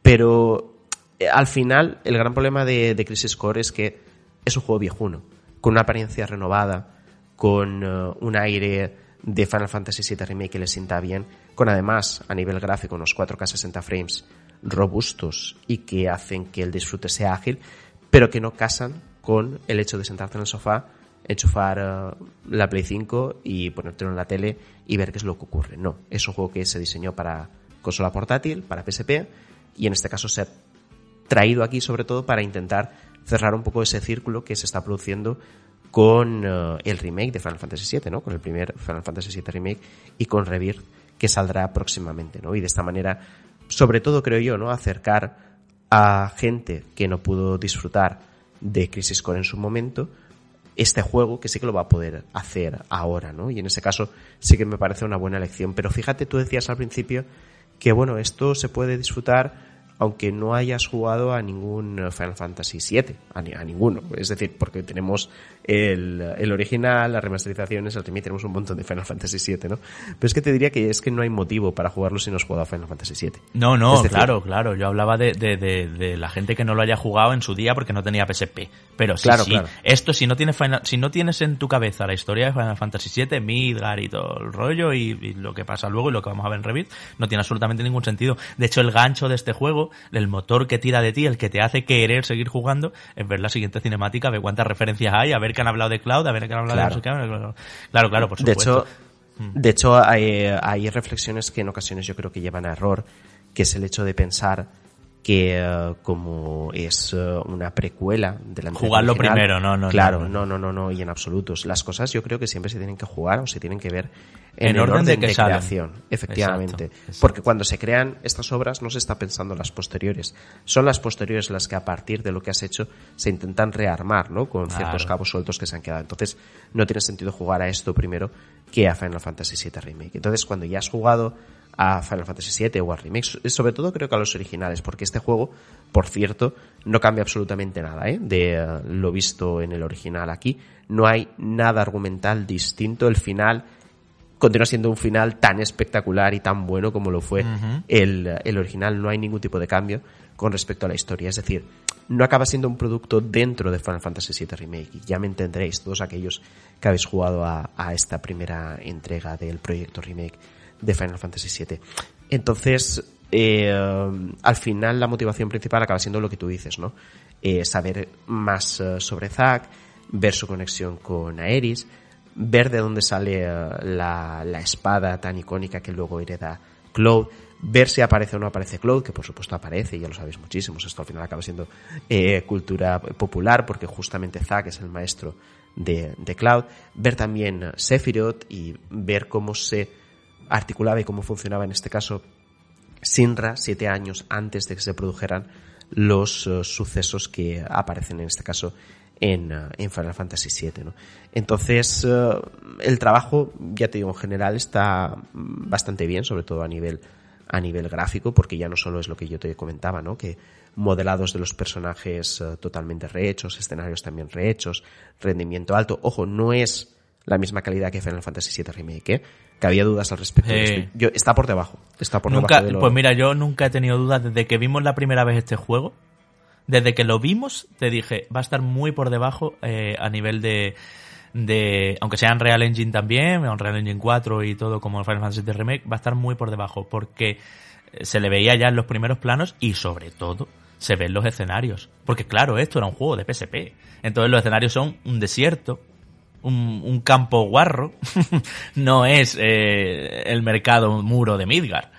Pero al final, el gran problema de, de Crisis Core es que es un juego viejuno, con una apariencia renovada, con eh, un aire de Final Fantasy VII Remake que le sienta bien, con además a nivel gráfico unos 4K 60 frames robustos y que hacen que el disfrute sea ágil, pero que no casan con el hecho de sentarte en el sofá, enchufar eh, la Play 5 y ponértelo en la tele y ver qué es lo que ocurre. No, es un juego que se diseñó para consola portátil, para PSP, y en este caso se ha traído aquí sobre todo para intentar cerrar un poco ese círculo que se está produciendo con eh, el remake de Final Fantasy VII, ¿no? Con el primer Final Fantasy VII Remake y con Rebirth que saldrá próximamente, ¿no? Y de esta manera, sobre todo creo yo, ¿no? Acercar a gente que no pudo disfrutar de Crisis Core en su momento este juego que sí que lo va a poder hacer ahora, ¿no? Y en ese caso sí que me parece una buena elección. Pero fíjate, tú decías al principio que, bueno, esto se puede disfrutar aunque no hayas jugado a ningún eh, Final Fantasy VII, a, ninguno. Es decir, porque tenemos el, el, original, las remasterizaciones, el también tenemos un montón de Final Fantasy VII, ¿no? Pero es que te diría que es que no hay motivo para jugarlo si no has jugado a Final Fantasy VII. No, no, claro, claro. Yo hablaba de, la gente que no lo haya jugado en su día porque no tenía PSP. Pero sí, claro, Esto, si no, tienes si no tienes en tu cabeza la historia de Final Fantasy VII, Midgar y todo el rollo y lo que pasa luego y lo que vamos a ver en Revit, no tiene absolutamente ningún sentido. De hecho, el gancho de este juego el motor que tira de ti, el que te hace querer seguir jugando, es ver la siguiente cinemática, ver cuántas referencias hay, a ver que han hablado de cloud, a ver que han hablado de su Claro, claro, por supuesto. De hecho, mm. de hecho hay, eh, hay reflexiones que en ocasiones yo creo que llevan a error, que es el hecho de pensar que eh, como es eh, una precuela de la Jugarlo primero, no, no. Claro, no, no, no, no, y en absoluto Las cosas yo creo que siempre se tienen que jugar o se tienen que ver en, orden, orden de, creación, efectivamente. Porque cuando se crean estas obras no se está pensando las posteriores. Son las posteriores las que a partir de lo que has hecho se intentan rearmar, ¿no? Con ciertos cabos sueltos que se han quedado. Entonces no tiene sentido jugar a esto primero que a Final Fantasy VII Remake. Entonces cuando ya has jugado a Final Fantasy VII o a Remake... Sobre todo creo que a los originales, porque este juego, por cierto, no cambia absolutamente nada ¿eh? de eh, lo visto en el original aquí. No hay nada argumental distinto. El final continúa siendo un final tan espectacular y tan bueno como lo fue el, original. No hay ningún tipo de cambio con respecto a la historia. Es decir, no acaba siendo un producto dentro de Final Fantasy VII Remake. Y ya me entenderéis, todos aquellos que habéis jugado a esta primera entrega del proyecto Remake de Final Fantasy VII. Entonces, eh, al final la motivación principal acaba siendo lo que tú dices, ¿no? Eh, saber más eh, sobre Zack, ver su conexión con Aeris, ver de dónde sale la, la, espada tan icónica que luego hereda Cloud, ver si aparece o no aparece Cloud, que por supuesto aparece, y ya lo sabéis muchísimos, esto al final acaba siendo cultura popular, porque justamente Zack es el maestro de, de Cloud, ver también Sephiroth y ver cómo se articulaba y cómo funcionaba en este caso Sinra siete años antes de que se produjeran los eh, sucesos que aparecen en este caso en, eh, Final Fantasy VII. ¿no? Entonces, eh, el trabajo, ya te digo, en general está bastante bien, sobre todo a nivel a nivel gráfico, porque ya no solo es lo que yo te comentaba, ¿no? Que modelados de los personajes totalmente rehechos, escenarios también rehechos, rendimiento alto. Ojo, no es la misma calidad que Final Fantasy VII Remake, que había dudas al respecto. está por debajo. Está por Pues mira, yo nunca he tenido dudas desde que vimos la primera vez este juego. Desde que lo vimos, te dije, va a estar muy por debajo eh, a nivel de, Aunque sea en Real Engine también, en Real Engine 4 y todo, como el Final Fantasy VII Remake, va a estar muy por debajo. Porque se le veía ya en los primeros planos y sobre todo se ven los escenarios. Porque claro, esto era un juego de PSP. Entonces los escenarios son un desierto, un, campo guarro, [laughs] no es eh, el mercado muro de Midgar.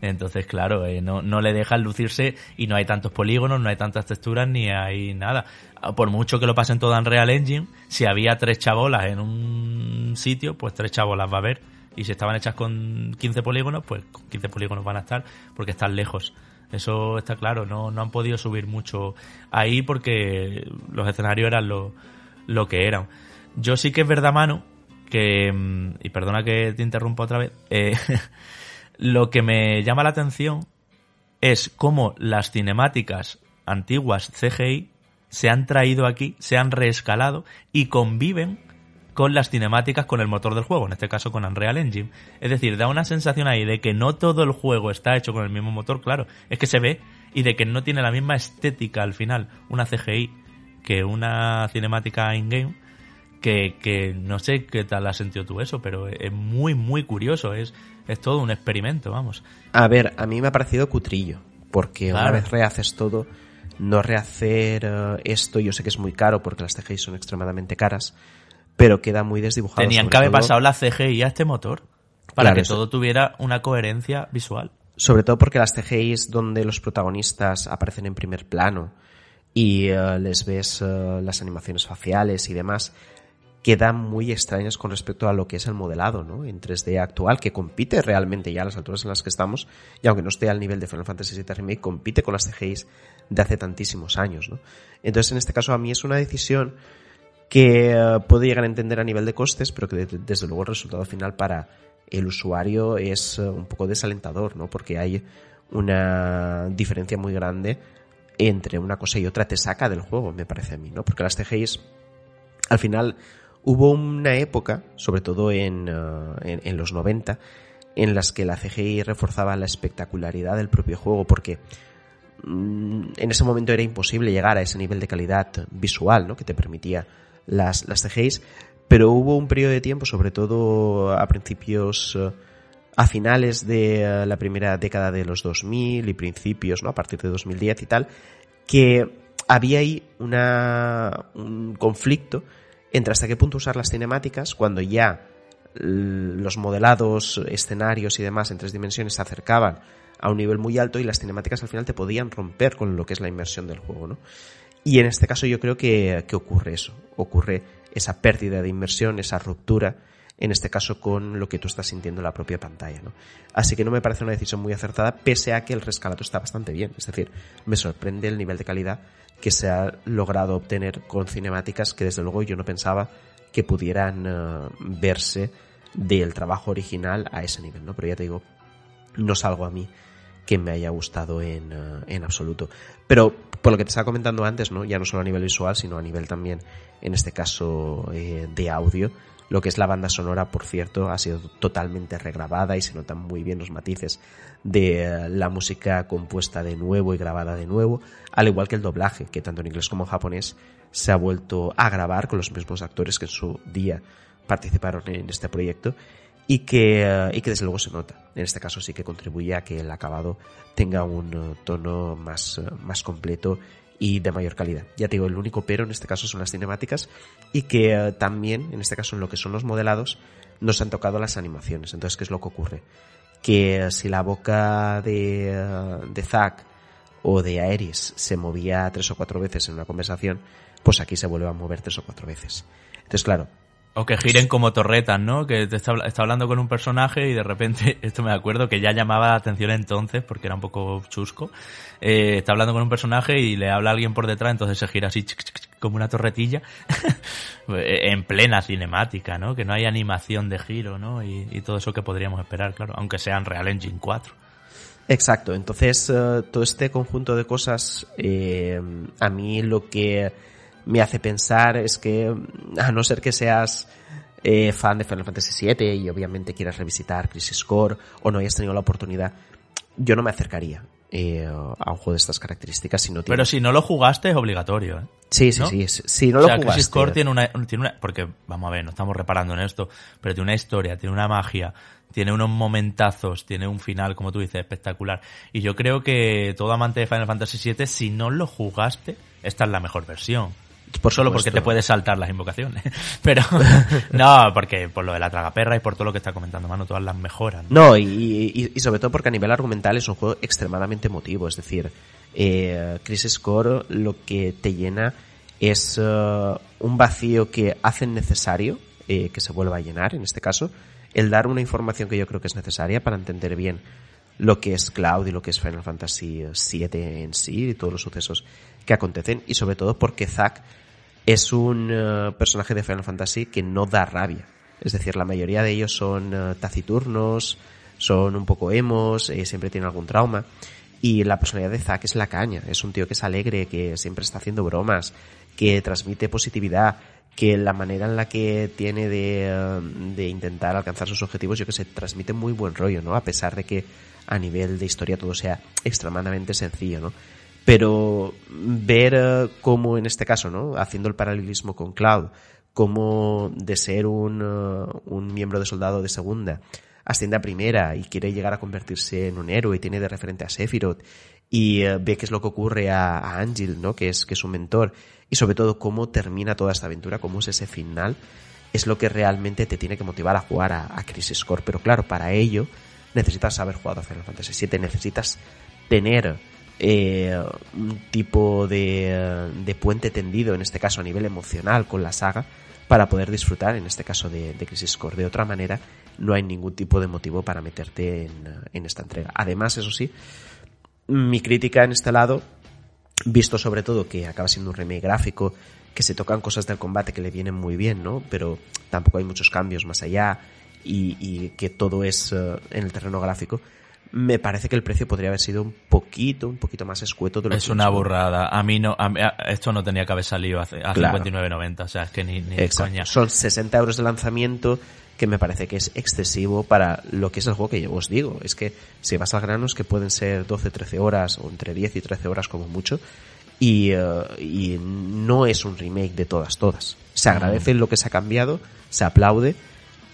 Entonces, claro, eh, no, no le dejan lucirse y no hay tantos polígonos, no hay tantas texturas, ni hay nada. Ah, por mucho que lo pasen todo en Real Engine, si había tres chabolas en un sitio, pues tres chabolas va a haber. Y si estaban hechas con 15 polígonos, pues con 15 polígonos van a estar porque están lejos. Eso está claro, no, no han podido subir mucho ahí porque los escenarios eran lo, lo que eran. Yo sí que es verdad, mano, que, mm, y perdona que te interrumpa otra vez, eh, [laughs] lo que me llama la atención es cómo las cinemáticas antiguas CGI se han traído aquí, se han reescalado y conviven con las cinemáticas con el motor del juego, en este caso con Unreal Engine. Es decir, da una sensación ahí de que no todo el juego está hecho con el mismo motor, claro, es que se ve, y de que no tiene la misma estética al final, una CGI que una cinemática in-game que, que, no sé qué tal has sentido tú eso, pero es muy, muy curioso, es, es todo un experimento, vamos. A ver, a mí me ha parecido cutrillo, porque una vez rehaces todo, no rehacer eh, esto, yo sé que es muy caro porque las CGI son extremadamente caras, pero queda muy desdibujado. Tenían que haber pasado la CGI a este motor para que todo tuviera una coherencia visual. Sobre todo porque las CGI es donde los protagonistas aparecen en primer plano y eh, les ves eh, las animaciones faciales y demás quedan muy extrañas con respecto a lo que es el modelado ¿no? en 3D actual, que compite realmente ya a las alturas en las que estamos, y aunque no esté al nivel de Final Fantasy VII Remake, compite con las CGIs de hace tantísimos años. ¿no? Entonces, en este caso, a mí es una decisión que eh, puedo llegar a entender a nivel de costes, pero que desde luego el resultado final para el usuario es eh, un poco desalentador, ¿no? porque hay una diferencia muy grande entre una cosa y otra, te saca del juego, me parece a mí, ¿no? porque las CGIs al final Hubo una época, sobre todo en, ah, los 90, en las que la CGI reforzaba la espectacularidad del propio juego, porque mm, en ese momento era imposible llegar a ese nivel de calidad visual ¿no? que te permitía las, las CGIs, pero hubo un periodo de tiempo, sobre todo a principios... Ah, a finales de ah, la primera década de los 2000 y principios, ¿no? A partir de 2010 y tal, que había ahí una, un conflicto entre hasta qué punto usar las cinemáticas cuando ya los modelados, escenarios y demás en tres dimensiones se acercaban a un nivel muy alto y las cinemáticas al final te podían romper con lo que es la inmersión del juego, ¿no? Y en este caso yo creo que, ocurre eso, ocurre esa pérdida de inmersión, esa ruptura, en este caso con lo que tú estás sintiendo en la propia pantalla, ¿no? Así que no me parece una decisión muy acertada, pese a que el rescalato está bastante bien, es decir, me sorprende el nivel de calidad que se ha logrado obtener con cinemáticas que desde luego yo no pensaba que pudieran eh, verse del trabajo original a ese nivel, ¿no? Pero ya te digo, no es algo a mí que me haya gustado en, eh, en absoluto. Pero por lo que te estaba comentando antes, ¿no? Ya no solo a nivel visual, sino a nivel también, en este caso, eh, de audio, lo que es la banda sonora, por cierto, ha sido totalmente regrabada y se notan muy bien los matices de eh, la música compuesta de nuevo y grabada de nuevo, al igual que el doblaje, que tanto en inglés como en japonés se ha vuelto a grabar con los mismos actores que en su día participaron en este proyecto y que, eh, y que desde luego se nota. En este caso sí que contribuye a que el acabado tenga un eh, tono más, más completo y de mayor calidad. Ya te digo, el único pero en este caso son las cinemáticas y que eh, también, en este caso en lo que son los modelados, nos han tocado las animaciones. Entonces, ¿qué es lo que ocurre? Que eh, si la boca de, eh, de Zack o de Aeris se movía tres o cuatro veces en una conversación, pues aquí se vuelve a mover tres o cuatro veces. Entonces, claro, o que giren como torretas, ¿no? Que te está, hablando con un personaje y de repente, [laughs] esto me acuerdo que ya llamaba la atención entonces porque era un poco chusco. Eh, está hablando con un personaje y le habla a alguien por detrás, entonces se gira así como una torretilla [laughs] eh, en plena cinemática, ¿no? Que no hay animación de giro, ¿no? Y, todo eso que podríamos esperar, claro, aunque sean Real Engine 4. Exacto, entonces eh, todo este conjunto de cosas, a mí lo que me hace pensar es que, mm, a no ser que seas eh, fan de Final Fantasy VII y obviamente quieras revisitar Crisis Core o no hayas tenido la oportunidad, yo no me acercaría eh, a un juego de estas características si no Pero si no lo jugaste es obligatorio, ¿eh? Sí, sí, sí. Si, no lo jugaste... Crisis Core tiene una, tiene una... Porque, vamos a ver, no estamos reparando en esto, pero tiene una historia, tiene una magia, tiene unos momentazos, tiene un final, como tú dices, espectacular. Y yo creo que todo amante de Final Fantasy VII, si no lo jugaste, esta es la mejor versión por solo porque te puedes saltar las invocaciones. [laughs] Pero [laughs] no, porque por lo de la tragaperra y por todo lo que está comentando mano todas las mejoras. No, y, sobre todo porque a nivel argumental es un juego extremadamente emotivo. Es decir, eh, Crisis Core lo que te llena es eh, un vacío que hacen necesario eh, que se vuelva a llenar, en este caso, el dar una información que yo creo que es necesaria para entender bien lo que es Cloud y lo que es Final Fantasy VII en sí y todos los sucesos que acontecen y sobre todo porque Zack es un eh, personaje de Final Fantasy que no da rabia. Es decir, la mayoría de ellos son eh, taciturnos, son un poco emos, eh, siempre tienen algún trauma. Y la personalidad de Zack es la caña. Es un tío que es alegre, que siempre está haciendo bromas, que transmite positividad, que la manera en la que tiene de, intentar alcanzar sus objetivos, yo que sé, transmite muy buen rollo, ¿no? A pesar de que a nivel de historia todo sea extremadamente sencillo, ¿no? Pero ver eh, cómo en este caso, ¿no? Haciendo el paralelismo con Cloud, cómo de ser un, eh, un miembro de soldado de segunda asciende a primera y quiere llegar a convertirse en un héroe y tiene de referente a Sephiroth y eh, ve qué es lo que ocurre a, Ángel, ¿no? Que es, que es mentor y sobre todo cómo termina toda esta aventura, cómo es ese final, es lo que realmente te tiene que motivar a jugar a, a Crisis Core. Pero claro, para ello necesitas haber jugado a Final Fantasy VII, necesitas tener eh, un tipo de, de, puente tendido, en este caso a nivel emocional, con la saga, para poder disfrutar, en este caso de, Crisis Core. De otra manera, no hay ningún tipo de motivo para meterte en, en esta entrega. Además, eso sí, mi crítica en este lado, visto sobre todo que acaba siendo un remake gráfico, que se tocan cosas del combate que le vienen muy bien, ¿no? Pero tampoco hay muchos cambios más allá y, que todo es eh, en el terreno gráfico, me parece que el precio podría haber sido un poquito, un poquito más escueto. De es una burrada. A mí no, esto no tenía que haber salido hace a 59.90, o sea, es que ni, ni Son 60 euros de lanzamiento que me parece que es excesivo para lo que es el juego que yo os digo. Es que si vas al grano es que pueden ser 12, 13 horas o entre 10 y 13 horas como mucho. Eh, y, no es un remake de todas, todas. Se mm. agradece lo que se ha cambiado, se aplaude,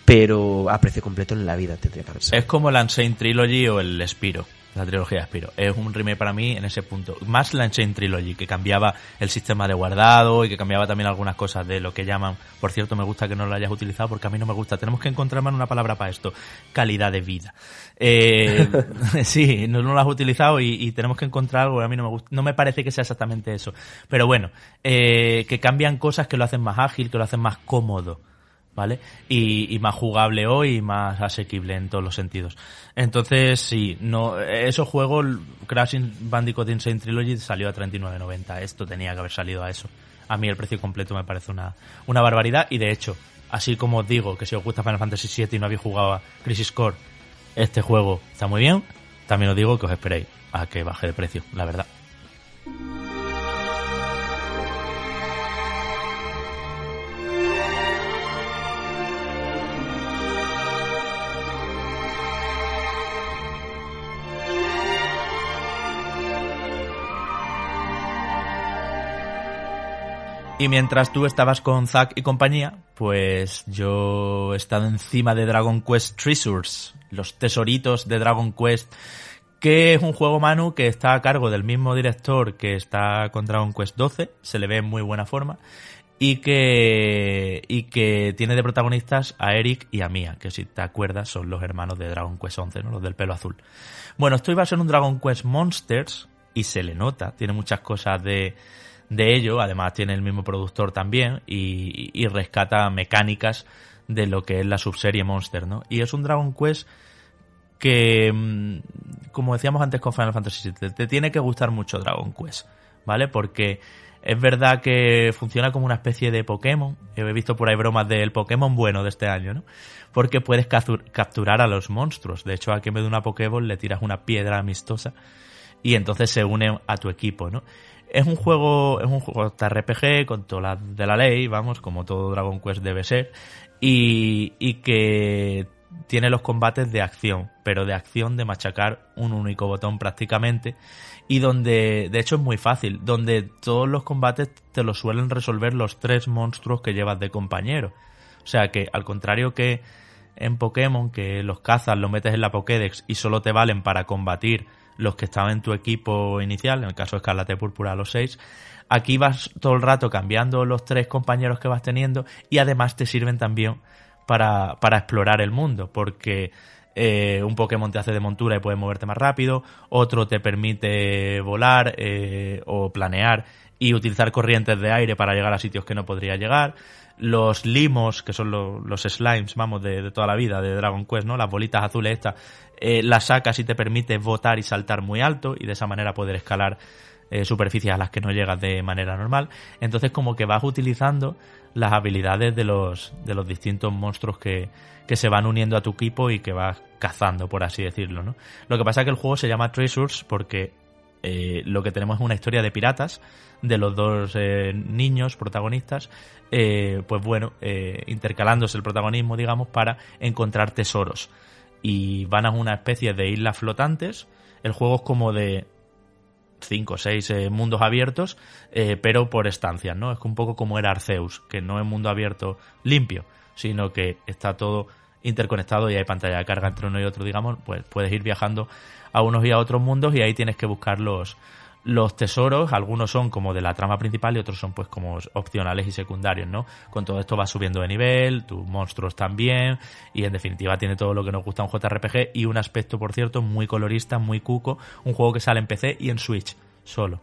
pero a precio completo en la vida tendría que Es como la Unchained Trilogy o el Spiro, la trilogía de Spiro. Es un remake para mí en ese punto. Más la Unchained Trilogy, que cambiaba el sistema de guardado y que cambiaba también algunas cosas de lo que llaman. Por cierto, me gusta que no lo hayas utilizado porque a mí no me gusta. Tenemos que encontrar más una palabra para esto. Calidad de vida. Eh, [laughs] sí, no, lo has utilizado y, tenemos que encontrar algo. A mí no me gusta, no me parece que sea exactamente eso. Pero bueno, eh, que cambian cosas que lo hacen más ágil, que lo hacen más cómodo ¿vale? Y, más jugable hoy y más asequible en todos los sentidos. Entonces, sí, no, esos juegos, Crash Bandicoot Insane Trilogy salió a 39.90. Esto tenía que haber salido a eso. A mí el precio completo me parece una, una barbaridad y de hecho, así como os digo que si os gusta Final Fantasy VII y no habéis jugado a Crisis Core, este juego está muy bien, también os digo que os esperéis a que baje de precio, la verdad. Y mientras tú estabas con Zack y compañía, pues yo he estado encima de Dragon Quest Treasures, los tesoritos de Dragon Quest, que es un juego Manu que está a cargo del mismo director que está con Dragon Quest 12, se le ve en muy buena forma, y que, y que tiene de protagonistas a Eric y a Mia, que si te acuerdas son los hermanos de Dragon Quest 11, ¿no? los del pelo azul. Bueno, esto iba a ser un Dragon Quest Monsters, y se le nota, tiene muchas cosas de de ello, además tiene el mismo productor también y, y rescata mecánicas de lo que es la subserie Monster, ¿no? Y es un Dragon Quest que, mm, como decíamos antes con Final Fantasy VII, te tiene que gustar mucho Dragon Quest, ¿vale? Porque es verdad que funciona como una especie de Pokémon. He visto por ahí bromas del Pokémon bueno de este año, ¿no? Porque puedes capturar a los monstruos. De hecho, a quien me de una Pokéball le tiras una piedra amistosa y entonces se une a tu equipo, ¿no? Es un juego, es un juego RPG con todas de la ley, vamos, como todo Dragon Quest debe ser, y, y que tiene los combates de acción, pero de acción de machacar un único botón prácticamente. Y donde, de hecho, es muy fácil, donde todos los combates te los suelen resolver los tres monstruos que llevas de compañero. O sea que, al contrario que en Pokémon, que los cazas, los metes en la Pokédex y solo te valen para combatir los que estaban en tu equipo inicial, en el caso de Escarlate Púrpura, los seis. Aquí vas todo el rato cambiando los tres compañeros que vas teniendo y además te sirven también para, explorar el mundo, porque eh, un Pokémon te hace de montura y puedes moverte más rápido, otro te permite volar eh, o planear y utilizar corrientes de aire para llegar a sitios que no podría llegar los limos, que son los slimes, vamos, de, toda la vida, de Dragon Quest, ¿no? Las bolitas azules estas, eh, las sacas y te permite botar y saltar muy alto y de esa manera poder escalar eh, superficies a las que no llegas de manera normal. Entonces como que vas utilizando las habilidades de los, de los distintos monstruos que, que se van uniendo a tu equipo y que vas cazando, por así decirlo, ¿no? Lo que pasa es que el juego se llama Treasures porque eh, lo que tenemos es una historia de piratas de los dos eh, niños protagonistas, eh, pues bueno, eh, intercalándose el protagonismo, digamos, para encontrar tesoros. Y van a una especie de islas flotantes. El juego es como de cinco o seis mundos abiertos, pero por estancias, ¿no? Es un poco como era Arceus, que no es mundo abierto limpio, sino que está todo interconectado y hay pantalla de carga entre uno y otro, digamos, pues puedes ir viajando a unos y a otros mundos y ahí tienes que buscar los, los tesoros, algunos son como de la trama principal y otros son pues como opcionales y secundarios, ¿no? Con todo esto vas subiendo de nivel, tus monstruos también, y en definitiva tiene todo lo que nos gusta un JRPG y un aspecto, por cierto, muy colorista, muy cuco, un juego que sale en PC y en Switch solo.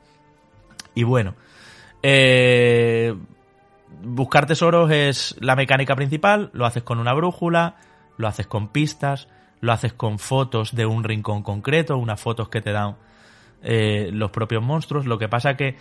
Y bueno, eh, buscar tesoros es la mecánica principal, lo haces con una brújula, lo haces con pistas, lo haces con fotos de un rincón concreto, unas fotos que te dan eh, los propios monstruos. Lo que pasa que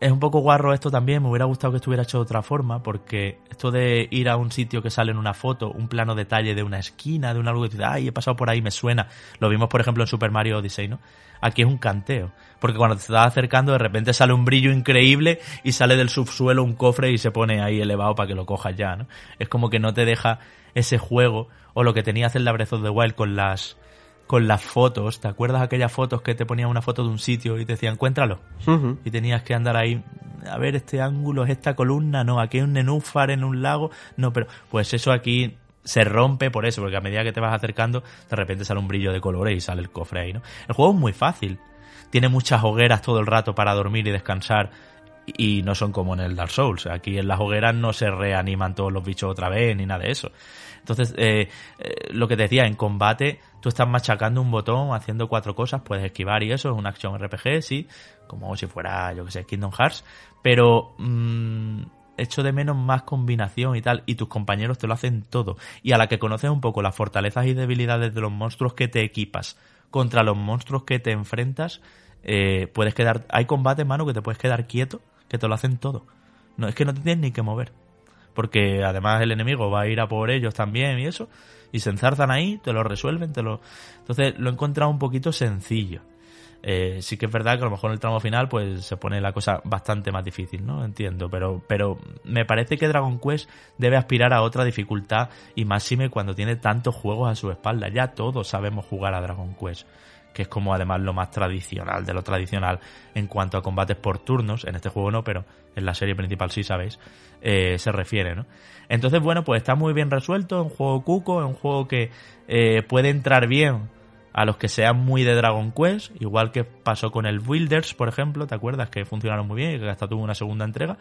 es un poco guarro esto también. Me hubiera gustado que estuviera hecho de otra forma, porque esto de ir a un sitio que sale en una foto, un plano detalle de una esquina, de una algo que dices, ay, he pasado por ahí, me suena. Lo vimos, por ejemplo, en Super Mario Odyssey, ¿no? Aquí es un canteo, porque cuando te estás acercando, de repente sale un brillo increíble y sale del subsuelo un cofre y se pone ahí elevado para que lo cojas ya, ¿no? Es como que no te deja ese juego o lo que tenía hacer la Breath of the Wild con las con las fotos. ¿Te acuerdas aquellas fotos que te ponían una foto de un sitio y te decían, encuéntralo? Y tenías que andar ahí, a ver, este ángulo es esta columna, no, aquí hay un nenúfar en un lago, no, pero pues eso aquí se rompe por eso, porque a medida que te vas acercando, de repente sale un brillo de colores y sale el cofre ahí, ¿no? El juego es muy fácil. Tiene muchas hogueras todo el rato para dormir y descansar y no son como en el Dark Souls. Aquí en las hogueras no se reaniman todos los bichos otra vez ni nada de eso. Entonces, eh, eh, lo que te decía, en combate tú estás machacando un botón, haciendo cuatro cosas, puedes esquivar y eso, es una acción RPG, sí, como si fuera, yo que sé, Kingdom Hearts, pero... hecho mm, echo de menos más combinación y tal, y tus compañeros te lo hacen todo. Y a la que conoces un poco las fortalezas y debilidades de los monstruos que te equipas contra los monstruos que te enfrentas, eh, puedes quedar. Hay combate, mano, que te puedes quedar quieto, que te lo hacen todo. No, es que no te tienes ni que mover porque además el enemigo va a ir a por ellos también y eso, y se enzarzan ahí, te lo resuelven, te lo... Entonces lo he encontrado un poquito sencillo. Eh, sí que es verdad que a lo mejor en el tramo final pues se pone la cosa bastante más difícil, ¿no? Entiendo, pero, pero me parece que Dragon Quest debe aspirar a otra dificultad y máxime cuando tiene tantos juegos a su espalda. Ya todos sabemos jugar a Dragon Quest que es como además lo más tradicional de lo tradicional en cuanto a combates por turnos, en este juego no, pero en la serie principal sí sabéis, eh, se refiere, ¿no? Entonces, bueno, pues está muy bien resuelto, es un juego cuco, un juego que eh, puede entrar bien a los que sean muy de Dragon Quest, igual que pasó con el Wilders, por ejemplo, ¿te acuerdas? Que funcionaron muy bien y que hasta tuvo una segunda entrega.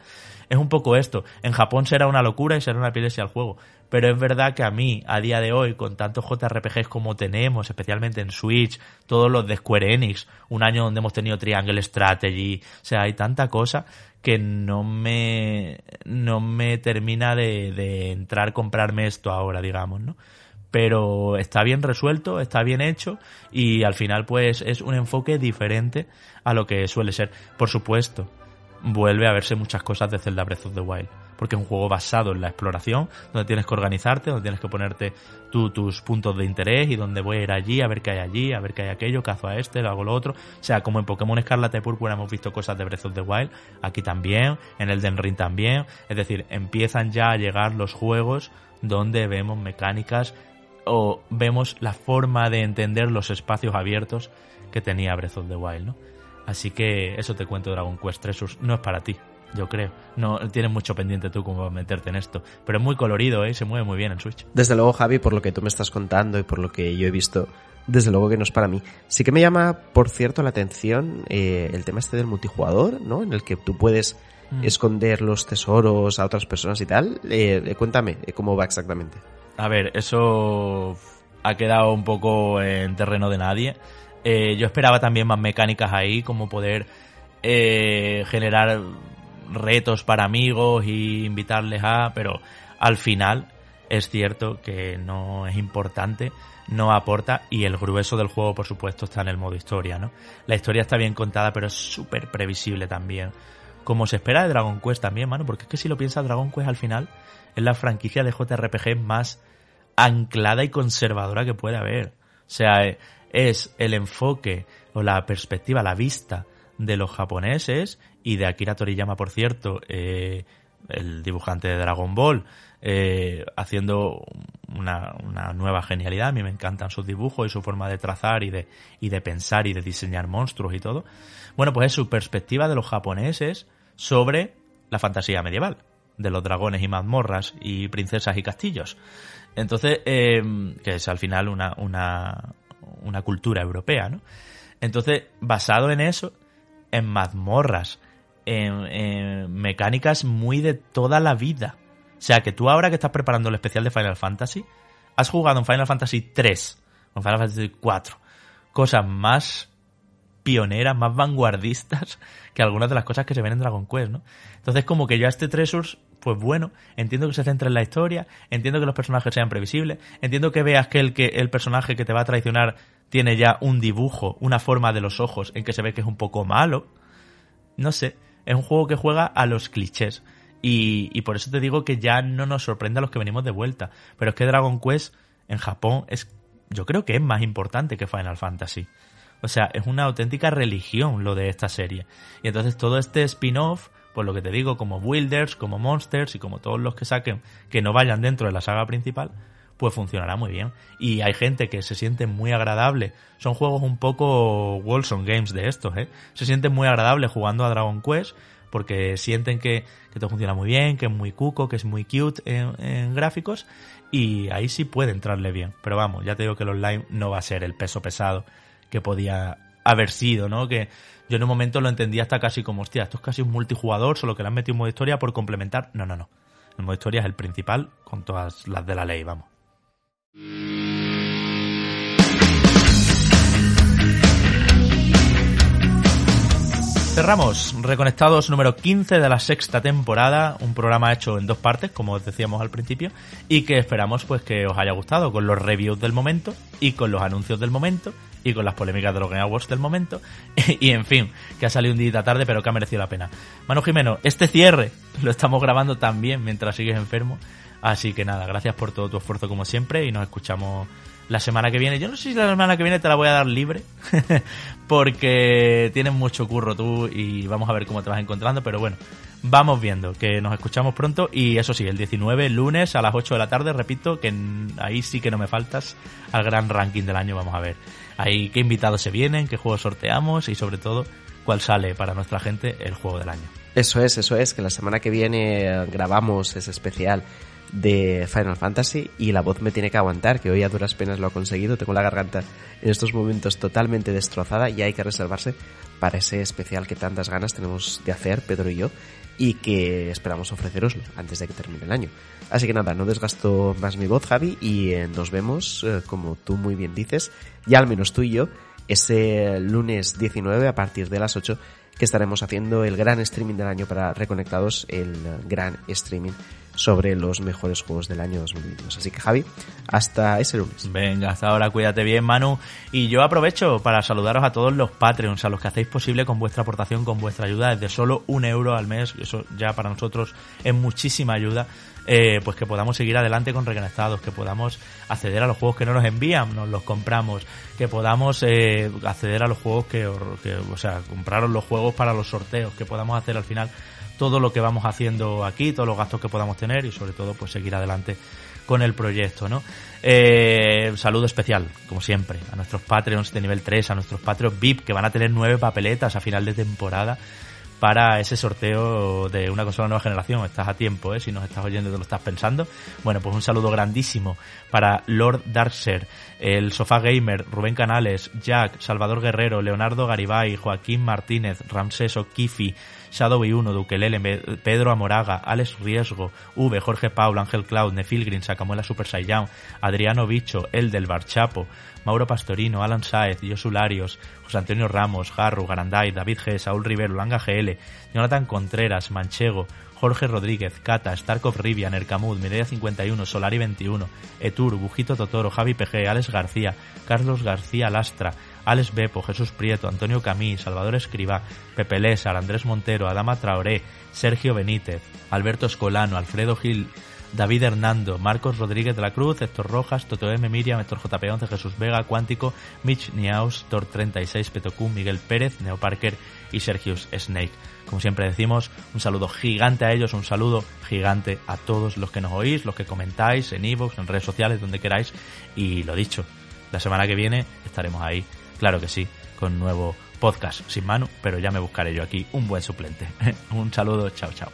Es un poco esto. En Japón será una locura y será una epilepsia al juego, pero es verdad que a mí, a día de hoy, con tantos JRPGs como tenemos, especialmente en Switch, todos los de Square Enix, un año donde hemos tenido Triangle Strategy, o sea, hay tanta cosa que no me, no me termina de, entrar comprarme esto ahora, digamos, ¿no? pero está bien resuelto, está bien hecho y al final pues es un enfoque diferente a lo que suele ser. Por supuesto, vuelve a verse muchas cosas de Zelda Breath of the Wild porque es un juego basado en la exploración, donde tienes que organizarte, donde tienes que ponerte tus puntos de interés y donde voy a ir allí, a ver qué hay allí, a ver qué hay aquello, cazo a este, hago lo otro. O sea, como en Pokémon Escarlata y Púrpura hemos visto cosas de Breath of the Wild, aquí también, en el Ring también. Es decir, empiezan ya a llegar los juegos donde vemos mecánicas o vemos la forma de entender los espacios abiertos que tenía Breath of the Wild, ¿no? Así que eso te cuento Dragon Quest 3 no es para ti yo creo. No tienes mucho pendiente tú como meterte en esto, pero es muy colorido, ¿eh? se mueve muy bien en Switch. Desde luego, Javi, por lo que tú me estás contando y por lo que yo he visto, desde luego que no es para mí. Sí que me llama, por cierto, la atención eh, el tema este del multijugador, ¿no? En el que tú puedes mm. esconder los tesoros a otras personas y tal. Eh, eh, cuéntame cómo va exactamente. A ver, eso ha quedado un poco en terreno de nadie. yo esperaba también más mecánicas ahí, como poder generar retos para amigos y invitarles a, pero al final es cierto que no es importante, no aporta y el grueso del juego por supuesto está en el modo historia, ¿no? La historia está bien contada pero es súper previsible también. Como se espera de Dragon Quest también, mano, porque es que si lo piensas Dragon Quest al final es la franquicia de JRPG más anclada y conservadora que puede haber. O sea, es el enfoque o la perspectiva, la vista de los japoneses y de Akira Toriyama, por cierto, eh, el dibujante de Dragon Ball, eh, haciendo una, nueva genialidad. A mí me encantan sus dibujos y su forma de trazar y de, de pensar y de diseñar monstruos y todo. Bueno, pues es su perspectiva de los japoneses sobre la fantasía medieval, de los dragones y mazmorras y princesas y castillos. Entonces, em, que es al final una, una, una cultura europea, ¿no? Entonces, basado en eso, en mazmorras, en, mecánicas muy de toda la vida. O sea, que tú ahora que estás preparando el especial de Final Fantasy, has jugado en Final Fantasy 3, en Final Fantasy 4, cosas más pioneras, más vanguardistas [laughs] que algunas de las cosas que se ven en Dragon Quest, ¿no? Entonces, como que yo este Treasures, pues bueno, entiendo que se centra en la historia, entiendo que los personajes sean previsibles, entiendo que veas que el, que el personaje que te va a traicionar tiene ya un dibujo, una forma de los ojos en que se ve que es un poco malo. No sé, es un juego que juega a los clichés. Y, por eso te digo que ya no nos sorprende a los que venimos de vuelta. Pero es que Dragon Quest en Japón es, yo creo que es más importante que Final Fantasy. O sea, es una auténtica religión lo de esta serie. Y entonces todo este spin-off, por lo que te digo, como Builders, como Monsters y como todos los que saquen que no vayan dentro de la saga principal, pues funcionará ah, muy bien. Y hay gente que se siente muy agradable. Son juegos un poco Wilson Games de estos, ¿eh? Se siente muy agradable jugando a Dragon Quest porque sienten que, todo funciona muy bien, que es muy cuco, que es muy cute en, gráficos y ahí sí puede entrarle bien. Pero vamos, ya te digo que el online no va a ser el peso pesado que podía haber sido, ¿no? Que yo en un momento lo entendía hasta casi como, hostia, esto es casi un multijugador, solo que le han metido un modo historia por complementar. No, no, no. El modo historia es el principal con todas las de la ley, vamos. Cerramos Reconectados número 15 de la sexta temporada, un programa hecho en dos partes, como os decíamos al principio, y que esperamos pues que os haya gustado con los reviews del momento y con los anuncios del momento y con las polémicas de los Game Awards del momento [laughs] y en fin, que ha salido un día tarde pero que ha merecido la pena. Manu Jimeno, este cierre lo estamos grabando también mientras sigues enfermo, Así que nada, gracias por todo tu esfuerzo como siempre y nos escuchamos la semana que viene. Yo no sé si la semana que viene te la voy a dar libre, [laughs] porque tienes mucho curro tú y vamos a ver cómo te vas encontrando, pero bueno, vamos viendo, que nos escuchamos pronto y eso sí, el 19, lunes a las 8 de la tarde, repito, que ahí sí que no me faltas al gran ranking del año, vamos a ver. Ahí qué invitados se vienen, qué juegos sorteamos y sobre todo cuál sale para nuestra gente el juego del año. Eso es, eso es, que la semana que viene grabamos ese especial de Final Fantasy y la voz me tiene que aguantar, que hoy a duras penas lo ha conseguido, tengo la garganta en estos momentos totalmente destrozada y hay que reservarse para ese especial que tantas ganas tenemos de hacer, Pedro y yo, y que esperamos ofreceros antes de que termine el año. Así que nada, no desgasto más mi voz, Javi, y eh, nos vemos, eh, como tú muy bien dices, ya al menos tú y yo, ese lunes 19 a partir de las 8 que estaremos haciendo el gran streaming del año para Reconectados, el gran streaming sobre los mejores juegos del año 2022. Así que Javi, hasta ese lunes. Venga, hasta ahora, cuídate bien Manu. Y yo aprovecho para saludaros a todos los Patreons, a los que hacéis posible con vuestra aportación, con vuestra ayuda, desde solo un euro al mes, eso ya para nosotros es muchísima ayuda. Eh, pues que podamos seguir adelante con Reconectados, que podamos acceder a los juegos que no nos envían, nos los compramos, que podamos eh, acceder a los juegos que, que, o sea, compraros los juegos para los sorteos, que podamos hacer al final todo lo que vamos haciendo aquí, todos los gastos que podamos tener y sobre todo pues seguir adelante con el proyecto, ¿no? Eh, saludo especial, como siempre, a nuestros Patreons de nivel 3, a nuestros Patreons VIP, que van a tener nueve papeletas a final de temporada para ese sorteo de una consola nueva generación. Estás a tiempo, ¿eh? Si nos estás oyendo te lo estás pensando. Bueno, pues un saludo grandísimo para Lord Darkser, el Sofá Gamer, Rubén Canales, Jack, Salvador Guerrero, Leonardo Garibay, Joaquín Martínez, Ramses Kifi Shadowy 1, Dukelele, Pedro Amoraga, Alex Riesgo, V, Jorge Paulo, Ángel Cloud, Nefil Green, Sacamuela Super Saiyan, Adriano Bicho, El del Barchapo, Mauro Pastorino, Alan Saez, Yosularios, José Antonio Ramos, Jarru, Garanday, David G, Saúl Rivero, Langa GL, Jonathan Contreras, Manchego, Jorge Rodríguez, Cata, Starkov Rivia, Nercamud, Mireia 51, Solari 21, Etur, Bujito Totoro, Javi PG, Alex García, Carlos García Lastra, Alex Bepo, Jesús Prieto, Antonio Camí, Salvador escriba Pepe Lésar, Andrés Montero, Adama Traoré, Sergio Benítez, Alberto Escolano, Alfredo Gil, David Hernando, Marcos Rodríguez de la Cruz, Héctor Rojas, Toto M. Miriam, Héctor JP11, Jesús Vega, Cuántico, Mitch Niaus, Thor36, petocú Miguel Pérez, Neo Parker y Sergius Snake. Como siempre decimos, un saludo gigante a ellos, un saludo gigante a todos los que nos oís, los que comentáis en iVoox, en redes sociales, donde queráis. Y lo dicho, la semana que viene estaremos ahí Claro que sí, con nuevo podcast sin Manu, pero ya me buscaré yo aquí un buen suplente. [laughs] un saludo, chao, chao.